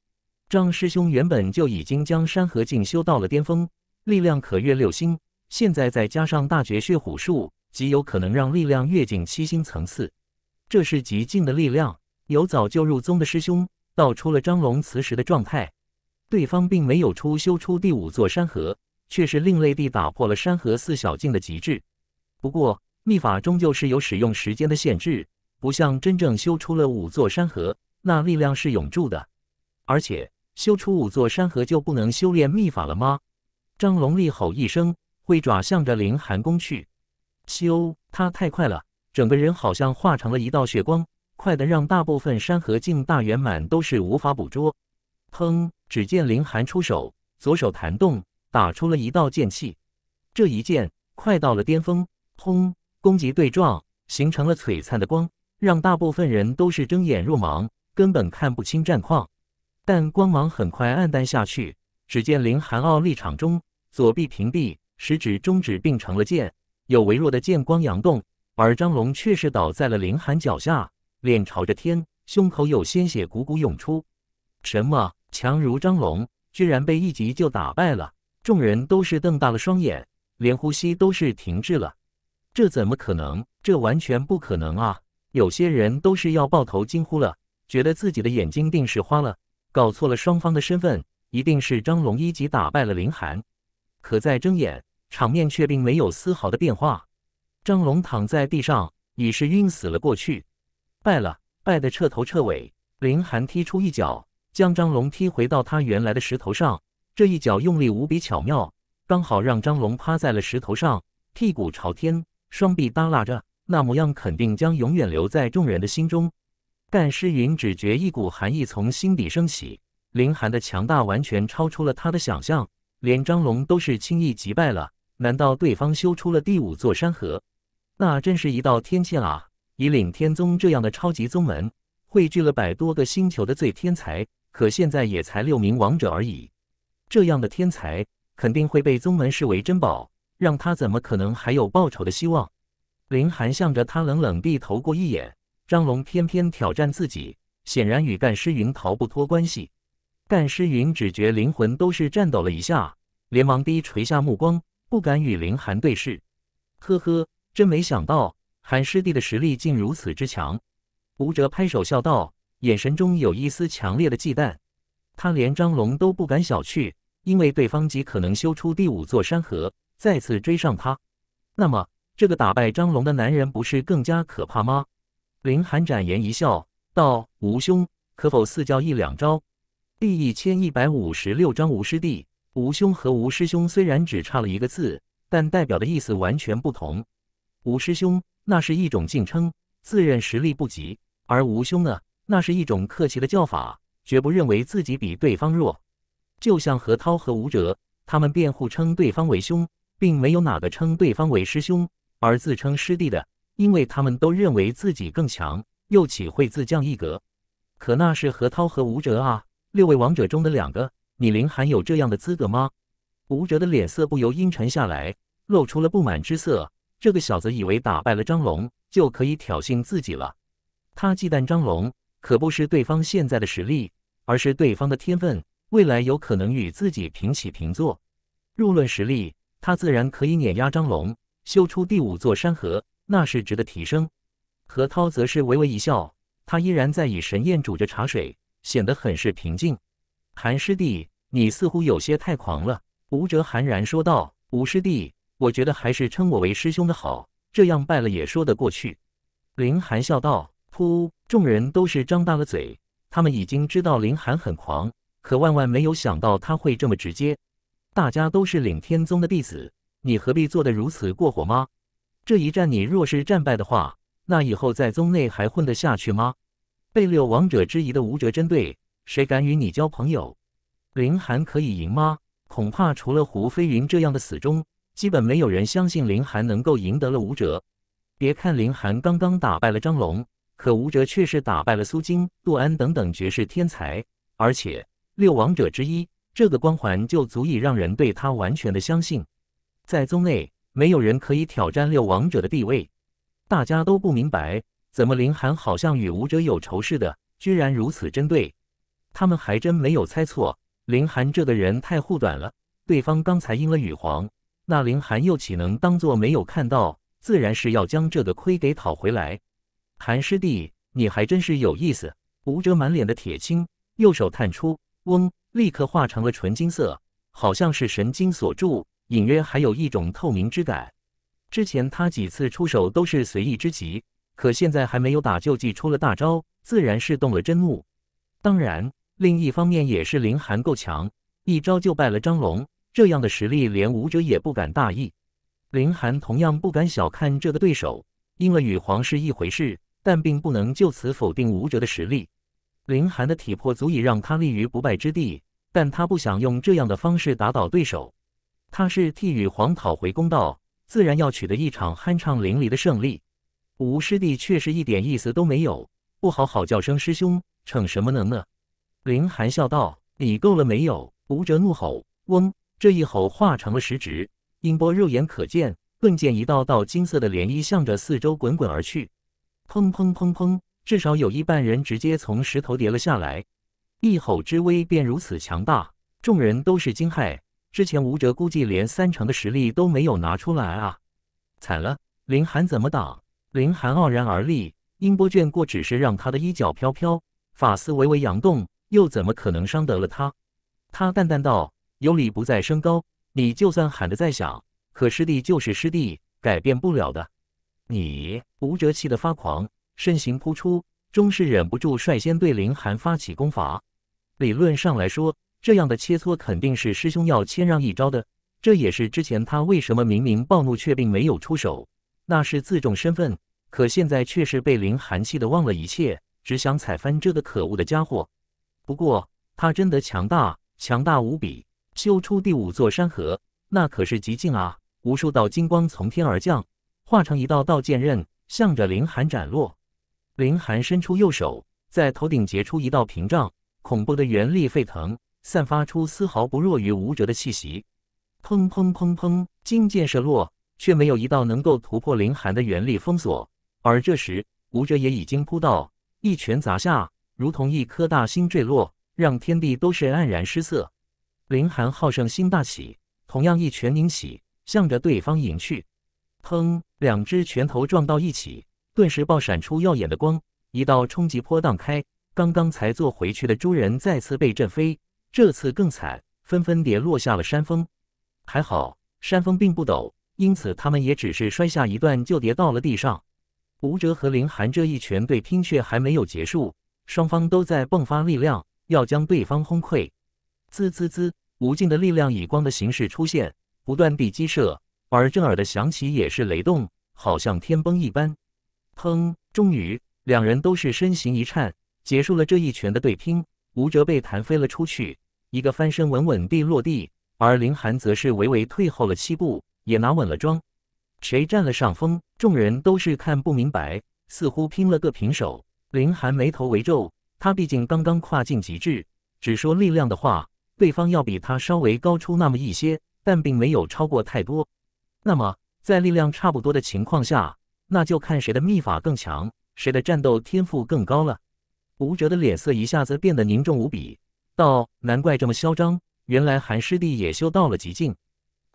张师兄原本就已经将山河境修到了巅峰，力量可越六星，现在再加上大绝血虎术，极有可能让力量越进七星层次。这是极境的力量。有早就入宗的师兄道出了张龙此时的状态。对方并没有出修出第五座山河，却是另类地打破了山河四小境的极致。不过秘法终究是有使用时间的限制，不像真正修出了五座山河，那力量是永驻的。而且修出五座山河就不能修炼秘法了吗？张龙厉吼一声，挥爪向着凌寒宫去。修，他太快了，整个人好像化成了一道血光，快得让大部分山河境大圆满都是无法捕捉。砰！只见林寒出手，左手弹动，打出了一道剑气。这一剑快到了巅峰，轰！攻击对撞，形成了璀璨的光，让大部分人都是睁眼若盲，根本看不清战况。但光芒很快暗淡下去。只见林寒傲立场中，左臂平臂，食指中指并成了剑，有微弱的剑光扬动。而张龙却是倒在了林寒脚下，脸朝着天，胸口有鲜血汩汩涌出。什么？强如张龙，居然被一击就打败了！众人都是瞪大了双眼，连呼吸都是停滞了。这怎么可能？这完全不可能啊！有些人都是要爆头惊呼了，觉得自己的眼睛定是花了，搞错了双方的身份，一定是张龙一击打败了林寒。可再睁眼，场面却并没有丝毫的变化。张龙躺在地上，已是晕死了过去。败了，败得彻头彻尾。林寒踢出一脚。将张龙踢回到他原来的石头上，这一脚用力无比巧妙，刚好让张龙趴在了石头上，屁股朝天，双臂耷拉着，那模样肯定将永远留在众人的心中。但诗云只觉一股寒意从心底升起，凌寒的强大完全超出了他的想象，连张龙都是轻易击败了。难道对方修出了第五座山河？那真是一道天堑啊！以领天宗这样的超级宗门，汇聚了百多个星球的最天才。可现在也才六名王者而已，这样的天才肯定会被宗门视为珍宝，让他怎么可能还有报仇的希望？林寒向着他冷冷地投过一眼。张龙偏偏挑战自己，显然与干诗云逃不脱关系。干诗云只觉灵魂都是颤抖了一下，连忙低垂下目光，不敢与林寒对视。呵呵，真没想到，寒师弟的实力竟如此之强。吴哲拍手笑道。眼神中有一丝强烈的忌惮，他连张龙都不敢小觑，因为对方极可能修出第五座山河，再次追上他。那么，这个打败张龙的男人不是更加可怕吗？林寒展颜一笑，道：“吴兄，可否赐教一两招？”第一千一百五十六章吴师弟。吴兄和吴师兄虽然只差了一个字，但代表的意思完全不同。吴师兄那是一种敬称，自认实力不及，而吴兄呢？那是一种客气的叫法，绝不认为自己比对方弱。就像何涛和吴哲，他们辩护称对方为兄，并没有哪个称对方为师兄而自称师弟的，因为他们都认为自己更强，又岂会自降一格？可那是何涛和吴哲啊，六位王者中的两个。你林寒有这样的资格吗？吴哲的脸色不由阴沉下来，露出了不满之色。这个小子以为打败了张龙就可以挑衅自己了，他忌惮张龙。可不是对方现在的实力，而是对方的天分，未来有可能与自己平起平坐。若论实力，他自然可以碾压张龙，修出第五座山河，那是值得提升。何涛则是微微一笑，他依然在以神焰煮着茶水，显得很是平静。韩师弟，你似乎有些太狂了。”吴哲寒然说道。“吴师弟，我觉得还是称我为师兄的好，这样败了也说得过去。”林寒笑道。噗。众人都是张大了嘴，他们已经知道林寒很狂，可万万没有想到他会这么直接。大家都是领天宗的弟子，你何必做得如此过火吗？这一战你若是战败的话，那以后在宗内还混得下去吗？被六王者之一的吴哲针对，谁敢与你交朋友？林寒可以赢吗？恐怕除了胡飞云这样的死忠，基本没有人相信林寒能够赢得了吴哲。别看林寒刚刚打败了张龙。可吴哲却是打败了苏金、杜安等等绝世天才，而且六王者之一，这个光环就足以让人对他完全的相信。在宗内，没有人可以挑战六王者的地位。大家都不明白，怎么林寒好像与吴哲有仇似的，居然如此针对他们，还真没有猜错。林寒这个人太护短了，对方刚才应了羽皇，那林寒又岂能当做没有看到？自然是要将这个亏给讨回来。谭师弟，你还真是有意思。吴哲满脸的铁青，右手探出，嗡，立刻化成了纯金色，好像是神经所铸，隐约还有一种透明之感。之前他几次出手都是随意之极，可现在还没有打就祭出了大招，自然是动了真怒。当然，另一方面也是林寒够强，一招就败了张龙，这样的实力连武者也不敢大意。林寒同样不敢小看这个对手，因为与皇是一回事。但并不能就此否定吴哲的实力。林寒的体魄足以让他立于不败之地，但他不想用这样的方式打倒对手。他是替羽皇讨回公道，自然要取得一场酣畅淋漓的胜利。吴师弟却是一点意思都没有，不好好叫声师兄，逞什么能呢？林寒笑道：“你够了没有？”吴哲怒吼：“嗡！”这一吼化成了实质，音波肉眼可见，顿见一道道金色的涟漪向着四周滚滚而去。砰砰砰砰！至少有一半人直接从石头跌了下来，一吼之威便如此强大，众人都是惊骇。之前吴哲估计连三成的实力都没有拿出来啊！惨了，林寒怎么挡？林寒傲然而立，音波卷过只是让他的衣角飘飘，发丝微微扬动，又怎么可能伤得了他？他淡淡道：“有理不在声高，你就算喊得再响，可师弟就是师弟，改变不了的。”你吴哲气得发狂，身形扑出，终是忍不住率先对林寒发起攻伐。理论上来说，这样的切磋肯定是师兄要谦让一招的。这也是之前他为什么明明暴怒却并没有出手，那是自重身份。可现在却是被林寒气得忘了一切，只想踩翻这个可恶的家伙。不过他真的强大，强大无比，修出第五座山河，那可是极境啊！无数道金光从天而降。化成一道道剑刃，向着凌寒斩落。凌寒伸出右手，在头顶结出一道屏障，恐怖的元力沸腾，散发出丝毫不弱于吴哲的气息。砰砰砰砰，金剑射落，却没有一道能够突破凌寒的元力封锁。而这时，吴哲也已经扑到，一拳砸下，如同一颗大星坠落，让天地都是黯然失色。凌寒好胜心大起，同样一拳凝起，向着对方迎去。砰！两只拳头撞到一起，顿时爆闪出耀眼的光，一道冲击波荡开。刚刚才坐回去的诸人再次被震飞，这次更惨，纷纷跌落下了山峰。还好山峰并不陡，因此他们也只是摔下一段就跌到了地上。吴哲和林寒这一拳对拼却还没有结束，双方都在迸发力量，要将对方轰溃。滋滋滋！无尽的力量以光的形式出现，不断地击射。而震耳的响起也是雷动，好像天崩一般。砰！终于，两人都是身形一颤，结束了这一拳的对拼。吴哲被弹飞了出去，一个翻身稳稳地落地；而林寒则是微微退后了七步，也拿稳了桩。谁占了上风？众人都是看不明白，似乎拼了个平手。林寒眉头微皱，他毕竟刚刚跨进极致，只说力量的话，对方要比他稍微高出那么一些，但并没有超过太多。那么，在力量差不多的情况下，那就看谁的秘法更强，谁的战斗天赋更高了。吴哲的脸色一下子变得凝重无比，道：“难怪这么嚣张，原来韩师弟也修到了极境。”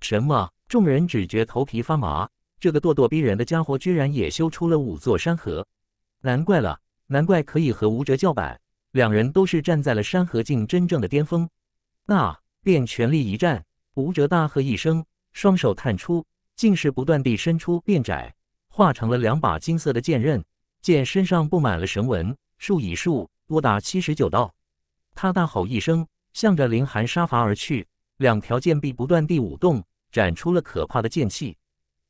什么？众人只觉头皮发麻，这个咄咄逼人的家伙居然也修出了五座山河，难怪了，难怪可以和吴哲叫板。两人都是站在了山河境真正的巅峰，那便全力一战。吴哲大喝一声，双手探出。竟是不断地伸出变窄，化成了两把金色的剑刃，剑身上布满了神纹，数以数多达七十九道。他大吼一声，向着凌寒杀伐而去，两条剑臂不断地舞动，展出了可怕的剑气。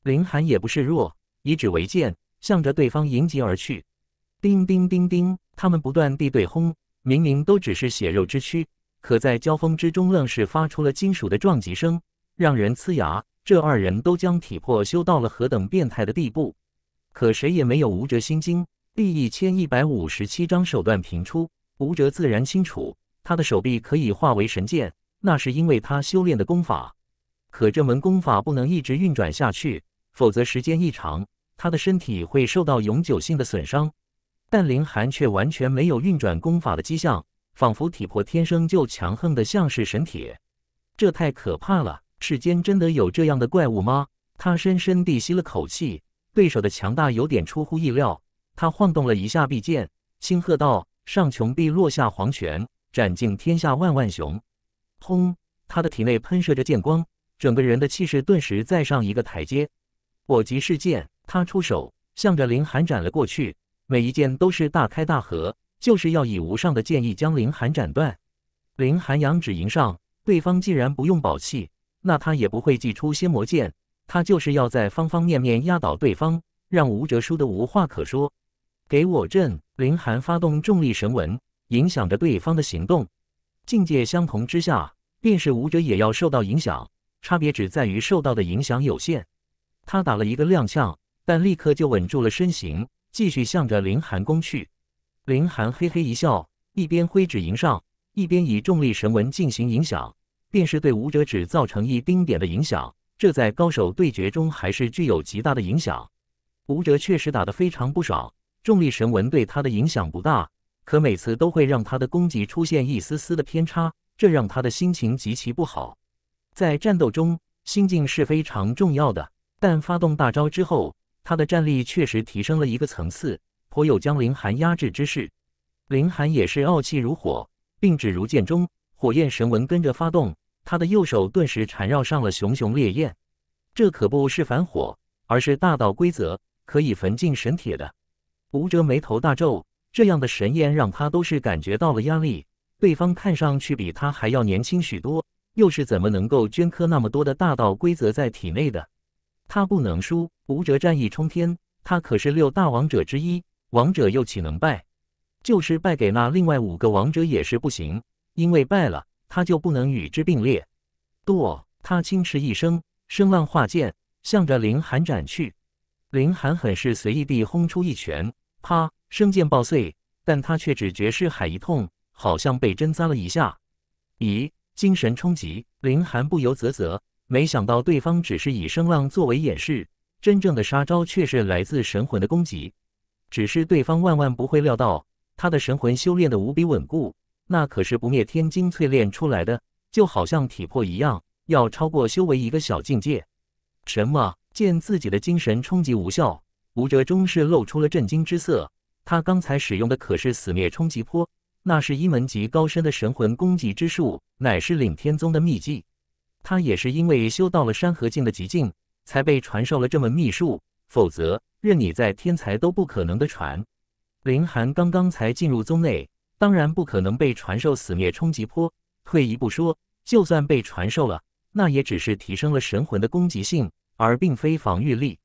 凌寒也不示弱，以指为剑，向着对方迎击而去。叮叮叮叮，他们不断地对轰，明明都只是血肉之躯，可在交锋之中愣是发出了金属的撞击声，让人呲牙。这二人都将体魄修到了何等变态的地步，可谁也没有吴哲心经第一千一百五十七章手段频出。吴哲自然清楚，他的手臂可以化为神剑，那是因为他修炼的功法。可这门功法不能一直运转下去，否则时间一长，他的身体会受到永久性的损伤。但凌寒却完全没有运转功法的迹象，仿佛体魄天生就强横的像是神铁。这太可怕了！世间真的有这样的怪物吗？他深深地吸了口气，对手的强大有点出乎意料。他晃动了一下臂剑，轻喝道：“上穷碧落下黄泉，斩尽天下万万雄。”轰！他的体内喷射着剑光，整个人的气势顿时再上一个台阶。我即是剑，他出手，向着林寒斩了过去。每一剑都是大开大合，就是要以无上的剑意将林寒斩断。林寒扬指迎上，对方既然不用宝器。那他也不会祭出仙魔剑，他就是要在方方面面压倒对方，让吴哲输得无话可说。给我震！林寒发动重力神纹，影响着对方的行动。境界相同之下，便是吴哲也要受到影响，差别只在于受到的影响有限。他打了一个踉跄，但立刻就稳住了身形，继续向着林寒攻去。林寒嘿嘿一笑，一边挥指迎上，一边以重力神纹进行影响。便是对武者只造成一丁点的影响，这在高手对决中还是具有极大的影响。武者确实打得非常不爽，重力神纹对他的影响不大，可每次都会让他的攻击出现一丝丝的偏差，这让他的心情极其不好。在战斗中，心境是非常重要的。但发动大招之后，他的战力确实提升了一个层次，颇有将林寒压制之势。林寒也是傲气如火，并指如剑中，火焰神纹跟着发动。他的右手顿时缠绕上了熊熊烈焰，这可不是凡火，而是大道规则可以焚尽神铁的。吴哲眉头大皱，这样的神焰让他都是感觉到了压力。对方看上去比他还要年轻许多，又是怎么能够镌刻那么多的大道规则在体内的？他不能输。吴哲战意冲天，他可是六大王者之一，王者又岂能败？就是败给那另外五个王者也是不行，因为败了。他就不能与之并列。剁！他轻斥一声，声浪化剑，向着林寒斩去。林寒很是随意地轰出一拳，啪，声剑爆碎，但他却只觉尸海一痛，好像被针扎了一下。咦，精神冲击！林寒不由啧啧，没想到对方只是以声浪作为掩饰，真正的杀招却是来自神魂的攻击。只是对方万万不会料到，他的神魂修炼的无比稳固。那可是不灭天金淬炼出来的，就好像体魄一样，要超过修为一个小境界。什么？见自己的精神冲击无效，吴哲终是露出了震惊之色。他刚才使用的可是死灭冲击波，那是一门极高深的神魂攻击之术，乃是领天宗的秘技。他也是因为修到了山河境的极境，才被传授了这门秘术。否则，任你在天才都不可能的传。林寒刚刚才进入宗内。当然不可能被传授死灭冲击波。退一步说，就算被传授了，那也只是提升了神魂的攻击性，而并非防御力。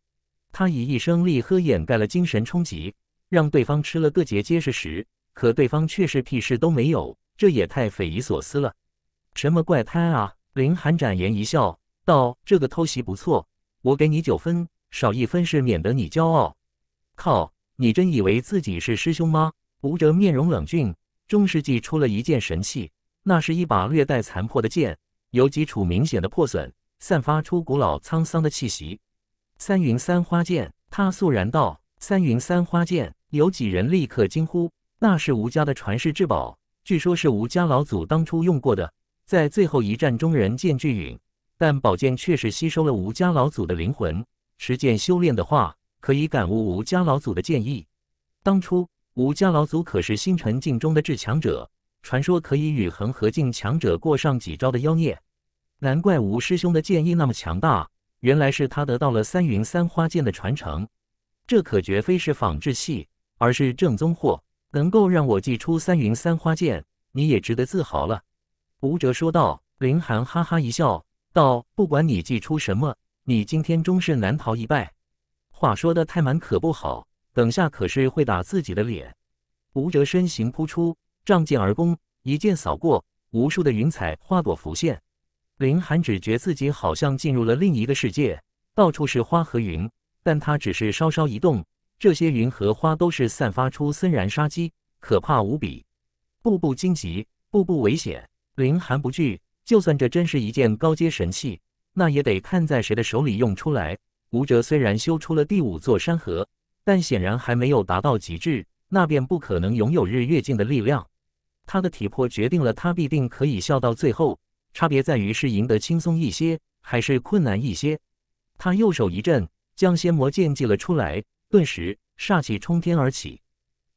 他以一声厉喝掩盖了精神冲击，让对方吃了个结结实实，可对方却是屁事都没有，这也太匪夷所思了。什么怪胎啊！林寒展颜一笑，道：“这个偷袭不错，我给你九分，少一分是免得你骄傲。”靠，你真以为自己是师兄吗？吴哲面容冷峻。中世纪出了一件神器，那是一把略带残破的剑，有几处明显的破损，散发出古老沧桑的气息。三云三花剑，他肃然道：“三云三花剑。”有几人立刻惊呼：“那是吴家的传世至宝，据说是吴家老祖当初用过的，在最后一战中人剑俱陨，但宝剑却是吸收了吴家老祖的灵魂。持剑修炼的话，可以感悟吴家老祖的剑意。当初。”吴家老祖可是星辰境中的至强者，传说可以与恒河境强者过上几招的妖孽，难怪吴师兄的剑意那么强大，原来是他得到了三云三花剑的传承，这可绝非是仿制器，而是正宗货，能够让我祭出三云三花剑，你也值得自豪了。”吴哲说道。林寒哈哈一笑，道：“不管你祭出什么，你今天终是难逃一败。话说的太满可不好。”等下可是会打自己的脸！吴哲身形扑出，仗剑而攻，一剑扫过，无数的云彩花朵浮现。林寒只觉自己好像进入了另一个世界，到处是花和云，但他只是稍稍移动，这些云和花都是散发出森然杀机，可怕无比。步步荆棘，步步危险，林寒不惧。就算这真是一件高阶神器，那也得看在谁的手里用出来。吴哲虽然修出了第五座山河。但显然还没有达到极致，那便不可能拥有日月镜的力量。他的体魄决定了他必定可以笑到最后，差别在于是赢得轻松一些，还是困难一些。他右手一震，将仙魔剑祭了出来，顿时煞气冲天而起。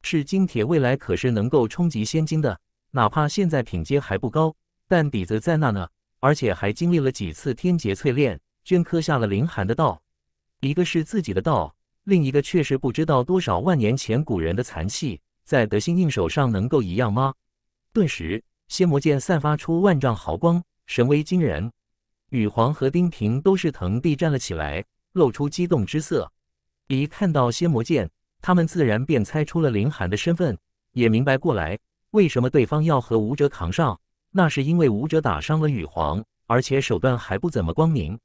是金铁未来可是能够冲击仙金的，哪怕现在品阶还不高，但底子在那呢，而且还经历了几次天劫淬炼，镌刻下了凌寒的道。一个是自己的道。另一个却是不知道多少万年前古人的残器，在得心应手上能够一样吗？顿时，仙魔剑散发出万丈豪光，神威惊人。羽皇和丁平都是腾地站了起来，露出激动之色。一看到仙魔剑，他们自然便猜出了林寒的身份，也明白过来为什么对方要和武者扛上。那是因为武者打伤了羽皇，而且手段还不怎么光明。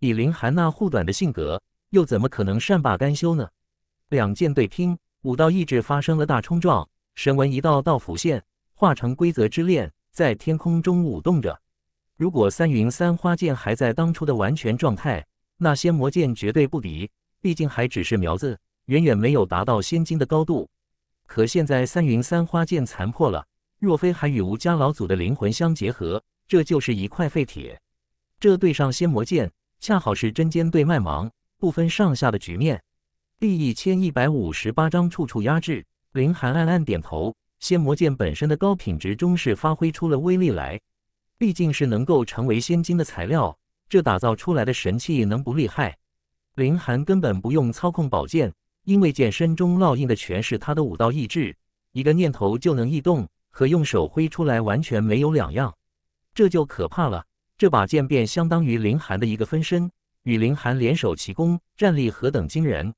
以林寒那护短的性格。又怎么可能善罢甘休呢？两剑对拼，武道意志发生了大冲撞，神纹一道道浮现，化成规则之链，在天空中舞动着。如果三云三花剑还在当初的完全状态，那仙魔剑绝对不敌，毕竟还只是苗子，远远没有达到仙金的高度。可现在三云三花剑残破了，若非还与吴家老祖的灵魂相结合，这就是一块废铁。这对上仙魔剑，恰好是针尖对麦芒。不分上下的局面，第一千一百五十八章处处压制。林寒暗暗点头，仙魔剑本身的高品质终是发挥出了威力来。毕竟是能够成为仙金的材料，这打造出来的神器能不厉害？林寒根本不用操控宝剑，因为剑身中烙印的全是他的武道意志，一个念头就能异动，和用手挥出来完全没有两样。这就可怕了，这把剑便相当于林寒的一个分身。与林寒联手奇功，战力何等惊人！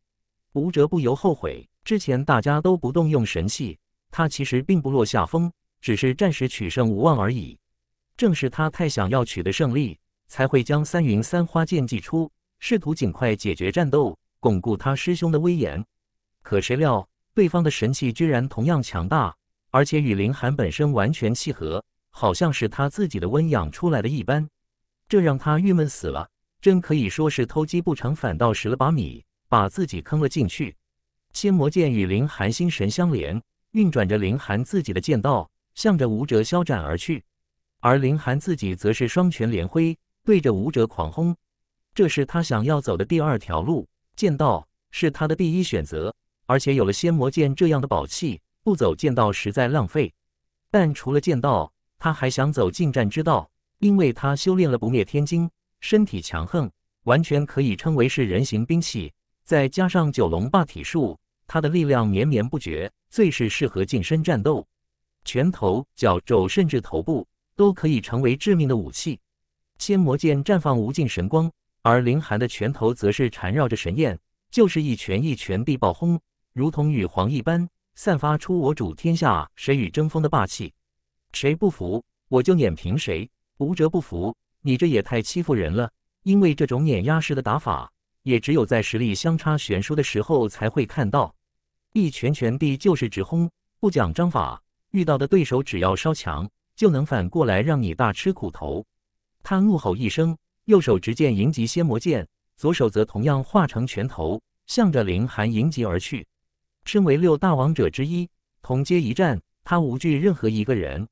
吴哲不由后悔，之前大家都不动用神器，他其实并不落下风，只是暂时取胜无望而已。正是他太想要取得胜利，才会将三云三花剑祭出，试图尽快解决战斗，巩固他师兄的威严。可谁料对方的神器居然同样强大，而且与林寒本身完全契合，好像是他自己的温养出来的一般，这让他郁闷死了。真可以说是偷鸡不成反倒蚀了把米，把自己坑了进去。仙魔剑与林寒心神相连，运转着林寒自己的剑道，向着武者消斩而去。而林寒自己则是双拳连挥，对着武者狂轰。这是他想要走的第二条路，剑道是他的第一选择，而且有了仙魔剑这样的宝器，不走剑道实在浪费。但除了剑道，他还想走近战之道，因为他修炼了不灭天经。身体强横，完全可以称为是人形兵器。再加上九龙霸体术，他的力量绵绵不绝，最是适合近身战斗。拳头、脚肘，甚至头部，都可以成为致命的武器。千魔剑绽放无尽神光，而凌寒的拳头则是缠绕着神焰，就是一拳一拳地爆轰，如同羽皇一般，散发出我主天下，谁与争锋的霸气。谁不服，我就碾平谁，无折不服。你这也太欺负人了！因为这种碾压式的打法，也只有在实力相差悬殊的时候才会看到。一拳拳地就是直轰，不讲章法。遇到的对手只要稍强，就能反过来让你大吃苦头。他怒吼一声，右手直剑迎击仙魔剑，左手则同样化成拳头，向着林寒迎击而去。身为六大王者之一，同阶一战，他无惧任何一个人。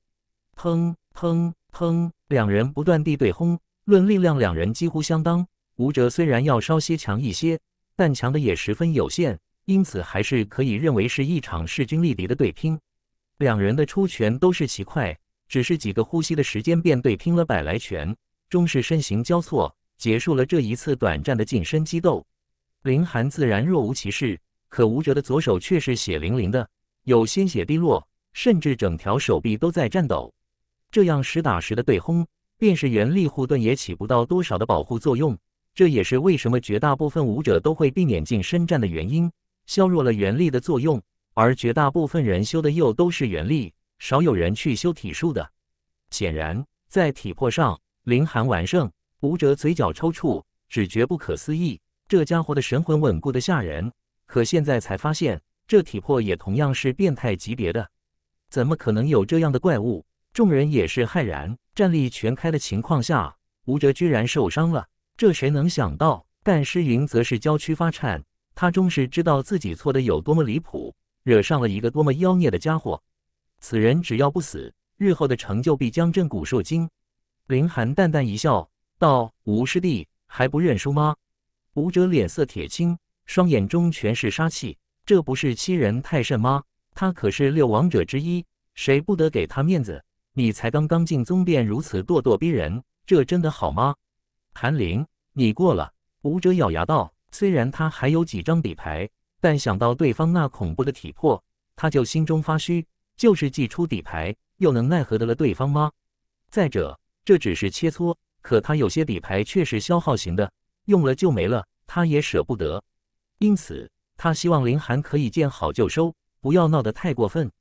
砰砰！砰！两人不断地对轰。论力量，两人几乎相当。吴哲虽然要稍些强一些，但强的也十分有限，因此还是可以认为是一场势均力敌的对拼。两人的出拳都是奇快，只是几个呼吸的时间便对拼了百来拳，终是身形交错，结束了这一次短暂的近身激斗。林寒自然若无其事，可吴哲的左手却是血淋淋的，有鲜血滴落，甚至整条手臂都在颤抖。这样实打实的对轰，便是原力护盾也起不到多少的保护作用。这也是为什么绝大部分武者都会避免近身战的原因，削弱了原力的作用。而绝大部分人修的又都是原力，少有人去修体术的。显然，在体魄上，林寒完胜。武者嘴角抽搐，只觉不可思议。这家伙的神魂稳固的吓人，可现在才发现，这体魄也同样是变态级别的。怎么可能有这样的怪物？众人也是骇然，战力全开的情况下，吴哲居然受伤了，这谁能想到？但诗云则是娇躯发颤，他终是知道自己错得有多么离谱，惹上了一个多么妖孽的家伙。此人只要不死，日后的成就必将震古烁今。林寒淡淡一笑，道：“吴师弟还不认输吗？”吴哲脸色铁青，双眼中全是杀气，这不是欺人太甚吗？他可是六王者之一，谁不得给他面子？你才刚刚进宗便如此咄咄逼人，这真的好吗？韩林，你过了。武者咬牙道：“虽然他还有几张底牌，但想到对方那恐怖的体魄，他就心中发虚。就是祭出底牌，又能奈何得了对方吗？再者，这只是切磋，可他有些底牌却是消耗型的，用了就没了，他也舍不得。因此，他希望林寒可以见好就收，不要闹得太过分。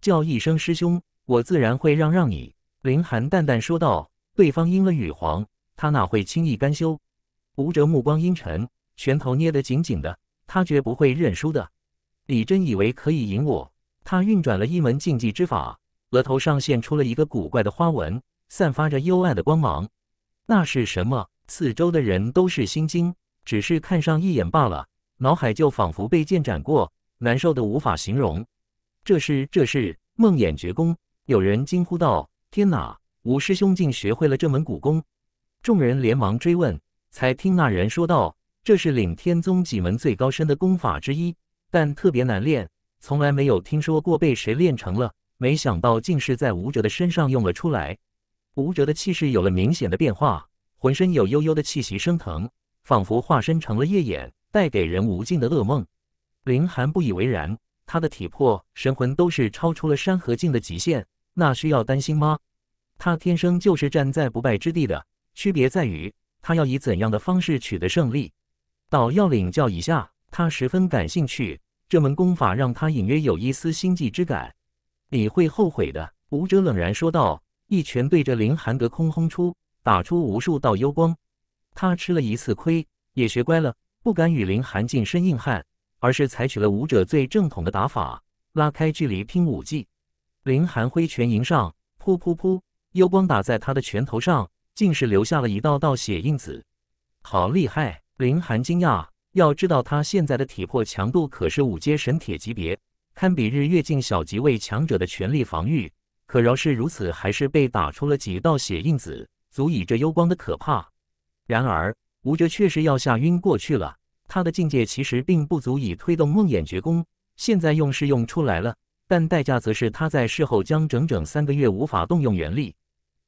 叫一声师兄。”我自然会让让你，林寒淡淡说道。对方应了羽皇，他哪会轻易甘休？吴哲目光阴沉，拳头捏得紧紧的，他绝不会认输的。李真以为可以赢我，他运转了一门禁忌之法，额头上现出了一个古怪的花纹，散发着幽暗的光芒。那是什么？四周的人都是心惊，只是看上一眼罢了，脑海就仿佛被剑斩过，难受的无法形容。这是这是梦魇绝功。有人惊呼道：“天哪！吴师兄竟学会了这门古功！”众人连忙追问，才听那人说道：“这是领天宗几门最高深的功法之一，但特别难练，从来没有听说过被谁练成了。没想到竟是在吴哲的身上用了出来。”吴哲的气势有了明显的变化，浑身有悠悠的气息升腾，仿佛化身成了夜魇，带给人无尽的噩梦。林寒不以为然，他的体魄、神魂都是超出了山河境的极限。那需要担心吗？他天生就是站在不败之地的，区别在于他要以怎样的方式取得胜利。倒要领教一下，他十分感兴趣。这门功法让他隐约有一丝心悸之感。你会后悔的。”武者冷然说道，一拳对着林寒隔空轰出，打出无数道幽光。他吃了一次亏，也学乖了，不敢与林寒近身硬汉，而是采取了武者最正统的打法，拉开距离拼武技。林寒挥拳迎上，噗噗噗，幽光打在他的拳头上，竟是留下了一道道血印子。好厉害！林寒惊讶。要知道，他现在的体魄强度可是五阶神铁级别，堪比日月境小级位强者的全力防御。可饶是如此，还是被打出了几道血印子，足以这幽光的可怕。然而，吴哲确实要吓晕过去了。他的境界其实并不足以推动梦魇绝功，现在用是用出来了。但代价则是他在事后将整整三个月无法动用元力，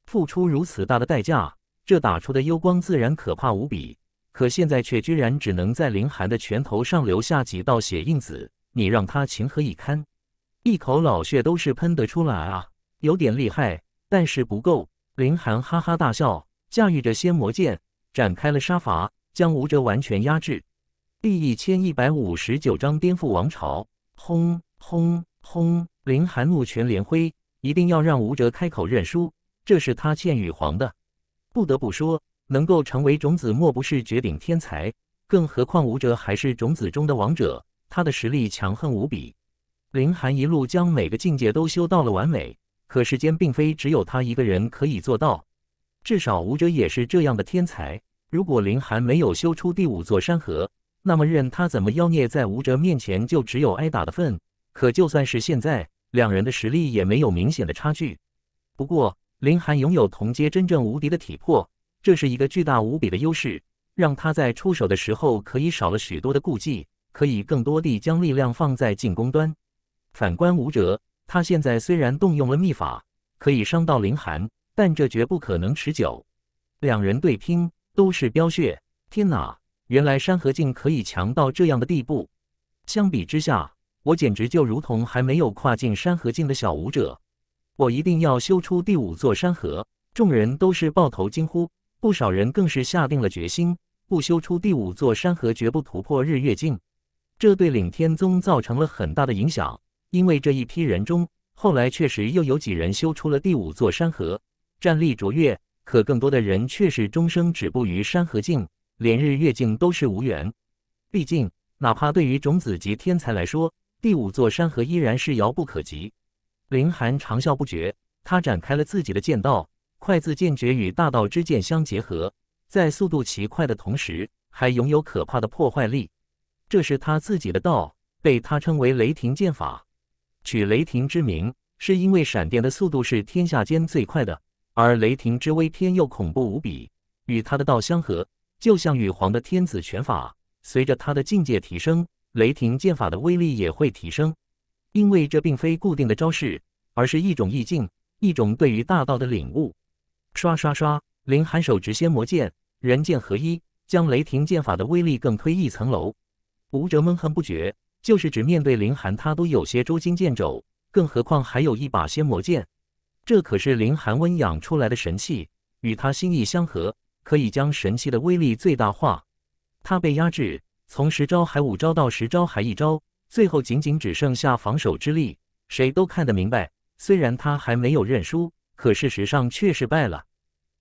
付出如此大的代价，这打出的幽光自然可怕无比。可现在却居然只能在林寒的拳头上留下几道血印子，你让他情何以堪？一口老血都是喷得出来啊，有点厉害，但是不够。林寒哈哈大笑，驾驭着仙魔剑展开了杀伐，将武者完全压制。第一千一百五十九章颠覆王朝。轰轰。轰！林寒怒拳连挥，一定要让吴哲开口认输。这是他欠羽皇的。不得不说，能够成为种子，莫不是绝顶天才？更何况吴哲还是种子中的王者，他的实力强横无比。林寒一路将每个境界都修到了完美，可世间并非只有他一个人可以做到。至少吴哲也是这样的天才。如果林寒没有修出第五座山河，那么任他怎么妖孽，在吴哲面前就只有挨打的份。可就算是现在，两人的实力也没有明显的差距。不过，林寒拥有同阶真正无敌的体魄，这是一个巨大无比的优势，让他在出手的时候可以少了许多的顾忌，可以更多地将力量放在进攻端。反观吴哲，他现在虽然动用了秘法，可以伤到林寒，但这绝不可能持久。两人对拼都是飙血，天哪！原来山河镜可以强到这样的地步。相比之下，我简直就如同还没有跨进山河境的小舞者，我一定要修出第五座山河。众人都是抱头惊呼，不少人更是下定了决心，不修出第五座山河绝不突破日月境。这对领天宗造成了很大的影响，因为这一批人中，后来确实又有几人修出了第五座山河，战力卓越。可更多的人却是终生止步于山河境，连日月境都是无缘。毕竟，哪怕对于种子级天才来说，第五座山河依然是遥不可及。凌寒长啸不绝，他展开了自己的剑道，快字剑诀与大道之剑相结合，在速度奇快的同时，还拥有可怕的破坏力。这是他自己的道，被他称为雷霆剑法。取雷霆之名，是因为闪电的速度是天下间最快的，而雷霆之威偏又恐怖无比，与他的道相合，就像羽皇的天子拳法。随着他的境界提升。雷霆剑法的威力也会提升，因为这并非固定的招式，而是一种意境，一种对于大道的领悟。刷刷刷，林寒手执仙魔剑，人剑合一，将雷霆剑法的威力更推一层楼。吴哲闷哼不绝，就是指面对林寒，他都有些捉襟见肘，更何况还有一把仙魔剑。这可是林寒温养出来的神器，与他心意相合，可以将神器的威力最大化。他被压制。从十招还五招到十招还一招，最后仅仅只剩下防守之力，谁都看得明白。虽然他还没有认输，可事实上却是败了，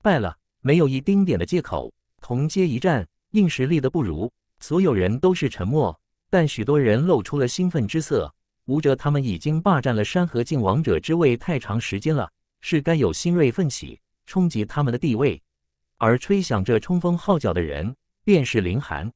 败了，没有一丁点的借口。同阶一战，硬实力的不如，所有人都是沉默，但许多人露出了兴奋之色。吴哲他们已经霸占了山河境王者之位太长时间了，是该有新锐奋起冲击他们的地位。而吹响这冲锋号角的人，便是林寒。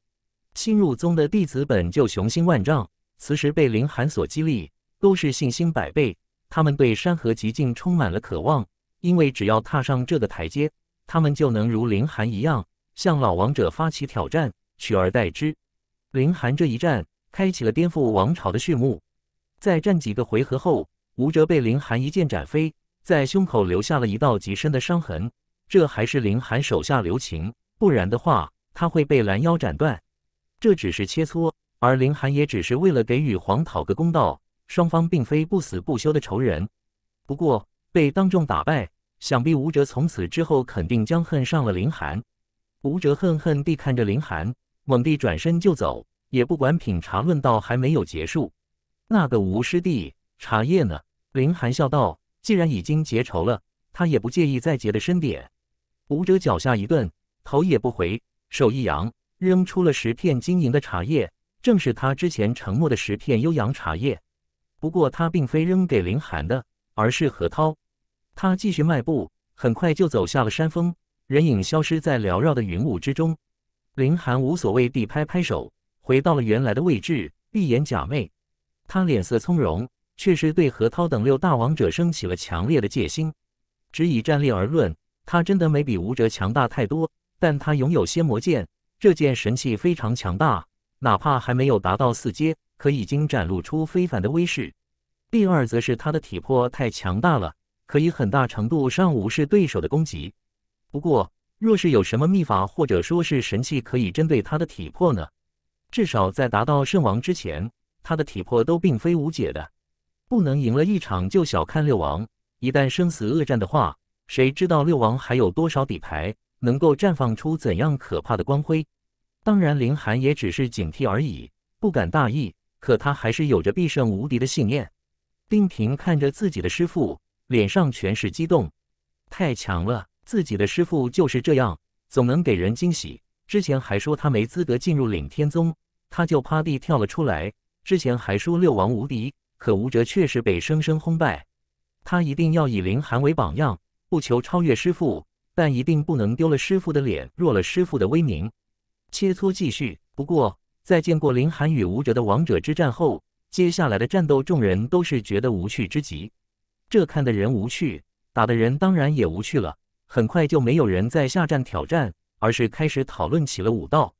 新入宗的弟子本就雄心万丈，此时被林寒所激励，都是信心百倍。他们对山河极境充满了渴望，因为只要踏上这个台阶，他们就能如林寒一样，向老王者发起挑战，取而代之。林寒这一战，开启了颠覆王朝的序幕。在战几个回合后，吴哲被林寒一剑斩飞，在胸口留下了一道极深的伤痕。这还是林寒手下留情，不然的话，他会被拦腰斩断。这只是切磋，而林寒也只是为了给羽皇讨个公道，双方并非不死不休的仇人。不过被当众打败，想必吴哲从此之后肯定将恨上了林寒。吴哲恨恨地看着林寒，猛地转身就走，也不管品茶论道还没有结束。那个吴师弟，茶叶呢？林寒笑道：“既然已经结仇了，他也不介意再结的深点。”吴哲脚下一顿，头也不回，手一扬。扔出了十片晶莹的茶叶，正是他之前承诺的十片悠扬茶叶。不过他并非扔给林寒的，而是何涛。他继续迈步，很快就走下了山峰，人影消失在缭绕的云雾之中。林寒无所谓地拍拍手，回到了原来的位置，闭眼假寐。他脸色从容，却是对何涛等六大王者升起了强烈的戒心。只以战力而论，他真的没比吴哲强大太多，但他拥有仙魔剑。这件神器非常强大，哪怕还没有达到四阶，可已经展露出非凡的威势。第二，则是他的体魄太强大了，可以很大程度上无视对手的攻击。不过，若是有什么秘法或者说是神器可以针对他的体魄呢？至少在达到圣王之前，他的体魄都并非无解的。不能赢了一场就小看六王，一旦生死恶战的话，谁知道六王还有多少底牌？能够绽放出怎样可怕的光辉？当然，林寒也只是警惕而已，不敢大意。可他还是有着必胜无敌的信念。丁平看着自己的师傅，脸上全是激动。太强了，自己的师傅就是这样，总能给人惊喜。之前还说他没资格进入领天宗，他就趴地跳了出来。之前还说六王无敌，可吴哲确实被生生轰败。他一定要以林寒为榜样，不求超越师傅。但一定不能丢了师傅的脸，弱了师傅的威名。切磋继续。不过，在见过林寒与吴哲的王者之战后，接下来的战斗，众人都是觉得无趣之极。这看的人无趣，打的人当然也无趣了。很快就没有人在下战挑战，而是开始讨论起了武道。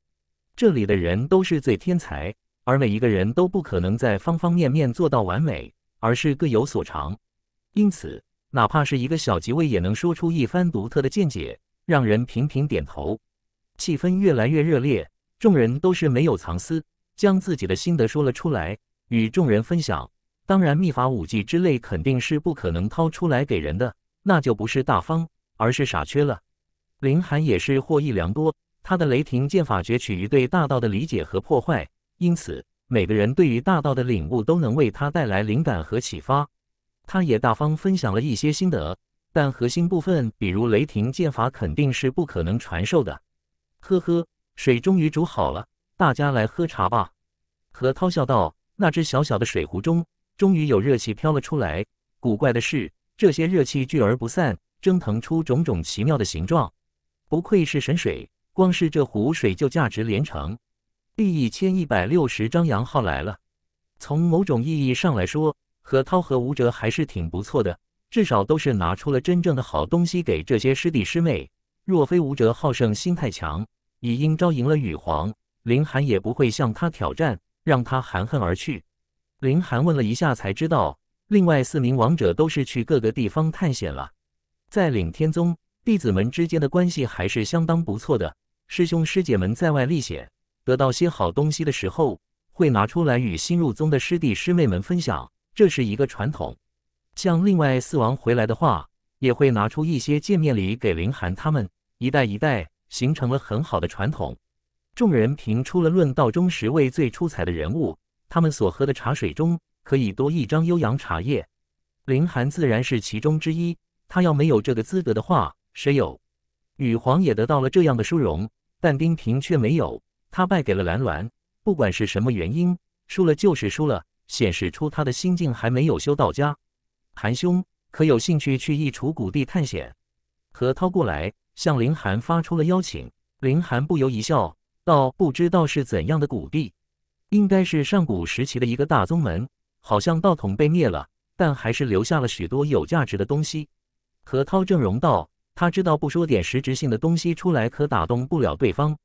这里的人都是最天才，而每一个人都不可能在方方面面做到完美，而是各有所长。因此。哪怕是一个小级位，也能说出一番独特的见解，让人频频点头。气氛越来越热烈，众人都是没有藏私，将自己的心得说了出来，与众人分享。当然，秘法、武技之类肯定是不可能掏出来给人的，那就不是大方，而是傻缺了。林寒也是获益良多，他的雷霆剑法攫取于对大道的理解和破坏，因此每个人对于大道的领悟都能为他带来灵感和启发。他也大方分享了一些心得，但核心部分，比如雷霆剑法，肯定是不可能传授的。呵呵，水终于煮好了，大家来喝茶吧。何涛笑道：“那只小小的水壶中，终于有热气飘了出来。古怪的是，这些热气聚而不散，蒸腾出种种奇妙的形状。不愧是神水，光是这壶水就价值连城。”第一千一百六十章杨浩来了。从某种意义上来说。何涛和吴哲还是挺不错的，至少都是拿出了真正的好东西给这些师弟师妹。若非吴哲好胜心太强，以应招赢了羽皇，林寒也不会向他挑战，让他含恨而去。林寒问了一下，才知道另外四名王者都是去各个地方探险了。在领天宗，弟子们之间的关系还是相当不错的。师兄师姐们在外历险，得到些好东西的时候，会拿出来与新入宗的师弟师妹们分享。这是一个传统，像另外四王回来的话，也会拿出一些见面礼给林寒他们，一代一代形成了很好的传统。众人评出了论道中十位最出彩的人物，他们所喝的茶水中可以多一张悠扬茶叶。林寒自然是其中之一，他要没有这个资格的话，谁有？羽皇也得到了这样的殊荣，但丁平却没有，他败给了蓝鸾。不管是什么原因，输了就是输了。显示出他的心境还没有修到家。韩兄可有兴趣去一处谷地探险？何涛过来向林寒发出了邀请。林寒不由一笑，道：“不知道是怎样的谷地，应该是上古时期的一个大宗门，好像道统被灭了，但还是留下了许多有价值的东西。”何涛正容道：“他知道不说点实质性的东西出来，可打动不了对方。”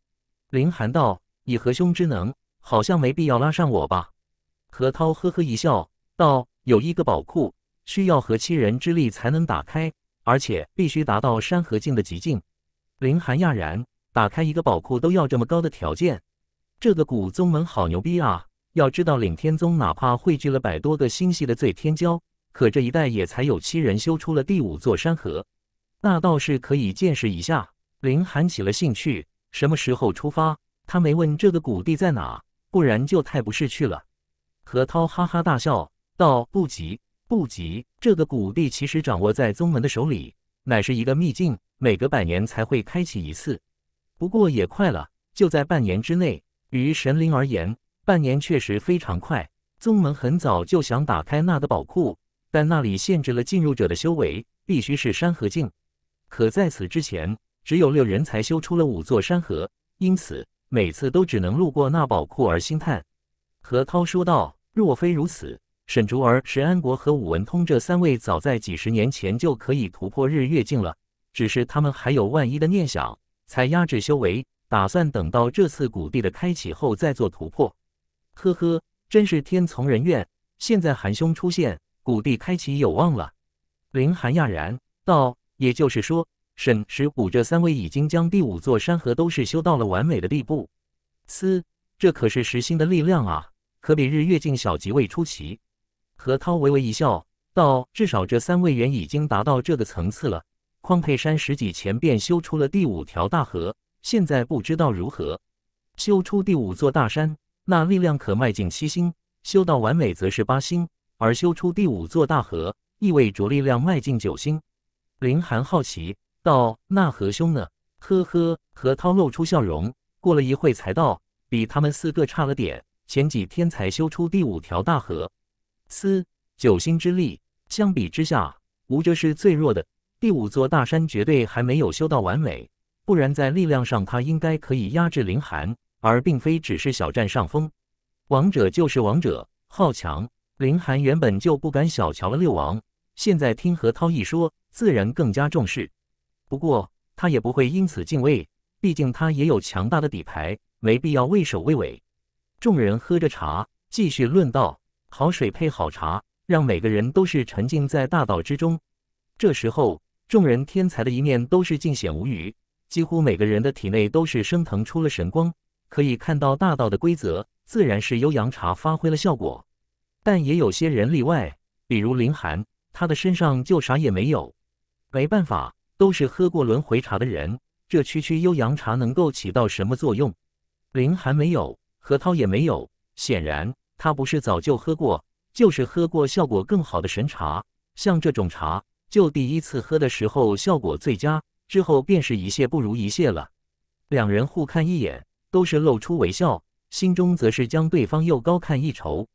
林寒道：“以何兄之能，好像没必要拉上我吧。”何涛呵呵一笑，道：“有一个宝库，需要和七人之力才能打开，而且必须达到山河境的极境。”林寒讶然，打开一个宝库都要这么高的条件，这个古宗门好牛逼啊！要知道，领天宗哪怕汇聚了百多个星系的最天骄，可这一代也才有七人修出了第五座山河，那倒是可以见识一下。林寒起了兴趣，什么时候出发？他没问这个古地在哪，不然就太不识趣了。何涛哈哈大笑道：“不急不急，这个古地其实掌握在宗门的手里，乃是一个秘境，每隔百年才会开启一次。不过也快了，就在半年之内。于神灵而言，半年确实非常快。宗门很早就想打开那个宝库，但那里限制了进入者的修为，必须是山河境。可在此之前，只有六人才修出了五座山河，因此每次都只能路过那宝库而心叹。”何涛说道。若非如此，沈竹儿、石安国和武文通这三位早在几十年前就可以突破日月境了。只是他们还有万一的念想，才压制修为，打算等到这次谷地的开启后再做突破。呵呵，真是天从人愿。现在韩兄出现，谷地开启有望了。林寒讶然道：“也就是说，沈石谷这三位已经将第五座山河都是修到了完美的地步。嘶，这可是实心的力量啊！”可比日月境小即位出奇，何涛微微一笑道：“至少这三位元已经达到这个层次了。匡佩山十几前便修出了第五条大河，现在不知道如何修出第五座大山。那力量可迈进七星，修到完美则是八星，而修出第五座大河，意味着力量迈进九星。”林寒好奇道：“那何兄呢？”“呵呵。”何涛露出笑容，过了一会才道：“比他们四个差了点。”前几天才修出第五条大河，四九星之力。相比之下，吴哲是最弱的。第五座大山绝对还没有修到完美，不然在力量上他应该可以压制林寒，而并非只是小占上风。王者就是王者，好强！林寒原本就不敢小瞧了六王，现在听何涛一说，自然更加重视。不过他也不会因此敬畏，毕竟他也有强大的底牌，没必要畏首畏尾。众人喝着茶，继续论道。好水配好茶，让每个人都是沉浸在大道之中。这时候，众人天才的一面都是尽显无余，几乎每个人的体内都是升腾出了神光，可以看到大道的规则。自然是悠扬茶发挥了效果，但也有些人例外，比如林寒，他的身上就啥也没有。没办法，都是喝过轮回茶的人，这区区悠扬茶能够起到什么作用？林寒没有。何涛也没有，显然他不是早就喝过，就是喝过效果更好的神茶。像这种茶，就第一次喝的时候效果最佳，之后便是一泻不如一泻了。两人互看一眼，都是露出微笑，心中则是将对方又高看一筹。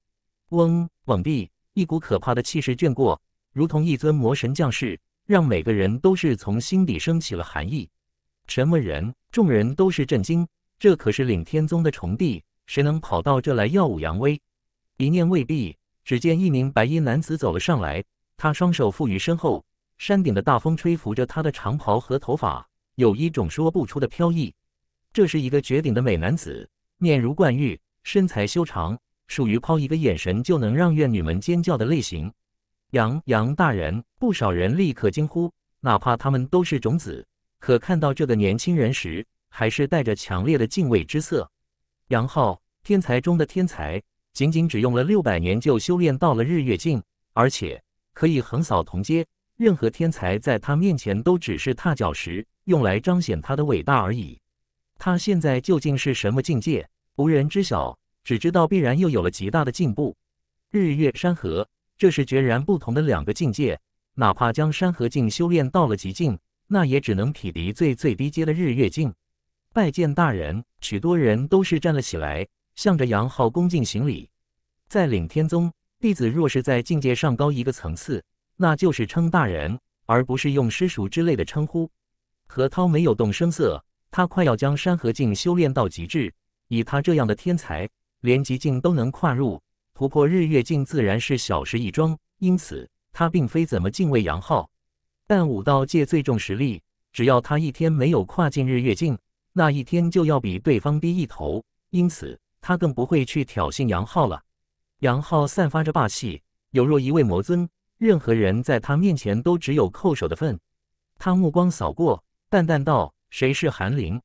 嗡！嗡地，一股可怕的气势卷过，如同一尊魔神降世，让每个人都是从心底升起了寒意。什么人？众人都是震惊，这可是领天宗的重地。谁能跑到这来耀武扬威？一念未毕，只见一名白衣男子走了上来，他双手负于身后，山顶的大风吹拂着他的长袍和头发，有一种说不出的飘逸。这是一个绝顶的美男子，面如冠玉，身材修长，属于抛一个眼神就能让怨女们尖叫的类型。杨杨大人，不少人立刻惊呼，哪怕他们都是种子，可看到这个年轻人时，还是带着强烈的敬畏之色。杨浩，天才中的天才，仅仅只用了六百年就修炼到了日月境，而且可以横扫同阶，任何天才在他面前都只是踏脚石，用来彰显他的伟大而已。他现在究竟是什么境界，无人知晓，只知道必然又有了极大的进步。日月山河，这是决然不同的两个境界，哪怕将山河境修炼到了极境，那也只能匹敌最最低阶的日月境。拜见大人。许多人都是站了起来，向着杨浩恭敬行礼。在领天宗，弟子若是在境界上高一个层次，那就是称大人，而不是用师叔之类的称呼。何涛没有动声色，他快要将山河境修炼到极致。以他这样的天才，连极境都能跨入，突破日月境自然是小事一桩。因此，他并非怎么敬畏杨浩，但武道界最重实力，只要他一天没有跨进日月境。那一天就要比对方低一头，因此他更不会去挑衅杨浩了。杨浩散发着霸气，有若一位魔尊，任何人在他面前都只有叩首的份。他目光扫过，淡淡道：“谁是韩林？”